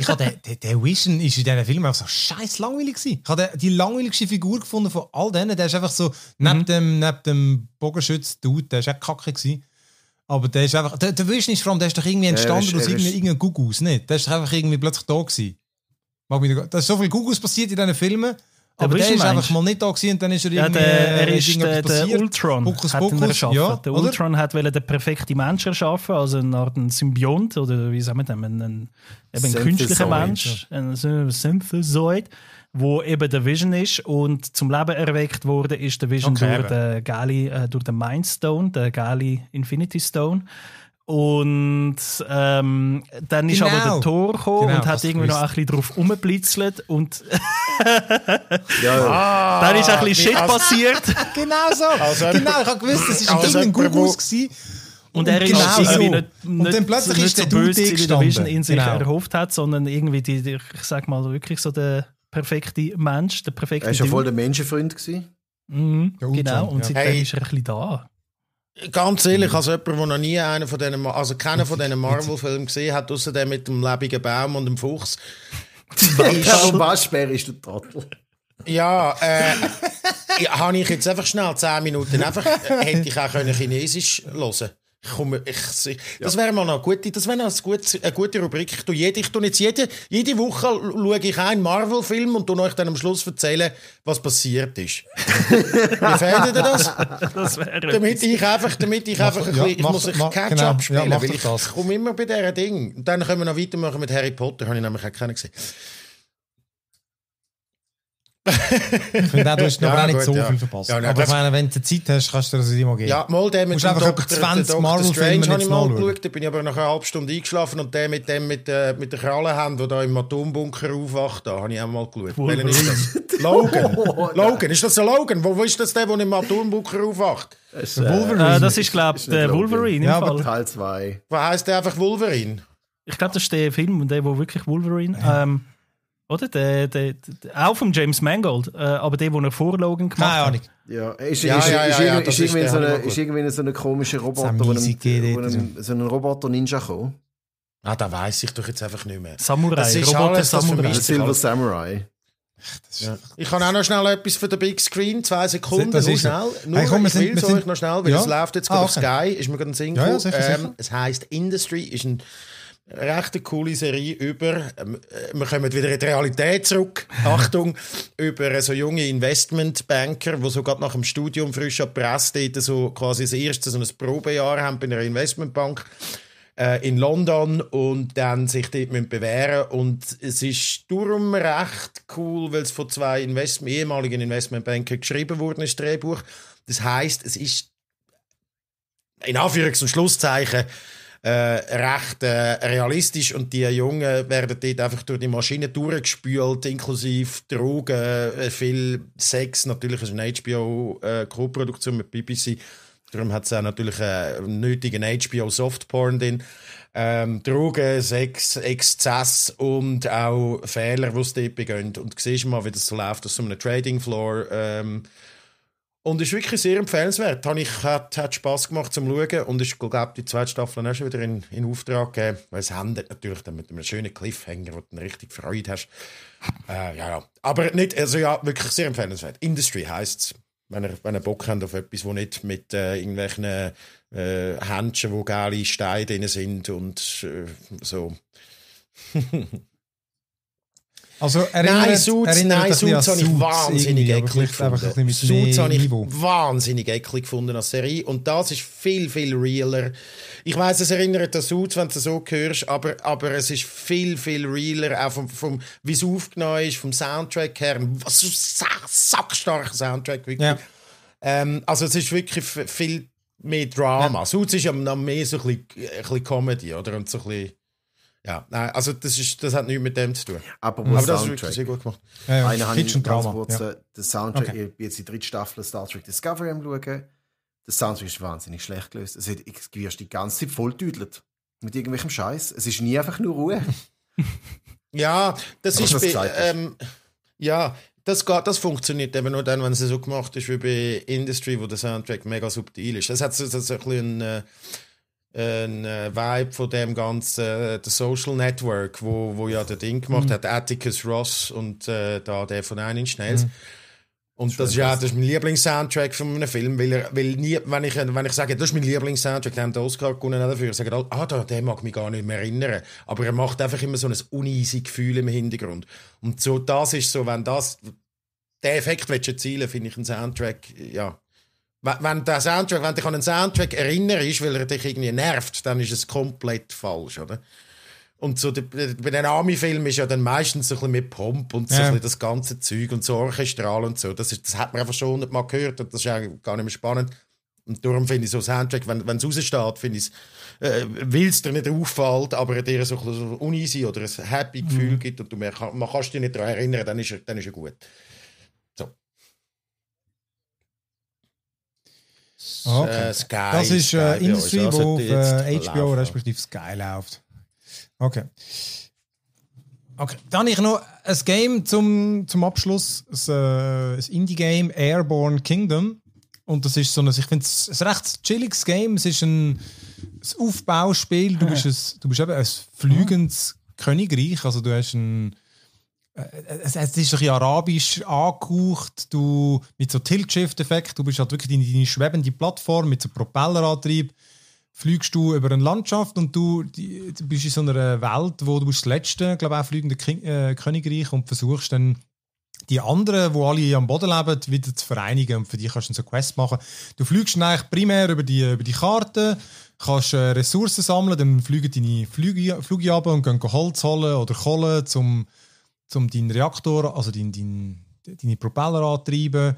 ich habe den, den, den Vision ist in diesem Film einfach so scheiß langweilig gewesen. Ich habe die langweiligste Figur gefunden von all denen. Der ist einfach so, neben dem, mhm. neben dem Bogenschütz-Dude, der ist auch kacke gewesen. Aber der ist einfach, der, der Vision ist vor allem, der ist doch irgendwie entstanden ja, aus irgendeinem Gugus, nicht? Der ist doch einfach irgendwie plötzlich da gewesen. Da ist so viel Gugus passiert in diesen Filmen. Aber der, war einfach mal nicht da gewesen, und dann ist er ja, irgendwie der, äh, er ist der, der Ultron Bukus, hat Bukus. erschaffen. Ja, der Ultron hat wollte den perfekten Mensch erschaffen, also eine Art ein Symbiont oder wie sagen wir das, ein, ein, ein künstlicher Mensch, ein Synthesoid, wo eben der Vision ist und zum Leben erweckt wurde, ist der Vision okay, durch, eben. den Gali, äh, durch den Mindstone, der Gali Infinity Stone. Und ähm, dann ist aber der genau. Tor gekommen genau, und hat irgendwie noch ein bisschen drauf rumgeblitzelt und *laughs* ja, ja. *laughs* dann ist ein bisschen ah, Shit passiert. *laughs* genau so. Also genau, ich habe gewusst, es war ein also Ding, ein Gugus gewesen. Und er ist genau irgendwie so. nicht, nicht, und dann plötzlich nicht ist so der böse, wie der Vision in sich genau. erhofft hat, sondern irgendwie, die, die, ich sag mal, wirklich so der perfekte Mensch, der perfekte Er war ja voll der Menschenfreund. Gewesen. Mhm, ja, genau, und seitdem hey. ist er ein bisschen da. Ganz ehrlich, mhm. als jemand, der noch nie einen von diesen, also keinen von diesen Marvel-Filmen gesehen hat, außer dem mit dem lebenden Baum und dem Fuchs. Der *laughs* Waschbär ist der Trottel. Ja, äh, *laughs* ja, habe ich jetzt einfach schnell 10 Minuten einfach, äh, hätte ich auch können Chinesisch hören können. Ich komme, ich, ich Das wäre mal noch gute, das wäre eine gute, eine gute Rubrik. Ich tue jede, ich tue jetzt jede, jede Woche schaue ich einen Marvel-Film und erzähle euch dann am Schluss erzählen, was passiert ist. *laughs* Wie fändet ihr das? das damit ich einfach, damit ich mach, einfach, ja, ich muss ich Catch-up genau, spielen, ja, weil ich komme immer bei diesen Dingen. Und dann können wir noch weitermachen mit Harry Potter, habe ich nämlich auch keinen gesehen ich finde *laughs* auch, du hast noch gar nicht so viel verpasst. Ja, nein, aber ich meine, wenn du Zeit hast, kannst du dir das dir mal geben. Ja, mal den mit dem einfach Doktor, 20 Marvel Strange habe ich mal geschaut, da bin ich aber nach einer halben Stunde eingeschlafen und der mit dem mit, äh, mit der Krallenhand, der da im Atombunker aufwacht, da habe ich auch mal geschaut. Welchen ist das? Logan. Oh, Logan, ist das ein Logan? Wo, wo ist das der, der im Atombunker aufwacht? Äh, ist, äh, das ist, glaube ich, der Wolverine. Im Ja, aber Teil 2. Was heisst der einfach Wolverine? Ich glaube, das ist der Film, der, der wirklich Wolverine... Ähm, oder? Der, der, der, auch vom James Mangold, äh, aber der, der er vor Logan gemacht Keine Ahnung. ist, ja, ist, ja, ja, ja, ist, irgendwie so eine, ist irgendwie so ein komischer Roboter, wo einem, so ein Roboter-Ninja kommt. Ah, da weiß ich doch jetzt einfach nicht mehr. Samurai, das ist Roboter alles, Samurai. Silver Samurai. Ja. Ich kann auch noch schnell etwas für den Big Screen, zwei Sekunden, das ist nur schnell. Nur, hey, komm, ich will es euch noch schnell, weil es läuft jetzt ah, okay. auf Sky, ist mir gerade ein Sinn ja, ja, ähm, Es heisst Industry, ist ein recht coole Serie über, ähm, wir kommen wieder in die Realität zurück, *laughs* Achtung, über so junge Investmentbanker, die so gerade nach dem Studium frisch an die so quasi das erste so ein Probejahr haben bei einer Investmentbank äh, in London und dann sich dort müssen bewähren und es ist darum recht cool, weil es von zwei Investment ehemaligen Investmentbankern geschrieben wurde, ein Drehbuch. Das heißt, es ist in Anführungs- und Schlusszeichen äh, recht äh, realistisch und die Jungen werden dort einfach durch die Maschine durchgespült, inklusive Drogen, äh, viel Sex. Natürlich ist eine HBO-Co-Produktion äh, mit BBC. Darum hat es auch natürlich einen äh, nötigen HBO-Softporn drin. Ähm, Drogen, Sex, Exzess und auch Fehler, die es dort beginnt. Und du siehst mal, wie das so läuft, dass so einem Trading Floor ähm, und ist wirklich sehr empfehlenswert. Hat, hat, hat Spass gemacht zum Schauen und ist, glaube die zweite Staffel auch schon wieder in, in Auftrag gegeben. Weil es handelt natürlich dann mit einem schönen Cliffhanger, wo du dann richtig Freude hast. Äh, ja, ja. Aber nicht, also ja, wirklich sehr empfehlenswert. Industry heisst es. Wenn ihr, wenn ihr Bock habt auf etwas, wo nicht mit äh, irgendwelchen äh, Händchen, wo geile Steine drin sind und äh, so. *laughs* Also erinnert, nein, Suits, nein, Suits habe ich wahnsinnig eklig gefunden. Suits habe ich wahnsinnig eklig gefunden als Serie. Und das ist viel, viel realer. Ich weiss, es erinnert an Suits, wenn du es so hörst, aber, aber es ist viel, viel realer, auch vom, vom wie es aufgenommen ist, vom Soundtrack her. Was ein sackstarker Soundtrack, wirklich. Ja. Ähm, also es ist wirklich viel mehr Drama. Ja. Suits ist ja noch mehr so ein bisschen, ein bisschen Comedy, oder? Und so ein bisschen ja, nein, also das, ist, das hat nichts mit dem zu tun. Aber, mhm. aber das ist wirklich sehr gut gemacht. Ja, ja. Einer hat ganz kurz, ja. Äh, den Soundtrack, okay. ich bin jetzt die dritte Staffel Star Trek Discovery am schauen. Der Soundtrack ist wahnsinnig schlecht gelöst. Es hat, du die ganze Zeit volltüdelt. mit irgendwelchem Scheiß. Es ist nie einfach nur Ruhe. *laughs* ja, das ist, das bei, ähm, ja, das, geht, das funktioniert eben nur dann, wenn es so gemacht ist wie bei Industry, wo der Soundtrack mega subtil ist. Das hat so, so ein bisschen äh, ein äh, Vibe von dem ganzen äh, der Social Network, wo, wo ja der Ding gemacht mhm. hat, Atticus Ross und äh, da der von einen Schnells. Mhm. Und das, das ist ja das ist mein Lieblingssoundtrack von einem Film, weil, weil nie, wenn ich, wenn ich sage, das ist mein Lieblingssoundtrack, dann haben den Oscar gewonnen dafür, sagen alle, ah, der, der mag mich gar nicht mehr erinnern. Aber er macht einfach immer so ein uneasy Gefühl im Hintergrund. Und so, das ist so, wenn das, der Effekt willst du erzielen, finde ich einen Soundtrack, ja, wenn der Soundtrack, wenn dich an einen Soundtrack erinnerst, weil er dich irgendwie nervt, dann ist es komplett falsch, oder? Und so, bei den Ami-Filmen ist ja dann meistens so ein bisschen mit Pomp und so ja. das ganze Zeug und so Orchestral und so. Das, ist, das hat man einfach schon hundertmal gehört und das ist eigentlich gar nicht mehr spannend. Und darum finde ich so Soundtrack, wenn es raussteht, finde ich es, äh, weil es dir nicht auffällt, aber dir so ein uneasy oder ein happy Gefühl mhm. gibt und du mehr, man kannst dich nicht daran erinnern, dann ist dann ist er gut. Ah, okay. Äh, Sky. Das ist äh, Industry, also wo auf HBO läuft. respektive Sky läuft. Okay. Okay, dann ich noch ein Game zum, zum Abschluss, ein, äh, ein Indie-Game, Airborne Kingdom. Und das ist so ein, ich finde es ein recht chilliges Game. Es ist ein, ein Aufbauspiel. Du bist, *laughs* ein, du bist eben ein fliegendes Königreich. Also du hast ein äh, es, ist ein bisschen arabisch angehaucht, du mit so Tilt-Shift-Effekt, du bist halt wirklich in deine schwebende Plattform mit so Propellerantrieb, fliegst du über eine Landschaft und du, du bist in so einer Welt, wo du das letzte, glaube ich, auch fliegende King, äh, Königreich und versuchst dann die anderen, wo alle am Boden leben, wieder zu vereinigen und für die kannst du dann so Quests machen. Du fliegst dann eigentlich primär über die, über die Karte, kannst äh, Ressourcen sammeln, dann fliegen deine Flüge, Flüge ab und gehen Holz holen oder Kohle, um um deinen Reaktor, also deinen, dein, deine Propeller antreiben.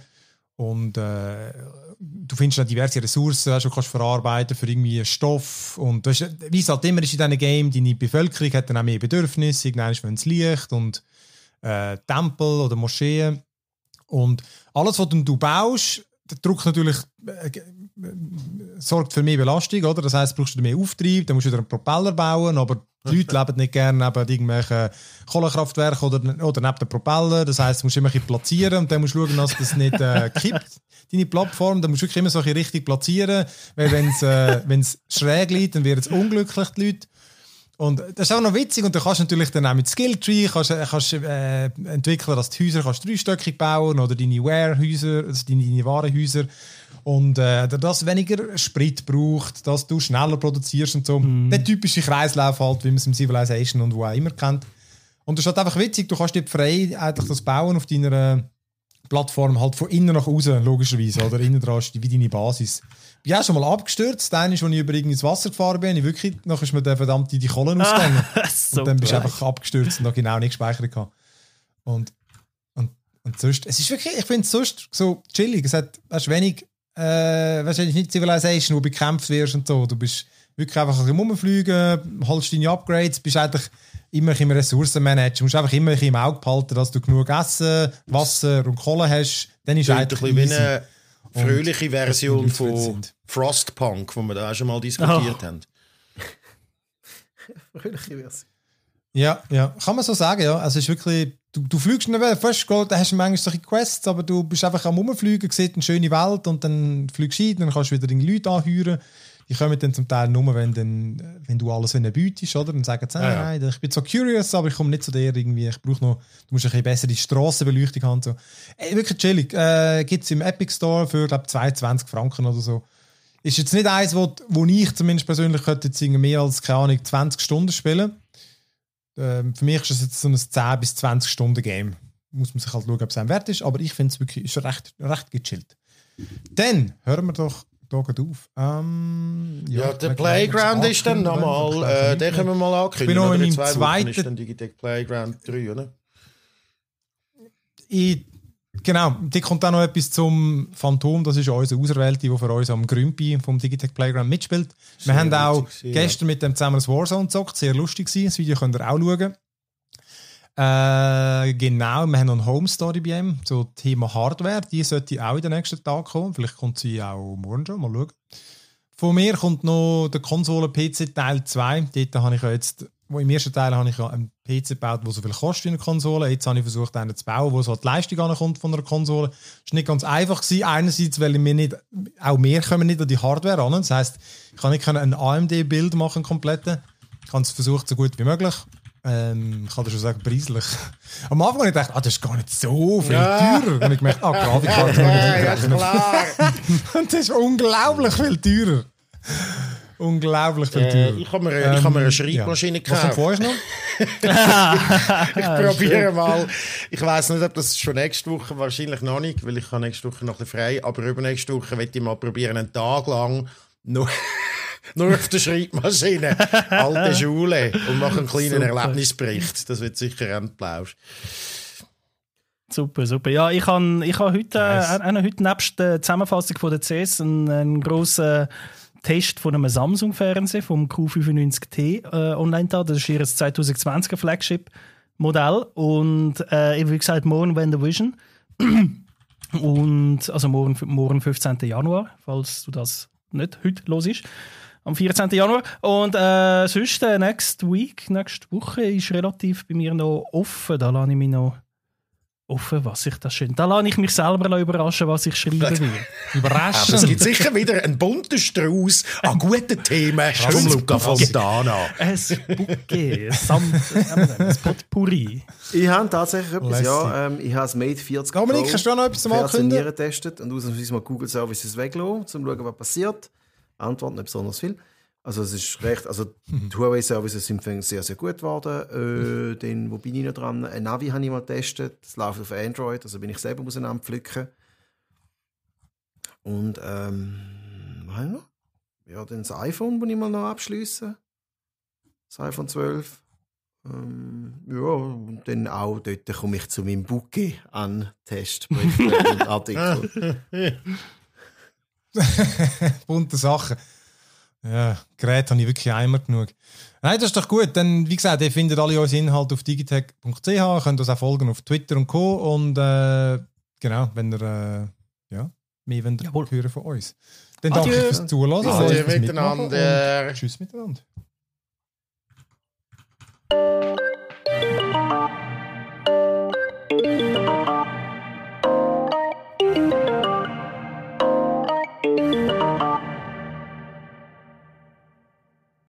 Und äh, du findest dann diverse Ressourcen, die du kannst verarbeiten für irgendwie Stoff. Und weißt, wie es halt immer ist in diesem Game, deine Bevölkerung hat dann auch mehr Bedürfnisse, irgendwann wenn es Licht und äh, Tempel oder Moscheen. Und alles, was du baust, drückt natürlich äh, sorgt für mehr Belastung, oder? Das heißt, brauchst du mehr Auftrieb, dann musst du wieder einen Propeller bauen, aber die Leute leben nicht gerne neben irgendwelchen Kohlekraftwerken oder, oder neben den Propeller. Das heisst, du musst immer ein bisschen platzieren und dann musst du schauen, dass das nicht äh, *laughs* kippt, deine Plattform. Dann musst du wirklich immer so richtig platzieren, weil wenn es äh, schräg liegt, dann wird es unglücklich, die Leute. Und das ist auch noch witzig und du kannst natürlich dann auch mit Skilltree, kannst, kannst äh, entwickeln, dass die Häuser kannst dreistöckig bauen oder deine Warehäuser, also deine, deine Warenhäuser und äh, dass weniger Sprit braucht, dass du schneller produzierst und so. Mm. Der typische Kreislauf halt, wie man es im Civilization und wo auch immer kennt. Und das ist halt einfach witzig, du kannst dir frei eigentlich das bauen auf deiner äh, Plattform halt von innen nach außen, logischerweise, oder innen dran ist wie deine Basis ich ja, schon mal abgestürzt. Dann ist, als ich über ins Wasser gefahren bin, ich wirklich, noch ist mir der verdammte die Kohlen ah, ausgegangen. so *laughs* und dann bist du einfach abgestürzt und noch genau nicht gespeichert. Gehabt. Und, und, und sonst, es ist wirklich, ich finde es sonst so chillig. Es hat weißt, wenig, äh, wahrscheinlich nicht Civilization, wo du bekämpft wirst und so. Du bist wirklich einfach ein bisschen rumfliegen, holst deine Upgrades, bist eigentlich immer im Ressourcenmanager. Du musst einfach immer ein im Auge behalten, dass du genug Essen, Wasser und Kohle hast. Dann ist es eigentlich ein bisschen fröhliche Version von Frostpunk, wo wir da auch schon mal diskutiert oh. haben. *laughs* fröhliche Version. Ja, ja, kann man so sagen, ja. Also es ist wirklich, du, du fliegst nicht mehr, fast Gold, da hast du manchmal solche Quests, aber du bist einfach am Rumfliegen, siehst eine schöne Welt und dann fliegst du ein, dann kannst du wieder deine Leute anhören. Die kommen dann zum Teil nur, wenn, dann, wenn du alles in ihnen bietest, oder? Dann sagen sie, nein, ja, nein, ich bin so curious, aber ich komme nicht zu dir irgendwie. Ich brauche noch, du musst ein bisschen bessere Strassenbeleuchtung haben. So. Ey, wirklich chillig. Äh, Gibt es im Epic Store für, glaube 22 Franken oder so. Ist jetzt nicht eins, wo, wo ich zumindest persönlich könnte jetzt mehr als, keine Ahnung, 20 Stunden spielen. Ähm, für mich ist es jetzt so ein 10 bis 20 Stunden Game. Muss man sich halt schauen, ob es einem wert ist. Aber ich finde es wirklich ist recht, recht gechillt. Dann hören wir doch Dogen auf. Ähm, ja, ja, der Playground ist dann nochmal, äh, den können wir mal ankündigen. Ich bin noch in zwei zweiten ist dann Digitec Playground 3, oder? Ich, genau, da kommt auch noch etwas zum Phantom, das ist unsere Auserwählte, die für uns am Grümpi vom Digitec Playground mitspielt. Wir sehr haben auch gestern ja. mit dem zusammen das Warzone gezockt, sehr lustig gewesen, das Video könnt ihr auch schauen. Äh, genau, wir haben noch eine Home Story bei ihm zum Thema Hardware. Die sollte auch in den nächsten Tagen kommen. Vielleicht kommt sie auch morgen schon. Mal schauen. Von mir kommt noch der Konsolen-PC Teil 2. Dort habe ich jetzt, im ersten Teil habe ich ja einen PC gebaut, der so viel kostet wie eine Konsole. Jetzt habe ich versucht, einen zu bauen, wo so die Leistung ankommt von einer Konsole. Das war nicht ganz einfach. Gewesen. Einerseits, weil wir nicht, auch wir kommen nicht an die Hardware ran. Das heisst, ich kann nicht ein AMD-Bild machen, kompletten. Ich habe es versucht, so gut wie möglich. Ähm, ich kann dir schon sagen, preislich. *laughs* Am Anfang habe ich gedacht, ah, das ist gar nicht so viel ja. teurer. Und ich gemerkt, ah, Grafikkarte. ja, ja, klar. *laughs* Und das ist unglaublich viel teurer. Unglaublich viel äh, teurer. ich habe mir, ähm, hab mir eine ähm, Schreibmaschine ja. gekauft. Was noch? *laughs* ich probiere ah, mal. Ich weiß nicht, ob das schon nächste Woche, wahrscheinlich noch nicht, weil ich habe nächste Woche noch ein bisschen frei, aber übernächste Woche werde ich mal probieren, einen Tag lang noch... Nur auf der Schreibmaschine. *laughs* Alte Schule. Und mache einen kleinen super. Erlebnisbericht. Das wird sicher entblausch. Super, super. Ja, ich habe ich hab heute, äh, nice. äh, heute nebst der Zusammenfassung von der CS einen, einen grossen Test von einem Samsung-Fernseher, vom Q95T, äh, online da. Das ist ihr 2020er Flagship-Modell. Und äh, wie gesagt, morgen wenn der Vision. Und also morgen, morgen 15. Januar, falls du das nicht heute los ist am 14. Januar. Und äh, sonst, äh, next week, nächste Woche ist relativ bei mir noch offen. Da lasse ich mich noch offen, was ich das schön. Da lasse ich mich selber überraschen, was ich schreiben will. Überraschen. es gibt sicher wieder einen bunten Strauß an guten Themen. Schon Luca Fontana. Ein Bouquet, ein Samt, ähm, ein Potpourri. Ich habe tatsächlich etwas, Lässig. ja. Ähm, ich habe das Made 40 Dominik, Pro kannst du noch etwas mal ankündigen? getestet und ausnahmsweise mal Google Services weglassen, um zu schauen, was passiert antworten, nicht besonders viel. Also es ist recht, also *laughs* die Huawei Services sind sehr, sehr gut geworden. Äh, mhm. den, wo bin ich noch dran? Ein Navi habe ich mal getestet, das läuft auf Android, also bin ich selber auseinanderpflücken. Und ähm, was haben wir? Ja, dann das iPhone, das ich mal noch abschliesse. Das iPhone 12. Ähm, ja, und dann auch dort komme ich zu meinem Bookie an Testbericht und *laughs* Artikel. *laughs* *laughs* Bunte Sachen. Ja, Geräte habe ich wirklich einmal genug. Nein, das ist doch gut. Dann, wie gesagt, ihr findet alle unsere Inhalte auf digitech.ch, könnt uns auch folgen auf Twitter und Co. Und äh, genau, wenn ihr äh, ja, mehr wollt Jawohl. hören von uns. Dann Adieu. danke fürs Zuhören. Adieu fürs miteinander. Tschüss miteinander.